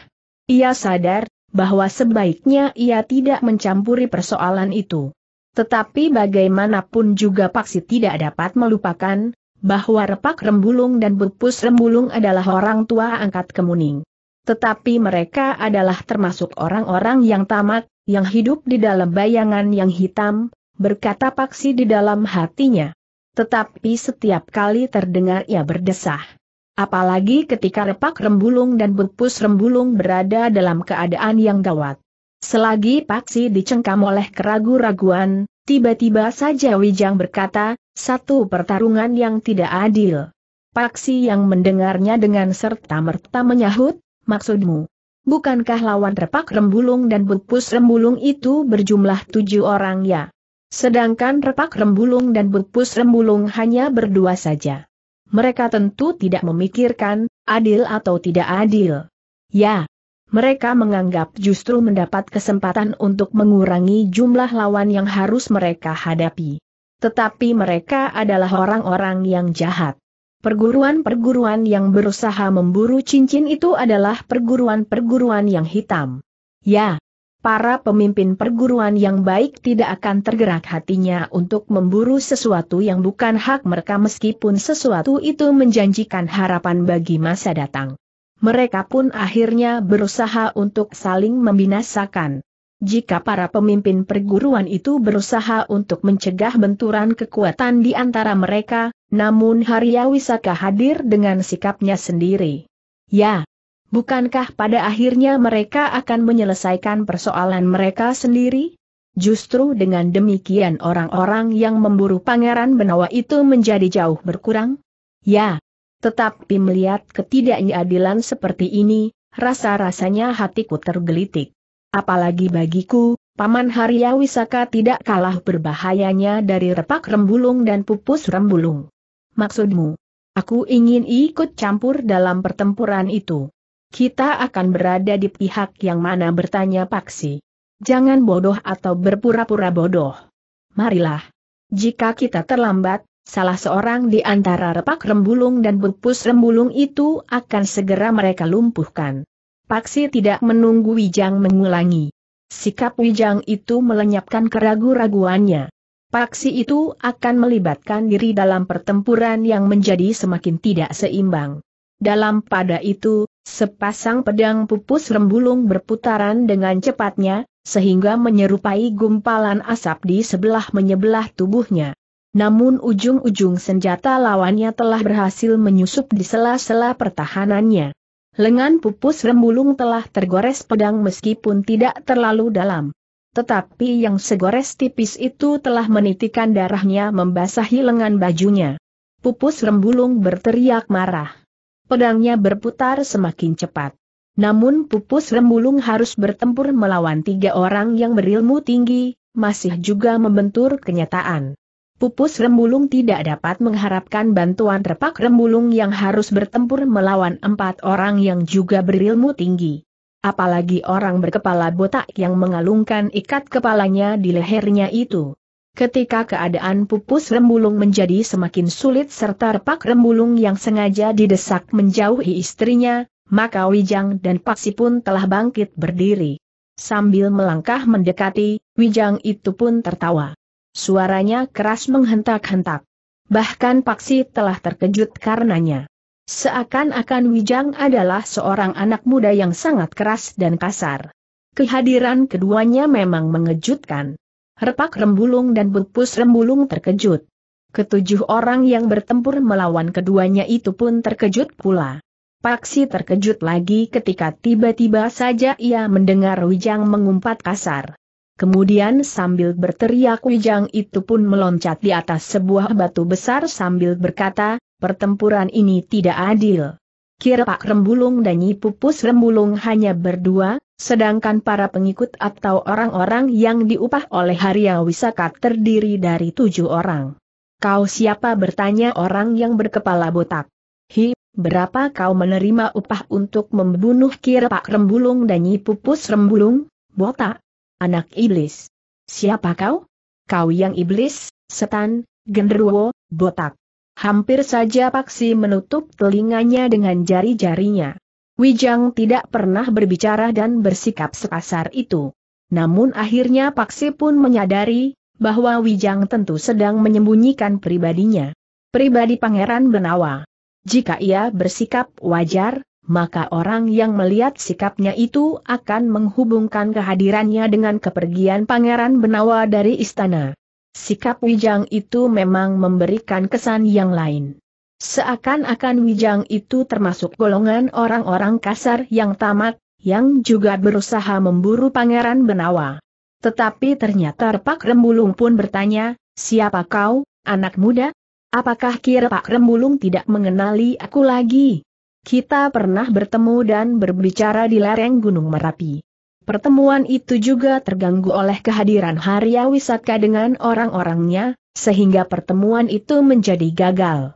Ia sadar bahwa sebaiknya ia tidak mencampuri persoalan itu. Tetapi bagaimanapun juga Paksi tidak dapat melupakan bahwa Repak Rembulung dan Bupus Rembulung adalah orang tua angkat Kemuning. Tetapi mereka adalah termasuk orang-orang yang tamat, yang hidup di dalam bayangan yang hitam, berkata Paksi di dalam hatinya. Tetapi setiap kali terdengar ia berdesah. Apalagi ketika repak rembulung dan bepus rembulung berada dalam keadaan yang gawat. Selagi Paksi dicengkam oleh keragu-raguan, tiba-tiba saja Wijang berkata, satu pertarungan yang tidak adil. Paksi yang mendengarnya dengan serta-merta menyahut, maksudmu. Bukankah lawan repak rembulung dan bepus rembulung itu berjumlah tujuh orang ya? Sedangkan repak rembulung dan bepus rembulung hanya berdua saja mereka tentu tidak memikirkan, adil atau tidak adil. Ya, mereka menganggap justru mendapat kesempatan untuk mengurangi jumlah lawan yang harus mereka hadapi. Tetapi mereka adalah orang-orang yang jahat. Perguruan-perguruan yang berusaha memburu cincin itu adalah perguruan-perguruan yang hitam. Ya, para pemimpin perguruan yang baik tidak akan tergerak hatinya untuk memburu sesuatu yang bukan hak mereka meskipun sesuatu itu menjanjikan harapan bagi masa datang. Mereka pun akhirnya berusaha untuk saling membinasakan. Jika para pemimpin perguruan itu berusaha untuk mencegah benturan kekuatan di antara mereka, namun Haryawisaka hadir dengan sikapnya sendiri. Ya, Bukankah pada akhirnya mereka akan menyelesaikan persoalan mereka sendiri? Justru dengan demikian orang-orang yang memburu Pangeran Benawa itu menjadi jauh berkurang? Ya. Tetapi melihat ketidakadilan seperti ini, rasa-rasanya hatiku tergelitik. Apalagi bagiku, Paman Harya Wisaka tidak kalah berbahayanya dari repak rembulung dan pupus rembulung. Maksudmu? Aku ingin ikut campur dalam pertempuran itu. Kita akan berada di pihak yang mana bertanya Paksi. Jangan bodoh atau berpura-pura bodoh. Marilah. Jika kita terlambat, salah seorang di antara repak rembulung dan Bupus rembulung itu akan segera mereka lumpuhkan. Paksi tidak menunggu Wijang mengulangi. Sikap Wijang itu melenyapkan keragu-raguannya. Paksi itu akan melibatkan diri dalam pertempuran yang menjadi semakin tidak seimbang. Dalam pada itu, sepasang pedang pupus rembulung berputaran dengan cepatnya, sehingga menyerupai gumpalan asap di sebelah menyebelah tubuhnya. Namun ujung-ujung senjata lawannya telah berhasil menyusup di sela-sela pertahanannya. Lengan pupus rembulung telah tergores pedang meskipun tidak terlalu dalam. Tetapi yang segores tipis itu telah menitikan darahnya membasahi lengan bajunya. Pupus rembulung berteriak marah pedangnya berputar semakin cepat. Namun pupus Rembulung harus bertempur melawan tiga orang yang berilmu tinggi, masih juga membentur kenyataan. Pupus Rembulung tidak dapat mengharapkan bantuan repak Rembulung yang harus bertempur melawan empat orang yang juga berilmu tinggi. Apalagi orang berkepala botak yang mengalungkan ikat kepalanya di lehernya itu. Ketika keadaan pupus Rembulung menjadi semakin sulit serta repak Rembulung yang sengaja didesak menjauhi istrinya, maka Wijang dan Paksi pun telah bangkit berdiri. Sambil melangkah mendekati, Wijang itu pun tertawa. Suaranya keras menghentak-hentak. Bahkan Paksi telah terkejut karenanya. Seakan-akan Wijang adalah seorang anak muda yang sangat keras dan kasar. Kehadiran keduanya memang mengejutkan. Herpak Rembulung dan Bukpus Rembulung terkejut. Ketujuh orang yang bertempur melawan keduanya itu pun terkejut pula. Paksi terkejut lagi ketika tiba-tiba saja ia mendengar Wijang mengumpat kasar. Kemudian sambil berteriak Wijang itu pun meloncat di atas sebuah batu besar sambil berkata, pertempuran ini tidak adil. Kira Pak Rembulung dan Nyi Pupus Rembulung hanya berdua, Sedangkan para pengikut atau orang-orang yang diupah oleh Haria Wisaka terdiri dari tujuh orang. Kau siapa bertanya orang yang berkepala botak? Hi, berapa kau menerima upah untuk membunuh Kirpak Rembulung dan Nyipupus Rembulung? Botak? Anak iblis. Siapa kau? Kau yang iblis, setan, genderuwo, botak. Hampir saja Paksi menutup telinganya dengan jari-jarinya. Wijang tidak pernah berbicara dan bersikap sekasar itu. Namun akhirnya Paksi pun menyadari, bahwa Wijang tentu sedang menyembunyikan pribadinya. Pribadi Pangeran Benawa. Jika ia bersikap wajar, maka orang yang melihat sikapnya itu akan menghubungkan kehadirannya dengan kepergian Pangeran Benawa dari istana. Sikap Wijang itu memang memberikan kesan yang lain. Seakan-akan Wijang itu termasuk golongan orang-orang kasar yang tamat, yang juga berusaha memburu Pangeran Benawa. Tetapi ternyata Pak Rembulung pun bertanya, siapa kau, anak muda? Apakah kira Pak Rembulung tidak mengenali aku lagi? Kita pernah bertemu dan berbicara di lereng Gunung Merapi. Pertemuan itu juga terganggu oleh kehadiran Harya Wisaka dengan orang-orangnya, sehingga pertemuan itu menjadi gagal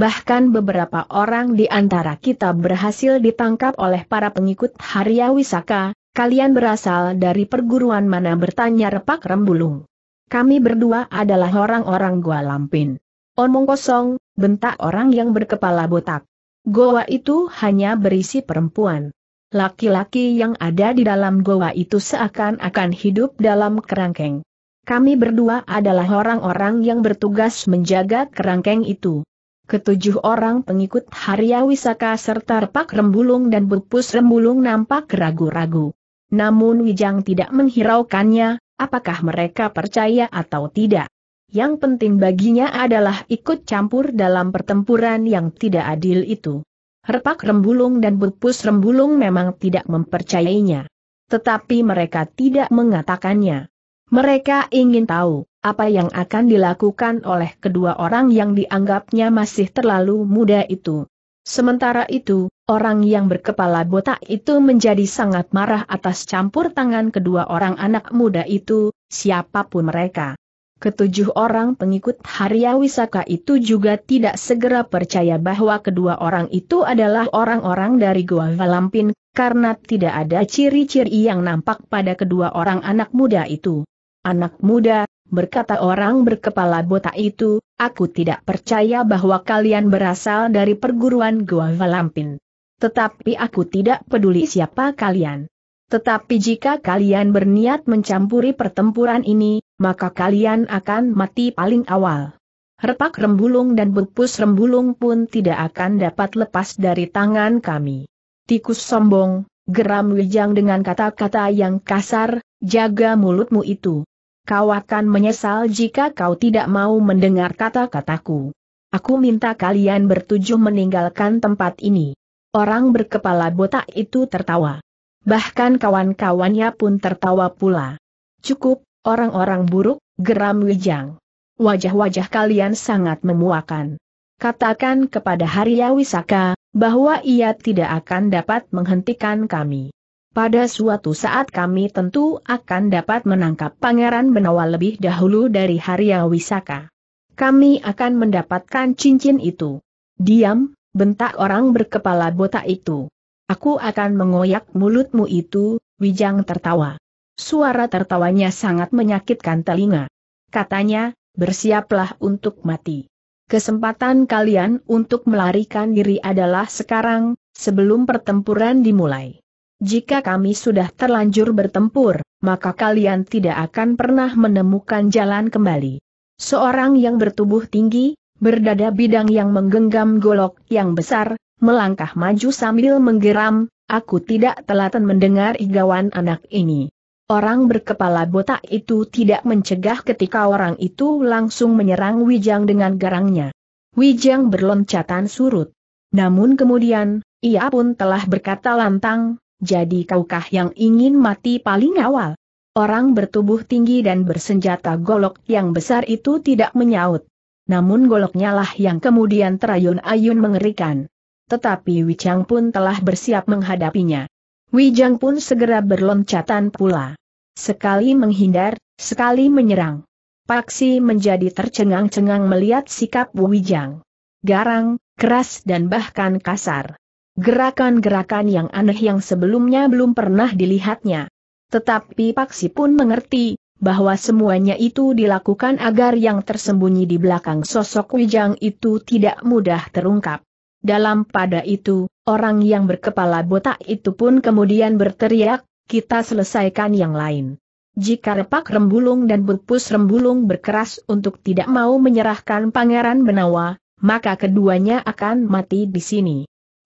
bahkan beberapa orang di antara kita berhasil ditangkap oleh para pengikut Harya Wisaka, kalian berasal dari perguruan mana bertanya repak rembulung. Kami berdua adalah orang-orang Goa Lampin. Omong kosong, bentak orang yang berkepala botak. Goa itu hanya berisi perempuan. Laki-laki yang ada di dalam goa itu seakan-akan hidup dalam kerangkeng. Kami berdua adalah orang-orang yang bertugas menjaga kerangkeng itu. Ketujuh orang pengikut Harya Wisaka serta Repak Rembulung dan Bupus Rembulung nampak ragu-ragu. Namun Wijang tidak menghiraukannya, apakah mereka percaya atau tidak. Yang penting baginya adalah ikut campur dalam pertempuran yang tidak adil itu. Repak Rembulung dan Bupus Rembulung memang tidak mempercayainya. Tetapi mereka tidak mengatakannya. Mereka ingin tahu apa yang akan dilakukan oleh kedua orang yang dianggapnya masih terlalu muda itu? Sementara itu, orang yang berkepala botak itu menjadi sangat marah atas campur tangan kedua orang anak muda itu, siapapun mereka. Ketujuh orang pengikut Harya Wisaka itu juga tidak segera percaya bahwa kedua orang itu adalah orang-orang dari Goa Valampin, karena tidak ada ciri-ciri yang nampak pada kedua orang anak muda itu. Anak muda, berkata orang berkepala botak itu, aku tidak percaya bahwa kalian berasal dari perguruan Gua Valampin. Tetapi aku tidak peduli siapa kalian. Tetapi jika kalian berniat mencampuri pertempuran ini, maka kalian akan mati paling awal. Repak rembulung dan bupus rembulung pun tidak akan dapat lepas dari tangan kami. Tikus sombong, geram Wijang dengan kata-kata yang kasar, jaga mulutmu itu kau akan menyesal jika kau tidak mau mendengar kata-kataku. Aku minta kalian bertujuh meninggalkan tempat ini. Orang berkepala botak itu tertawa. Bahkan kawan-kawannya pun tertawa pula. Cukup, orang-orang buruk, geram Wijang. Wajah-wajah kalian sangat memuakan. Katakan kepada Haria Wisaka, bahwa ia tidak akan dapat menghentikan kami. Pada suatu saat kami tentu akan dapat menangkap Pangeran Benawa lebih dahulu dari Harya Wisaka. Kami akan mendapatkan cincin itu. Diam, bentak orang berkepala botak itu. Aku akan mengoyak mulutmu itu, Wijang tertawa. Suara tertawanya sangat menyakitkan telinga. Katanya, bersiaplah untuk mati. Kesempatan kalian untuk melarikan diri adalah sekarang, sebelum pertempuran dimulai. Jika kami sudah terlanjur bertempur, maka kalian tidak akan pernah menemukan jalan kembali. Seorang yang bertubuh tinggi, berdada bidang yang menggenggam golok yang besar, melangkah maju sambil menggeram, aku tidak telaten mendengar igawan anak ini. Orang berkepala botak itu tidak mencegah ketika orang itu langsung menyerang Wijang dengan garangnya. Wijang berloncatan surut. Namun kemudian, ia pun telah berkata lantang, jadi kaukah yang ingin mati paling awal? Orang bertubuh tinggi dan bersenjata golok yang besar itu tidak menyaut. Namun goloknya lah yang kemudian terayun-ayun mengerikan. Tetapi Wijang pun telah bersiap menghadapinya. Wijang pun segera berloncatan pula. Sekali menghindar, sekali menyerang. Paksi menjadi tercengang-cengang melihat sikap Wijang. Garang, keras dan bahkan kasar. Gerakan-gerakan yang aneh yang sebelumnya belum pernah dilihatnya. Tetapi Paksi pun mengerti, bahwa semuanya itu dilakukan agar yang tersembunyi di belakang sosok Wijang itu tidak mudah terungkap. Dalam pada itu, orang yang berkepala botak itu pun kemudian berteriak, kita selesaikan yang lain. Jika Repak Rembulung dan Bupus Rembulung berkeras untuk tidak mau menyerahkan Pangeran Benawa, maka keduanya akan mati di sini.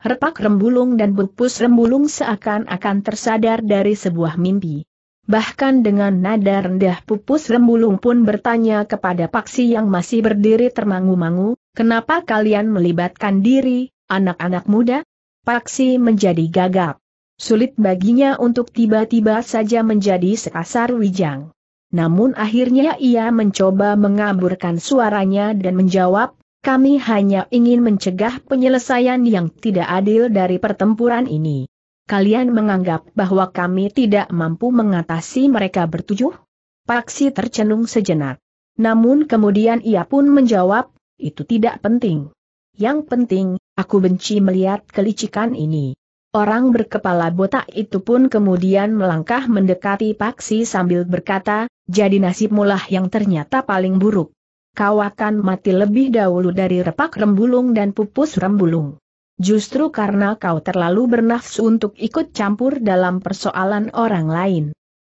Retak rembulung dan pupus rembulung seakan-akan tersadar dari sebuah mimpi. Bahkan dengan nada rendah pupus rembulung pun bertanya kepada Paksi yang masih berdiri termangu-mangu, kenapa kalian melibatkan diri, anak-anak muda? Paksi menjadi gagap. Sulit baginya untuk tiba-tiba saja menjadi sekasar Wijang. Namun akhirnya ia mencoba mengaburkan suaranya dan menjawab, kami hanya ingin mencegah penyelesaian yang tidak adil dari pertempuran ini. Kalian menganggap bahwa kami tidak mampu mengatasi mereka bertujuh? Paksi tercenung sejenak. Namun kemudian ia pun menjawab, itu tidak penting. Yang penting, aku benci melihat kelicikan ini. Orang berkepala botak itu pun kemudian melangkah mendekati Paksi sambil berkata, jadi nasibmulah yang ternyata paling buruk kau akan mati lebih dahulu dari repak rembulung dan pupus rembulung. Justru karena kau terlalu bernafsu untuk ikut campur dalam persoalan orang lain.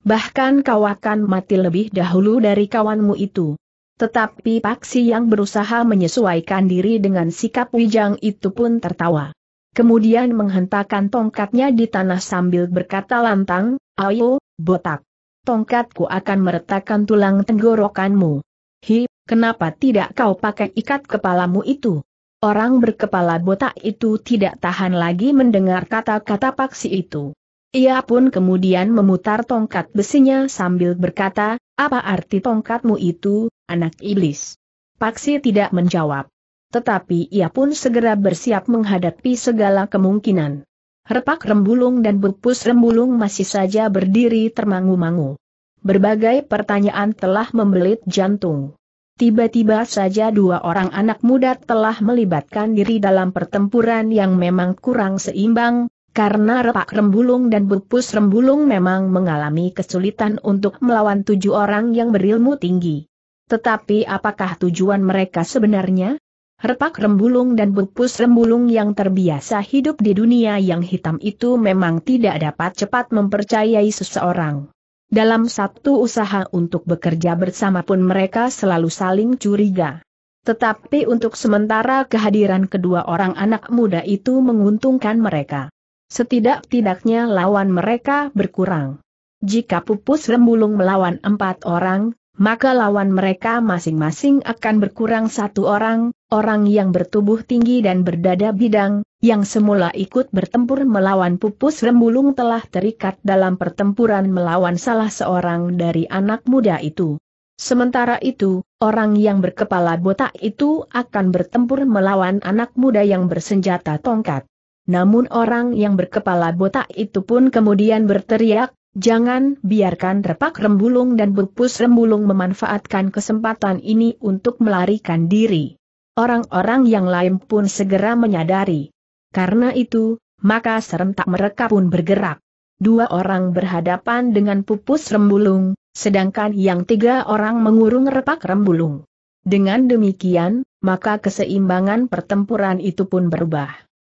Bahkan kau akan mati lebih dahulu dari kawanmu itu. Tetapi Paksi yang berusaha menyesuaikan diri dengan sikap Wijang itu pun tertawa. Kemudian menghentakkan tongkatnya di tanah sambil berkata lantang, Ayo, botak. Tongkatku akan meretakkan tulang tenggorokanmu. Hi, Kenapa tidak kau pakai ikat kepalamu itu? Orang berkepala botak itu tidak tahan lagi mendengar kata-kata paksi itu. Ia pun kemudian memutar tongkat besinya sambil berkata, apa arti tongkatmu itu, anak iblis? Paksi tidak menjawab. Tetapi ia pun segera bersiap menghadapi segala kemungkinan. Repak rembulung dan bupus rembulung masih saja berdiri termangu-mangu. Berbagai pertanyaan telah membelit jantung. Tiba-tiba saja dua orang anak muda telah melibatkan diri dalam pertempuran yang memang kurang seimbang, karena Repak Rembulung dan Bupus Rembulung memang mengalami kesulitan untuk melawan tujuh orang yang berilmu tinggi. Tetapi apakah tujuan mereka sebenarnya? Repak Rembulung dan Bupus Rembulung yang terbiasa hidup di dunia yang hitam itu memang tidak dapat cepat mempercayai seseorang. Dalam satu usaha untuk bekerja bersama pun mereka selalu saling curiga. Tetapi untuk sementara kehadiran kedua orang anak muda itu menguntungkan mereka. Setidak-tidaknya lawan mereka berkurang. Jika pupus rembulung melawan empat orang, maka lawan mereka masing-masing akan berkurang satu orang, orang yang bertubuh tinggi dan berdada bidang, yang semula ikut bertempur melawan pupus rembulung telah terikat dalam pertempuran melawan salah seorang dari anak muda itu. Sementara itu, orang yang berkepala botak itu akan bertempur melawan anak muda yang bersenjata tongkat. Namun orang yang berkepala botak itu pun kemudian berteriak, Jangan biarkan repak rembulung dan pupus rembulung memanfaatkan kesempatan ini untuk melarikan diri. Orang-orang yang lain pun segera menyadari. Karena itu, maka serentak mereka pun bergerak. Dua orang berhadapan dengan pupus rembulung, sedangkan yang tiga orang mengurung repak rembulung. Dengan demikian, maka keseimbangan pertempuran itu pun berubah.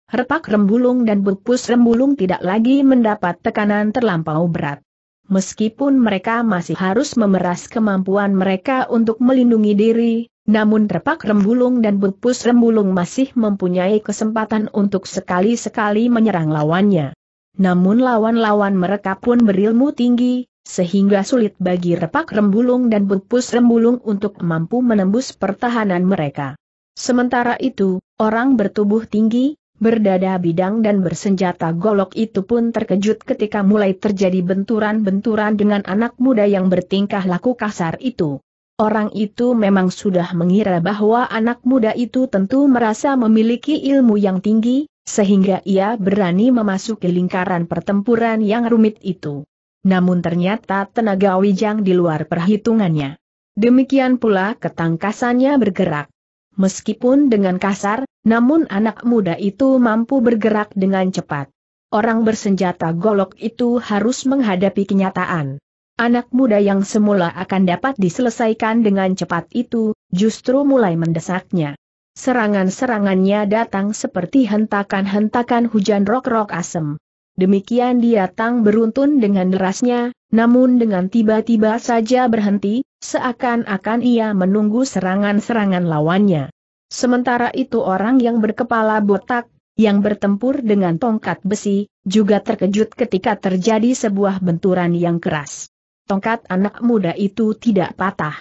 Repak rembulung dan pupus rembulung tidak lagi mendapat tekanan terlampau berat. Meskipun mereka masih harus memeras kemampuan mereka untuk melindungi diri, namun repak Rembulung dan Bupus Rembulung masih mempunyai kesempatan untuk sekali-sekali menyerang lawannya. Namun lawan-lawan mereka pun berilmu tinggi, sehingga sulit bagi repak Rembulung dan Bupus Rembulung untuk mampu menembus pertahanan mereka. Sementara itu, orang bertubuh tinggi, berdada bidang dan bersenjata golok itu pun terkejut ketika mulai terjadi benturan-benturan dengan anak muda yang bertingkah laku kasar itu. Orang itu memang sudah mengira bahwa anak muda itu tentu merasa memiliki ilmu yang tinggi, sehingga ia berani memasuki lingkaran pertempuran yang rumit itu. Namun ternyata tenaga Wijang di luar perhitungannya. Demikian pula ketangkasannya bergerak. Meskipun dengan kasar, namun anak muda itu mampu bergerak dengan cepat. Orang bersenjata golok itu harus menghadapi kenyataan. Anak muda yang semula akan dapat diselesaikan dengan cepat itu, justru mulai mendesaknya. Serangan-serangannya datang seperti hentakan-hentakan hujan rok-rok asem. Demikian dia tang beruntun dengan derasnya, namun dengan tiba-tiba saja berhenti, seakan-akan ia menunggu serangan-serangan lawannya. Sementara itu orang yang berkepala botak, yang bertempur dengan tongkat besi, juga terkejut ketika terjadi sebuah benturan yang keras tongkat anak muda itu tidak patah.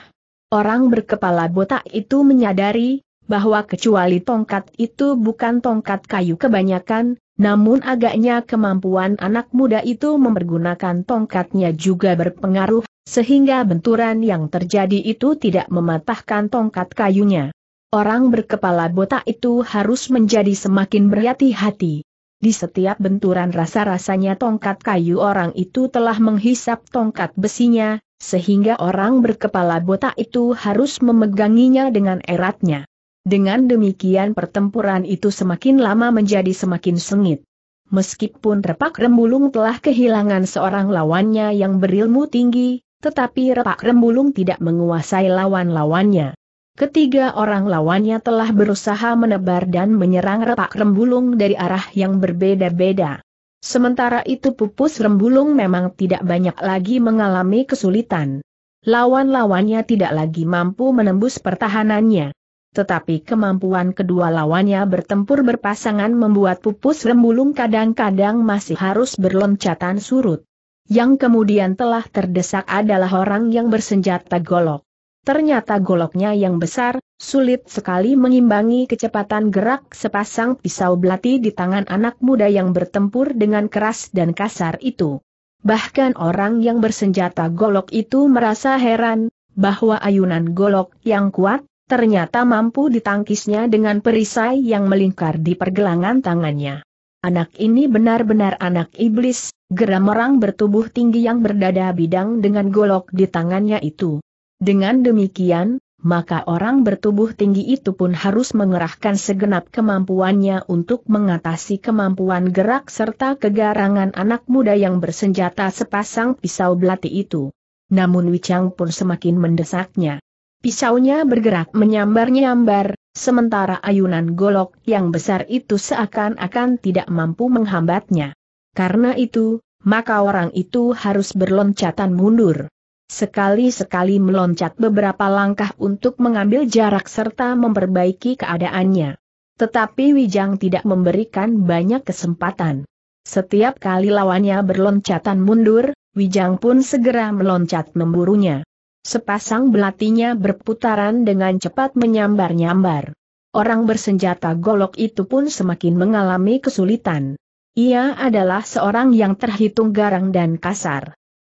Orang berkepala botak itu menyadari, bahwa kecuali tongkat itu bukan tongkat kayu kebanyakan, namun agaknya kemampuan anak muda itu mempergunakan tongkatnya juga berpengaruh, sehingga benturan yang terjadi itu tidak mematahkan tongkat kayunya. Orang berkepala botak itu harus menjadi semakin berhati-hati. Di setiap benturan rasa-rasanya tongkat kayu orang itu telah menghisap tongkat besinya, sehingga orang berkepala botak itu harus memeganginya dengan eratnya. Dengan demikian pertempuran itu semakin lama menjadi semakin sengit. Meskipun Repak Rembulung telah kehilangan seorang lawannya yang berilmu tinggi, tetapi Repak Rembulung tidak menguasai lawan-lawannya. Ketiga orang lawannya telah berusaha menebar dan menyerang repak rembulung dari arah yang berbeda-beda. Sementara itu pupus rembulung memang tidak banyak lagi mengalami kesulitan. Lawan-lawannya tidak lagi mampu menembus pertahanannya. Tetapi kemampuan kedua lawannya bertempur berpasangan membuat pupus rembulung kadang-kadang masih harus berloncatan surut. Yang kemudian telah terdesak adalah orang yang bersenjata golok. Ternyata goloknya yang besar, sulit sekali mengimbangi kecepatan gerak sepasang pisau belati di tangan anak muda yang bertempur dengan keras dan kasar itu. Bahkan orang yang bersenjata golok itu merasa heran, bahwa ayunan golok yang kuat, ternyata mampu ditangkisnya dengan perisai yang melingkar di pergelangan tangannya. Anak ini benar-benar anak iblis, geram orang bertubuh tinggi yang berdada bidang dengan golok di tangannya itu. Dengan demikian, maka orang bertubuh tinggi itu pun harus mengerahkan segenap kemampuannya untuk mengatasi kemampuan gerak serta kegarangan anak muda yang bersenjata sepasang pisau belati itu. Namun Wicang pun semakin mendesaknya. Pisaunya bergerak menyambar-nyambar, sementara ayunan golok yang besar itu seakan-akan tidak mampu menghambatnya. Karena itu, maka orang itu harus berloncatan mundur sekali-sekali meloncat beberapa langkah untuk mengambil jarak serta memperbaiki keadaannya. Tetapi Wijang tidak memberikan banyak kesempatan. Setiap kali lawannya berloncatan mundur, Wijang pun segera meloncat memburunya. Sepasang belatinya berputaran dengan cepat menyambar-nyambar. Orang bersenjata golok itu pun semakin mengalami kesulitan. Ia adalah seorang yang terhitung garang dan kasar.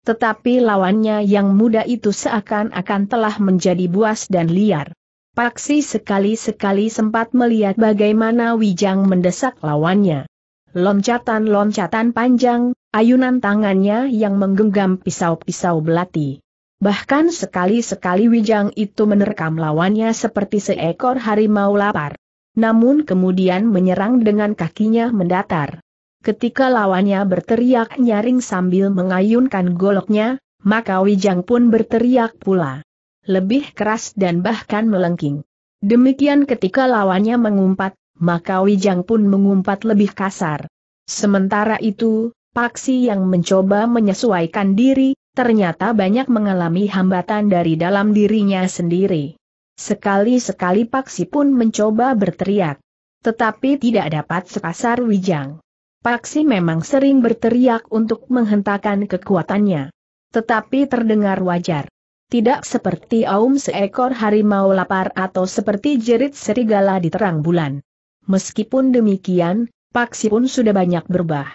Tetapi lawannya yang muda itu seakan-akan telah menjadi buas dan liar. Paksi sekali-sekali sempat melihat bagaimana Wijang mendesak lawannya. Loncatan-loncatan panjang, ayunan tangannya yang menggenggam pisau-pisau belati. Bahkan sekali-sekali Wijang itu menerkam lawannya seperti seekor harimau lapar. Namun kemudian menyerang dengan kakinya mendatar. Ketika lawannya berteriak nyaring sambil mengayunkan goloknya, maka Wijang pun berteriak pula. Lebih keras dan bahkan melengking. Demikian ketika lawannya mengumpat, maka Wijang pun mengumpat lebih kasar. Sementara itu, Paksi yang mencoba menyesuaikan diri, ternyata banyak mengalami hambatan dari dalam dirinya sendiri. Sekali-sekali Paksi pun mencoba berteriak. Tetapi tidak dapat sekasar Wijang. Paksi memang sering berteriak untuk menghentakkan kekuatannya. Tetapi terdengar wajar. Tidak seperti aum seekor harimau lapar atau seperti jerit serigala di terang bulan. Meskipun demikian, Paksi pun sudah banyak berubah.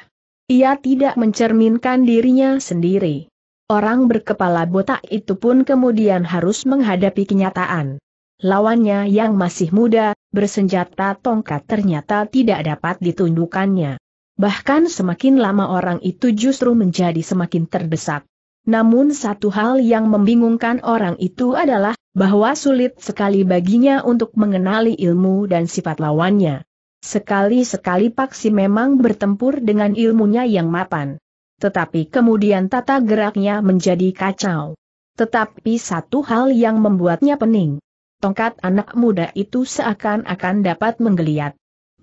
Ia tidak mencerminkan dirinya sendiri. Orang berkepala botak itu pun kemudian harus menghadapi kenyataan. Lawannya yang masih muda, bersenjata tongkat ternyata tidak dapat ditundukannya. Bahkan semakin lama orang itu justru menjadi semakin terdesak. Namun satu hal yang membingungkan orang itu adalah, bahwa sulit sekali baginya untuk mengenali ilmu dan sifat lawannya. Sekali-sekali Paksi memang bertempur dengan ilmunya yang mapan. Tetapi kemudian tata geraknya menjadi kacau. Tetapi satu hal yang membuatnya pening. Tongkat anak muda itu seakan-akan dapat menggeliat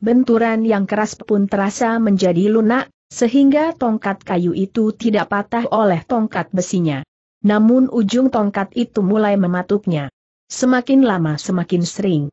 benturan yang keras pun terasa menjadi lunak, sehingga tongkat kayu itu tidak patah oleh tongkat besinya. Namun ujung tongkat itu mulai mematuknya. Semakin lama semakin sering.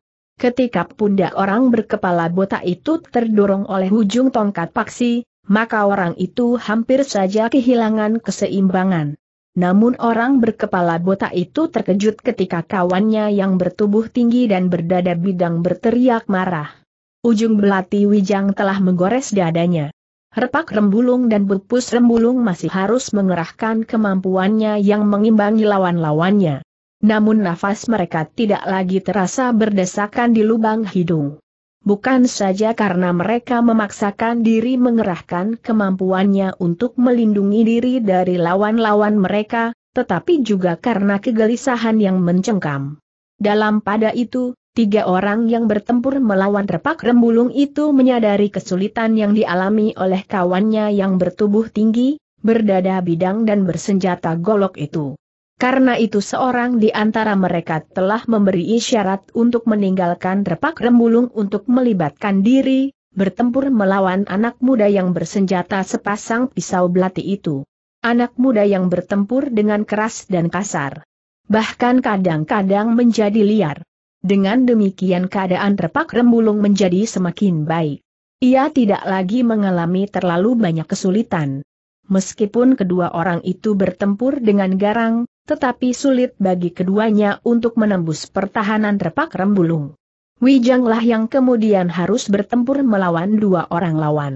Ketika pundak orang berkepala botak itu terdorong oleh ujung tongkat paksi, maka orang itu hampir saja kehilangan keseimbangan. Namun orang berkepala botak itu terkejut ketika kawannya yang bertubuh tinggi dan berdada bidang berteriak marah ujung belati Wijang telah menggores dadanya. Repak Rembulung dan Pupus Rembulung masih harus mengerahkan kemampuannya yang mengimbangi lawan-lawannya. Namun nafas mereka tidak lagi terasa berdesakan di lubang hidung. Bukan saja karena mereka memaksakan diri mengerahkan kemampuannya untuk melindungi diri dari lawan-lawan mereka, tetapi juga karena kegelisahan yang mencengkam. Dalam pada itu, Tiga orang yang bertempur melawan repak rembulung itu menyadari kesulitan yang dialami oleh kawannya yang bertubuh tinggi, berdada bidang dan bersenjata golok itu. Karena itu seorang di antara mereka telah memberi isyarat untuk meninggalkan repak rembulung untuk melibatkan diri, bertempur melawan anak muda yang bersenjata sepasang pisau belati itu. Anak muda yang bertempur dengan keras dan kasar. Bahkan kadang-kadang menjadi liar. Dengan demikian keadaan repak Rembulung menjadi semakin baik. Ia tidak lagi mengalami terlalu banyak kesulitan. Meskipun kedua orang itu bertempur dengan garang, tetapi sulit bagi keduanya untuk menembus pertahanan repak Rembulung. Wijanglah yang kemudian harus bertempur melawan dua orang lawan.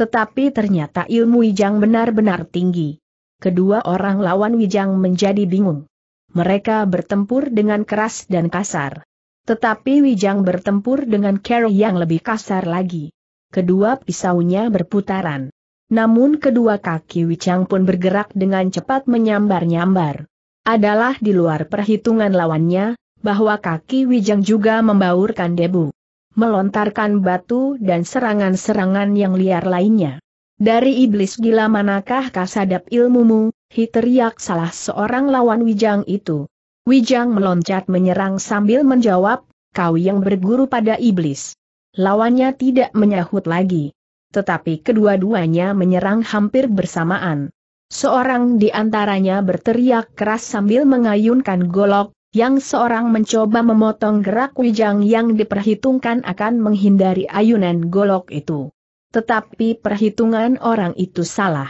Tetapi ternyata ilmu Wijang benar-benar tinggi. Kedua orang lawan Wijang menjadi bingung. Mereka bertempur dengan keras dan kasar. Tetapi Wijang bertempur dengan Carol yang lebih kasar lagi. Kedua pisaunya berputaran. Namun kedua kaki Wijang pun bergerak dengan cepat menyambar-nyambar. Adalah di luar perhitungan lawannya, bahwa kaki Wijang juga membaurkan debu. Melontarkan batu dan serangan-serangan yang liar lainnya. Dari iblis gila manakah kasadap ilmumu, hi salah seorang lawan Wijang itu. Wijang meloncat menyerang sambil menjawab, kau yang berguru pada iblis. Lawannya tidak menyahut lagi. Tetapi kedua-duanya menyerang hampir bersamaan. Seorang di antaranya berteriak keras sambil mengayunkan golok, yang seorang mencoba memotong gerak Wijang yang diperhitungkan akan menghindari ayunan golok itu. Tetapi perhitungan orang itu salah.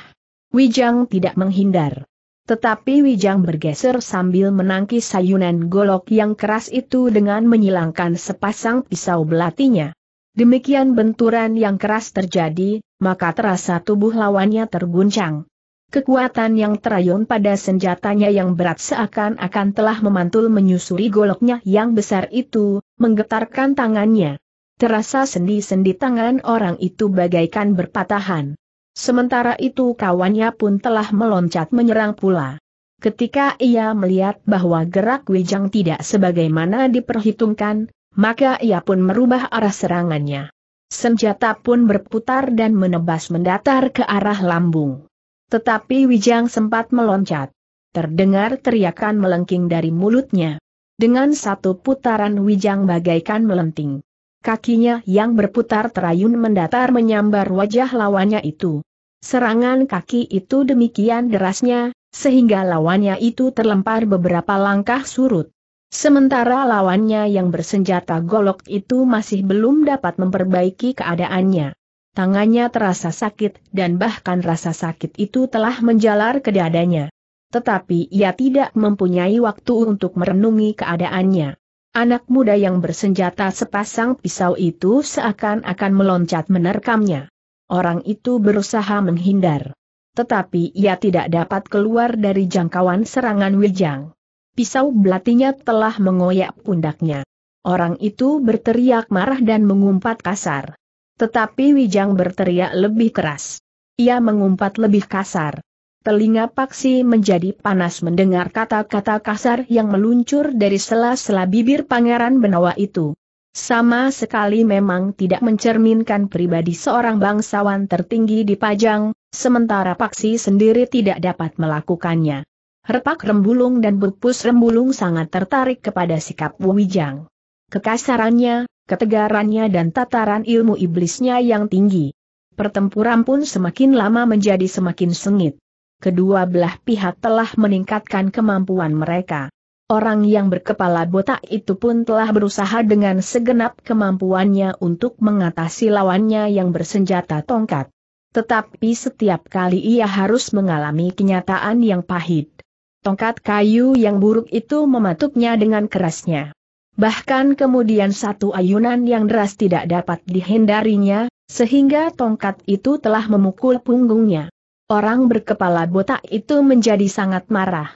Wijang tidak menghindar. Tetapi Wijang bergeser sambil menangkis sayunan golok yang keras itu dengan menyilangkan sepasang pisau belatinya. Demikian benturan yang keras terjadi, maka terasa tubuh lawannya terguncang. Kekuatan yang terayun pada senjatanya yang berat seakan-akan telah memantul menyusuri goloknya yang besar itu, menggetarkan tangannya. Terasa sendi-sendi tangan orang itu bagaikan berpatahan. Sementara itu kawannya pun telah meloncat menyerang pula. Ketika ia melihat bahwa gerak Wijang tidak sebagaimana diperhitungkan, maka ia pun merubah arah serangannya. Senjata pun berputar dan menebas mendatar ke arah lambung. Tetapi Wijang sempat meloncat. Terdengar teriakan melengking dari mulutnya. Dengan satu putaran Wijang bagaikan melenting. Kakinya yang berputar terayun mendatar menyambar wajah lawannya itu. Serangan kaki itu demikian derasnya, sehingga lawannya itu terlempar beberapa langkah surut. Sementara lawannya yang bersenjata golok itu masih belum dapat memperbaiki keadaannya. Tangannya terasa sakit dan bahkan rasa sakit itu telah menjalar ke dadanya. Tetapi ia tidak mempunyai waktu untuk merenungi keadaannya. Anak muda yang bersenjata sepasang pisau itu seakan-akan meloncat menerkamnya. Orang itu berusaha menghindar. Tetapi ia tidak dapat keluar dari jangkauan serangan Wijang. Pisau belatinya telah mengoyak pundaknya. Orang itu berteriak marah dan mengumpat kasar. Tetapi Wijang berteriak lebih keras. Ia mengumpat lebih kasar. Telinga Paksi menjadi panas mendengar kata-kata kasar yang meluncur dari sela-sela bibir Pangeran Benawa itu sama sekali memang tidak mencerminkan pribadi seorang bangsawan tertinggi di Pajang, sementara Paksi sendiri tidak dapat melakukannya. Repak Rembulung dan Bupus Rembulung sangat tertarik kepada sikap Wijang. Kekasarannya, ketegarannya dan tataran ilmu iblisnya yang tinggi. Pertempuran pun semakin lama menjadi semakin sengit. Kedua belah pihak telah meningkatkan kemampuan mereka. Orang yang berkepala botak itu pun telah berusaha dengan segenap kemampuannya untuk mengatasi lawannya yang bersenjata tongkat. Tetapi setiap kali ia harus mengalami kenyataan yang pahit. Tongkat kayu yang buruk itu mematuknya dengan kerasnya. Bahkan kemudian satu ayunan yang deras tidak dapat dihindarinya, sehingga tongkat itu telah memukul punggungnya. Orang berkepala botak itu menjadi sangat marah.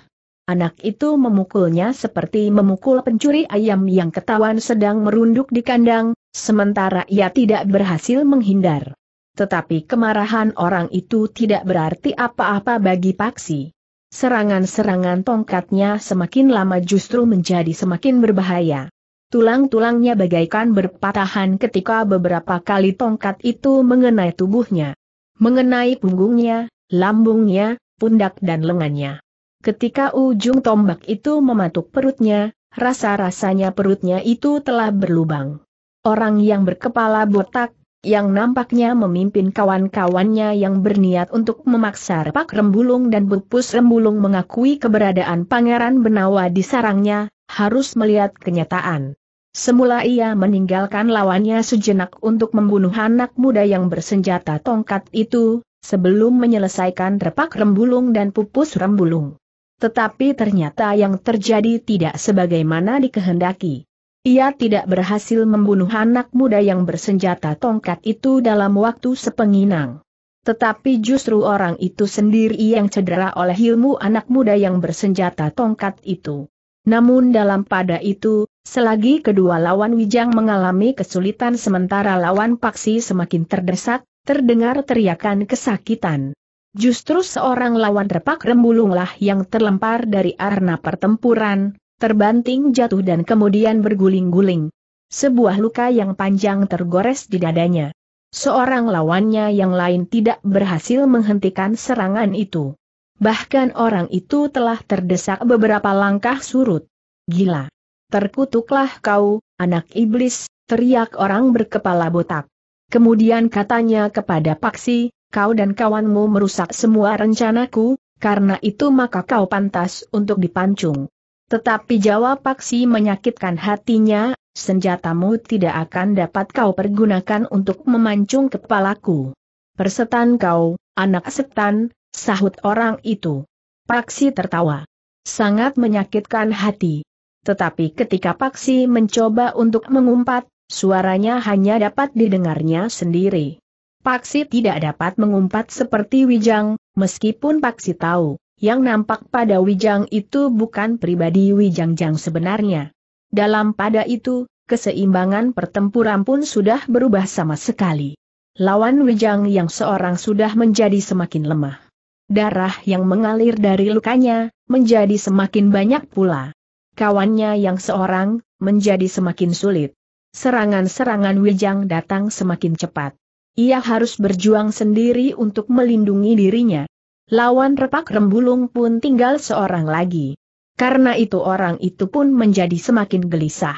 Anak itu memukulnya seperti memukul pencuri ayam yang ketahuan sedang merunduk di kandang, sementara ia tidak berhasil menghindar. Tetapi kemarahan orang itu tidak berarti apa-apa bagi Paksi. Serangan-serangan tongkatnya semakin lama justru menjadi semakin berbahaya. Tulang-tulangnya bagaikan berpatahan ketika beberapa kali tongkat itu mengenai tubuhnya. Mengenai punggungnya, lambungnya, pundak dan lengannya. Ketika ujung tombak itu mematuk perutnya, rasa-rasanya perutnya itu telah berlubang. Orang yang berkepala botak, yang nampaknya memimpin kawan-kawannya yang berniat untuk memaksa Pak Rembulung dan Pupus Rembulung mengakui keberadaan Pangeran Benawa di sarangnya, harus melihat kenyataan. Semula ia meninggalkan lawannya sejenak untuk membunuh anak muda yang bersenjata tongkat itu, sebelum menyelesaikan repak rembulung dan pupus rembulung. Tetapi ternyata yang terjadi tidak sebagaimana dikehendaki. Ia tidak berhasil membunuh anak muda yang bersenjata tongkat itu dalam waktu sepenginang. Tetapi justru orang itu sendiri yang cedera oleh ilmu anak muda yang bersenjata tongkat itu. Namun dalam pada itu, selagi kedua lawan Wijang mengalami kesulitan sementara lawan Paksi semakin terdesak, terdengar teriakan kesakitan. Justru seorang lawan repak rembulunglah yang terlempar dari arena pertempuran, terbanting jatuh dan kemudian berguling-guling. Sebuah luka yang panjang tergores di dadanya. Seorang lawannya yang lain tidak berhasil menghentikan serangan itu. Bahkan orang itu telah terdesak beberapa langkah surut. Gila. Terkutuklah kau, anak iblis, teriak orang berkepala botak. Kemudian katanya kepada Paksi, kau dan kawanmu merusak semua rencanaku, karena itu maka kau pantas untuk dipancung. Tetapi jawab Paksi menyakitkan hatinya, senjatamu tidak akan dapat kau pergunakan untuk memancung kepalaku. Persetan kau, anak setan, sahut orang itu. Paksi tertawa. Sangat menyakitkan hati. Tetapi ketika Paksi mencoba untuk mengumpat, suaranya hanya dapat didengarnya sendiri. Paksi tidak dapat mengumpat seperti Wijang, meskipun Paksi tahu, yang nampak pada Wijang itu bukan pribadi Wijang-Jang sebenarnya. Dalam pada itu, keseimbangan pertempuran pun sudah berubah sama sekali. Lawan Wijang yang seorang sudah menjadi semakin lemah. Darah yang mengalir dari lukanya, menjadi semakin banyak pula. Kawannya yang seorang, menjadi semakin sulit. Serangan-serangan Wijang datang semakin cepat. Ia harus berjuang sendiri untuk melindungi dirinya. Lawan repak rembulung pun tinggal seorang lagi. Karena itu orang itu pun menjadi semakin gelisah.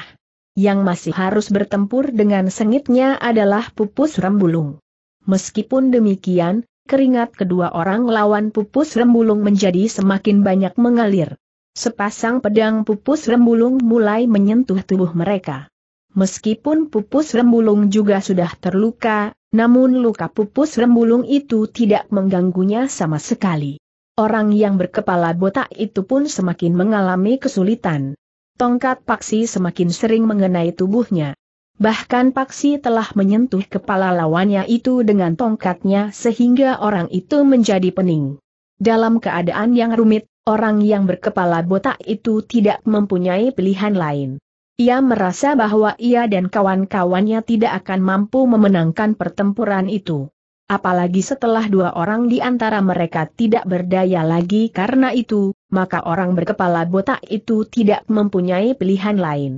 Yang masih harus bertempur dengan sengitnya adalah pupus rembulung. Meskipun demikian, keringat kedua orang lawan pupus rembulung menjadi semakin banyak mengalir. Sepasang pedang pupus rembulung mulai menyentuh tubuh mereka. Meskipun pupus rembulung juga sudah terluka, namun luka pupus rembulung itu tidak mengganggunya sama sekali. Orang yang berkepala botak itu pun semakin mengalami kesulitan. Tongkat Paksi semakin sering mengenai tubuhnya. Bahkan Paksi telah menyentuh kepala lawannya itu dengan tongkatnya sehingga orang itu menjadi pening. Dalam keadaan yang rumit, orang yang berkepala botak itu tidak mempunyai pilihan lain. Ia merasa bahwa ia dan kawan-kawannya tidak akan mampu memenangkan pertempuran itu. Apalagi setelah dua orang di antara mereka tidak berdaya lagi karena itu, maka orang berkepala botak itu tidak mempunyai pilihan lain.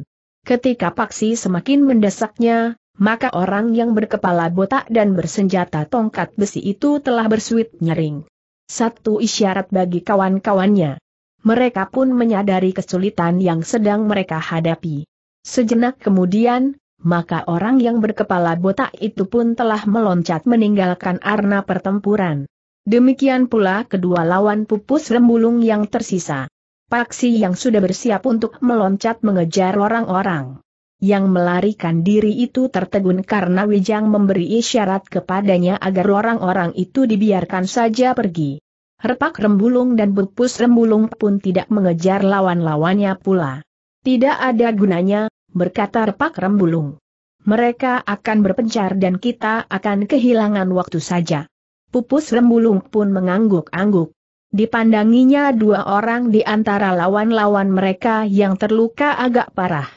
Ketika paksi semakin mendesaknya, maka orang yang berkepala botak dan bersenjata tongkat besi itu telah bersuit nyering. Satu isyarat bagi kawan-kawannya mereka pun menyadari kesulitan yang sedang mereka hadapi. Sejenak kemudian, maka orang yang berkepala botak itu pun telah meloncat meninggalkan arena pertempuran. Demikian pula kedua lawan pupus rembulung yang tersisa. Paksi yang sudah bersiap untuk meloncat mengejar orang-orang. Yang melarikan diri itu tertegun karena Wijang memberi isyarat kepadanya agar orang-orang itu dibiarkan saja pergi. Repak Rembulung dan Bepus Rembulung pun tidak mengejar lawan-lawannya pula. Tidak ada gunanya, berkata Repak Rembulung. Mereka akan berpencar dan kita akan kehilangan waktu saja. Pupus Rembulung pun mengangguk-angguk. Dipandanginya dua orang di antara lawan-lawan mereka yang terluka agak parah.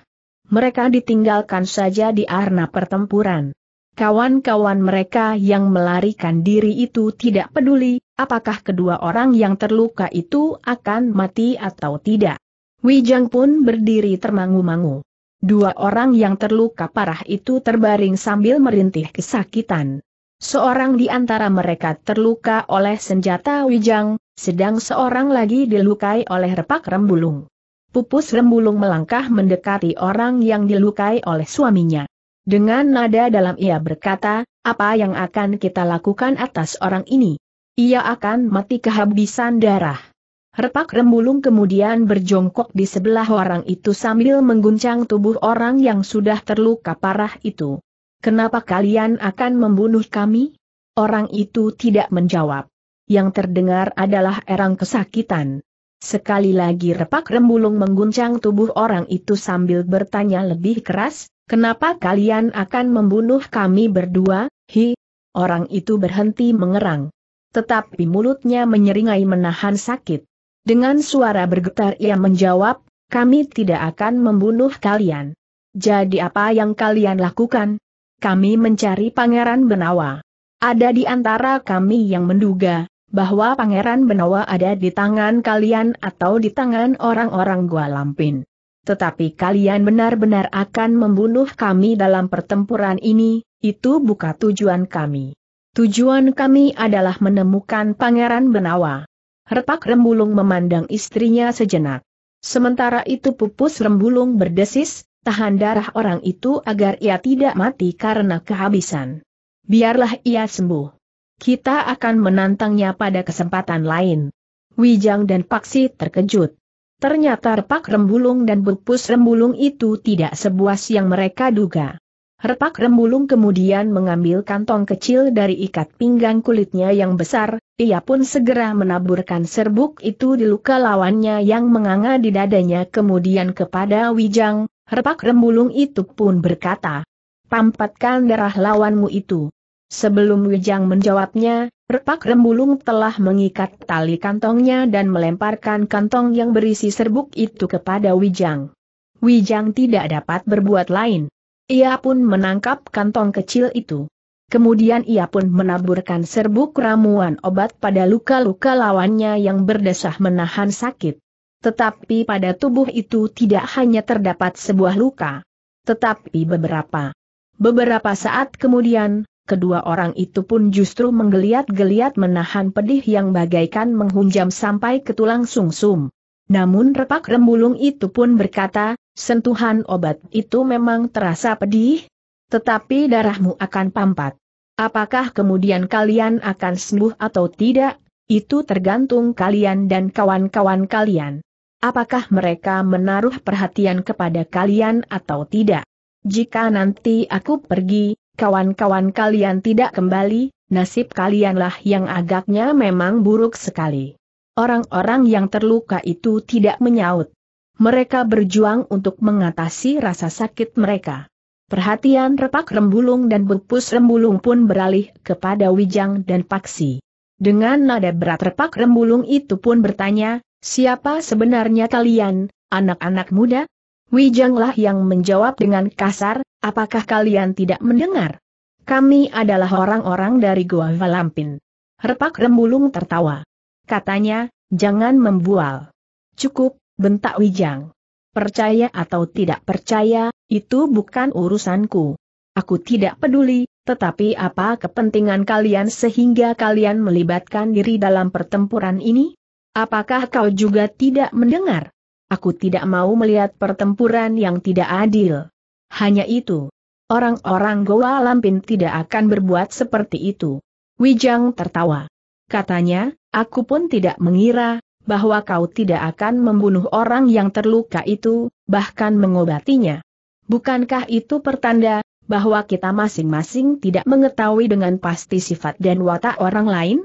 Mereka ditinggalkan saja di arena pertempuran. Kawan-kawan mereka yang melarikan diri itu tidak peduli, apakah kedua orang yang terluka itu akan mati atau tidak. Wijang pun berdiri termangu-mangu. Dua orang yang terluka parah itu terbaring sambil merintih kesakitan. Seorang di antara mereka terluka oleh senjata Wijang, sedang seorang lagi dilukai oleh repak rembulung. Pupus rembulung melangkah mendekati orang yang dilukai oleh suaminya. Dengan nada dalam ia berkata, apa yang akan kita lakukan atas orang ini? Ia akan mati kehabisan darah. Repak Rembulung kemudian berjongkok di sebelah orang itu sambil mengguncang tubuh orang yang sudah terluka parah itu. Kenapa kalian akan membunuh kami? Orang itu tidak menjawab. Yang terdengar adalah erang kesakitan. Sekali lagi repak Rembulung mengguncang tubuh orang itu sambil bertanya lebih keras, kenapa kalian akan membunuh kami berdua, hi? Orang itu berhenti mengerang tetapi mulutnya menyeringai menahan sakit. Dengan suara bergetar ia menjawab, kami tidak akan membunuh kalian. Jadi apa yang kalian lakukan? Kami mencari Pangeran Benawa. Ada di antara kami yang menduga, bahwa Pangeran Benawa ada di tangan kalian atau di tangan orang-orang Gua Lampin. Tetapi kalian benar-benar akan membunuh kami dalam pertempuran ini, itu bukan tujuan kami. Tujuan kami adalah menemukan Pangeran Benawa. Repak Rembulung memandang istrinya sejenak. Sementara itu pupus Rembulung berdesis, tahan darah orang itu agar ia tidak mati karena kehabisan. Biarlah ia sembuh. Kita akan menantangnya pada kesempatan lain. Wijang dan Paksi terkejut. Ternyata repak rembulung dan pupus rembulung itu tidak sebuas yang mereka duga. Repak Rembulung kemudian mengambil kantong kecil dari ikat pinggang kulitnya yang besar, ia pun segera menaburkan serbuk itu di luka lawannya yang menganga di dadanya kemudian kepada Wijang, Repak Rembulung itu pun berkata, Pampatkan darah lawanmu itu. Sebelum Wijang menjawabnya, Repak Rembulung telah mengikat tali kantongnya dan melemparkan kantong yang berisi serbuk itu kepada Wijang. Wijang tidak dapat berbuat lain. Ia pun menangkap kantong kecil itu. Kemudian ia pun menaburkan serbuk ramuan obat pada luka-luka lawannya yang berdesah menahan sakit. Tetapi pada tubuh itu tidak hanya terdapat sebuah luka, tetapi beberapa. Beberapa saat kemudian, kedua orang itu pun justru menggeliat-geliat menahan pedih yang bagaikan menghunjam sampai ke tulang sungsum. Namun repak rembulung itu pun berkata, Sentuhan obat itu memang terasa pedih, tetapi darahmu akan pampat. Apakah kemudian kalian akan sembuh atau tidak, itu tergantung kalian dan kawan-kawan kalian. Apakah mereka menaruh perhatian kepada kalian atau tidak? Jika nanti aku pergi, kawan-kawan kalian tidak kembali, nasib kalianlah yang agaknya memang buruk sekali. Orang-orang yang terluka itu tidak menyaut mereka berjuang untuk mengatasi rasa sakit mereka. Perhatian repak rembulung dan bupus rembulung pun beralih kepada Wijang dan Paksi. Dengan nada berat repak rembulung itu pun bertanya, siapa sebenarnya kalian, anak-anak muda? Wijanglah yang menjawab dengan kasar, apakah kalian tidak mendengar? Kami adalah orang-orang dari Goa Valampin. Repak Rembulung tertawa. Katanya, jangan membual. Cukup, bentak Wijang. Percaya atau tidak percaya, itu bukan urusanku. Aku tidak peduli, tetapi apa kepentingan kalian sehingga kalian melibatkan diri dalam pertempuran ini? Apakah kau juga tidak mendengar? Aku tidak mau melihat pertempuran yang tidak adil. Hanya itu. Orang-orang Goa Lampin tidak akan berbuat seperti itu. Wijang tertawa. Katanya, aku pun tidak mengira, bahwa kau tidak akan membunuh orang yang terluka itu, bahkan mengobatinya. Bukankah itu pertanda bahwa kita masing-masing tidak mengetahui dengan pasti sifat dan watak orang lain?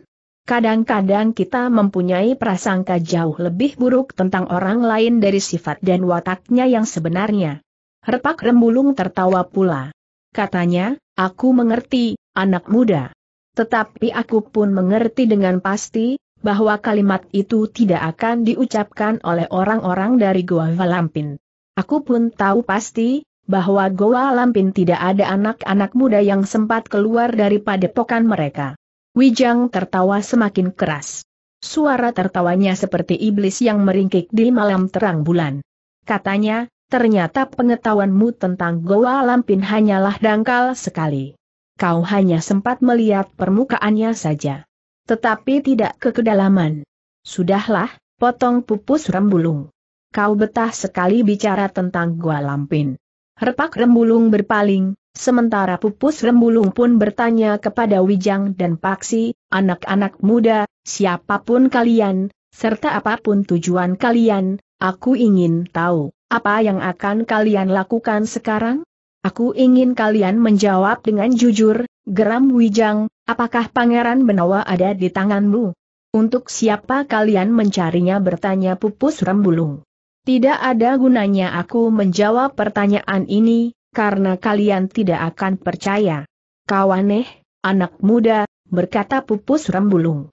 Kadang-kadang kita mempunyai prasangka jauh lebih buruk tentang orang lain dari sifat dan wataknya yang sebenarnya. Repak Rembulung tertawa pula. Katanya, aku mengerti, anak muda. Tetapi aku pun mengerti dengan pasti, bahwa kalimat itu tidak akan diucapkan oleh orang-orang dari Goa Lampin. Aku pun tahu pasti, bahwa Goa Lampin tidak ada anak-anak muda yang sempat keluar dari padepokan mereka. Wijang tertawa semakin keras. Suara tertawanya seperti iblis yang meringkik di malam terang bulan. Katanya, ternyata pengetahuanmu tentang Goa Lampin hanyalah dangkal sekali. Kau hanya sempat melihat permukaannya saja. Tetapi tidak ke kedalaman. Sudahlah, potong pupus rembulung. Kau betah sekali bicara tentang gua lampin. Repak rembulung berpaling, sementara pupus rembulung pun bertanya kepada Wijang dan Paksi, anak-anak muda, siapapun kalian, serta apapun tujuan kalian, aku ingin tahu, apa yang akan kalian lakukan sekarang? Aku ingin kalian menjawab dengan jujur, geram Wijang, Apakah Pangeran Benawa ada di tanganmu? Untuk siapa kalian mencarinya bertanya pupus rembulung. Tidak ada gunanya aku menjawab pertanyaan ini, karena kalian tidak akan percaya. Kau aneh, anak muda, berkata pupus rembulung.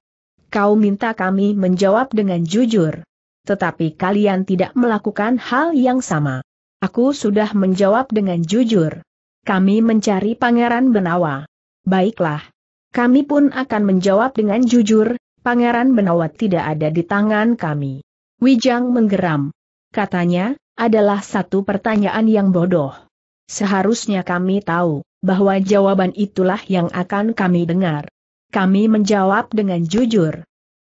Kau minta kami menjawab dengan jujur. Tetapi kalian tidak melakukan hal yang sama. Aku sudah menjawab dengan jujur. Kami mencari Pangeran Benawa. Baiklah, kami pun akan menjawab dengan jujur, Pangeran Benawa tidak ada di tangan kami. Wijang menggeram. Katanya, adalah satu pertanyaan yang bodoh. Seharusnya kami tahu, bahwa jawaban itulah yang akan kami dengar. Kami menjawab dengan jujur.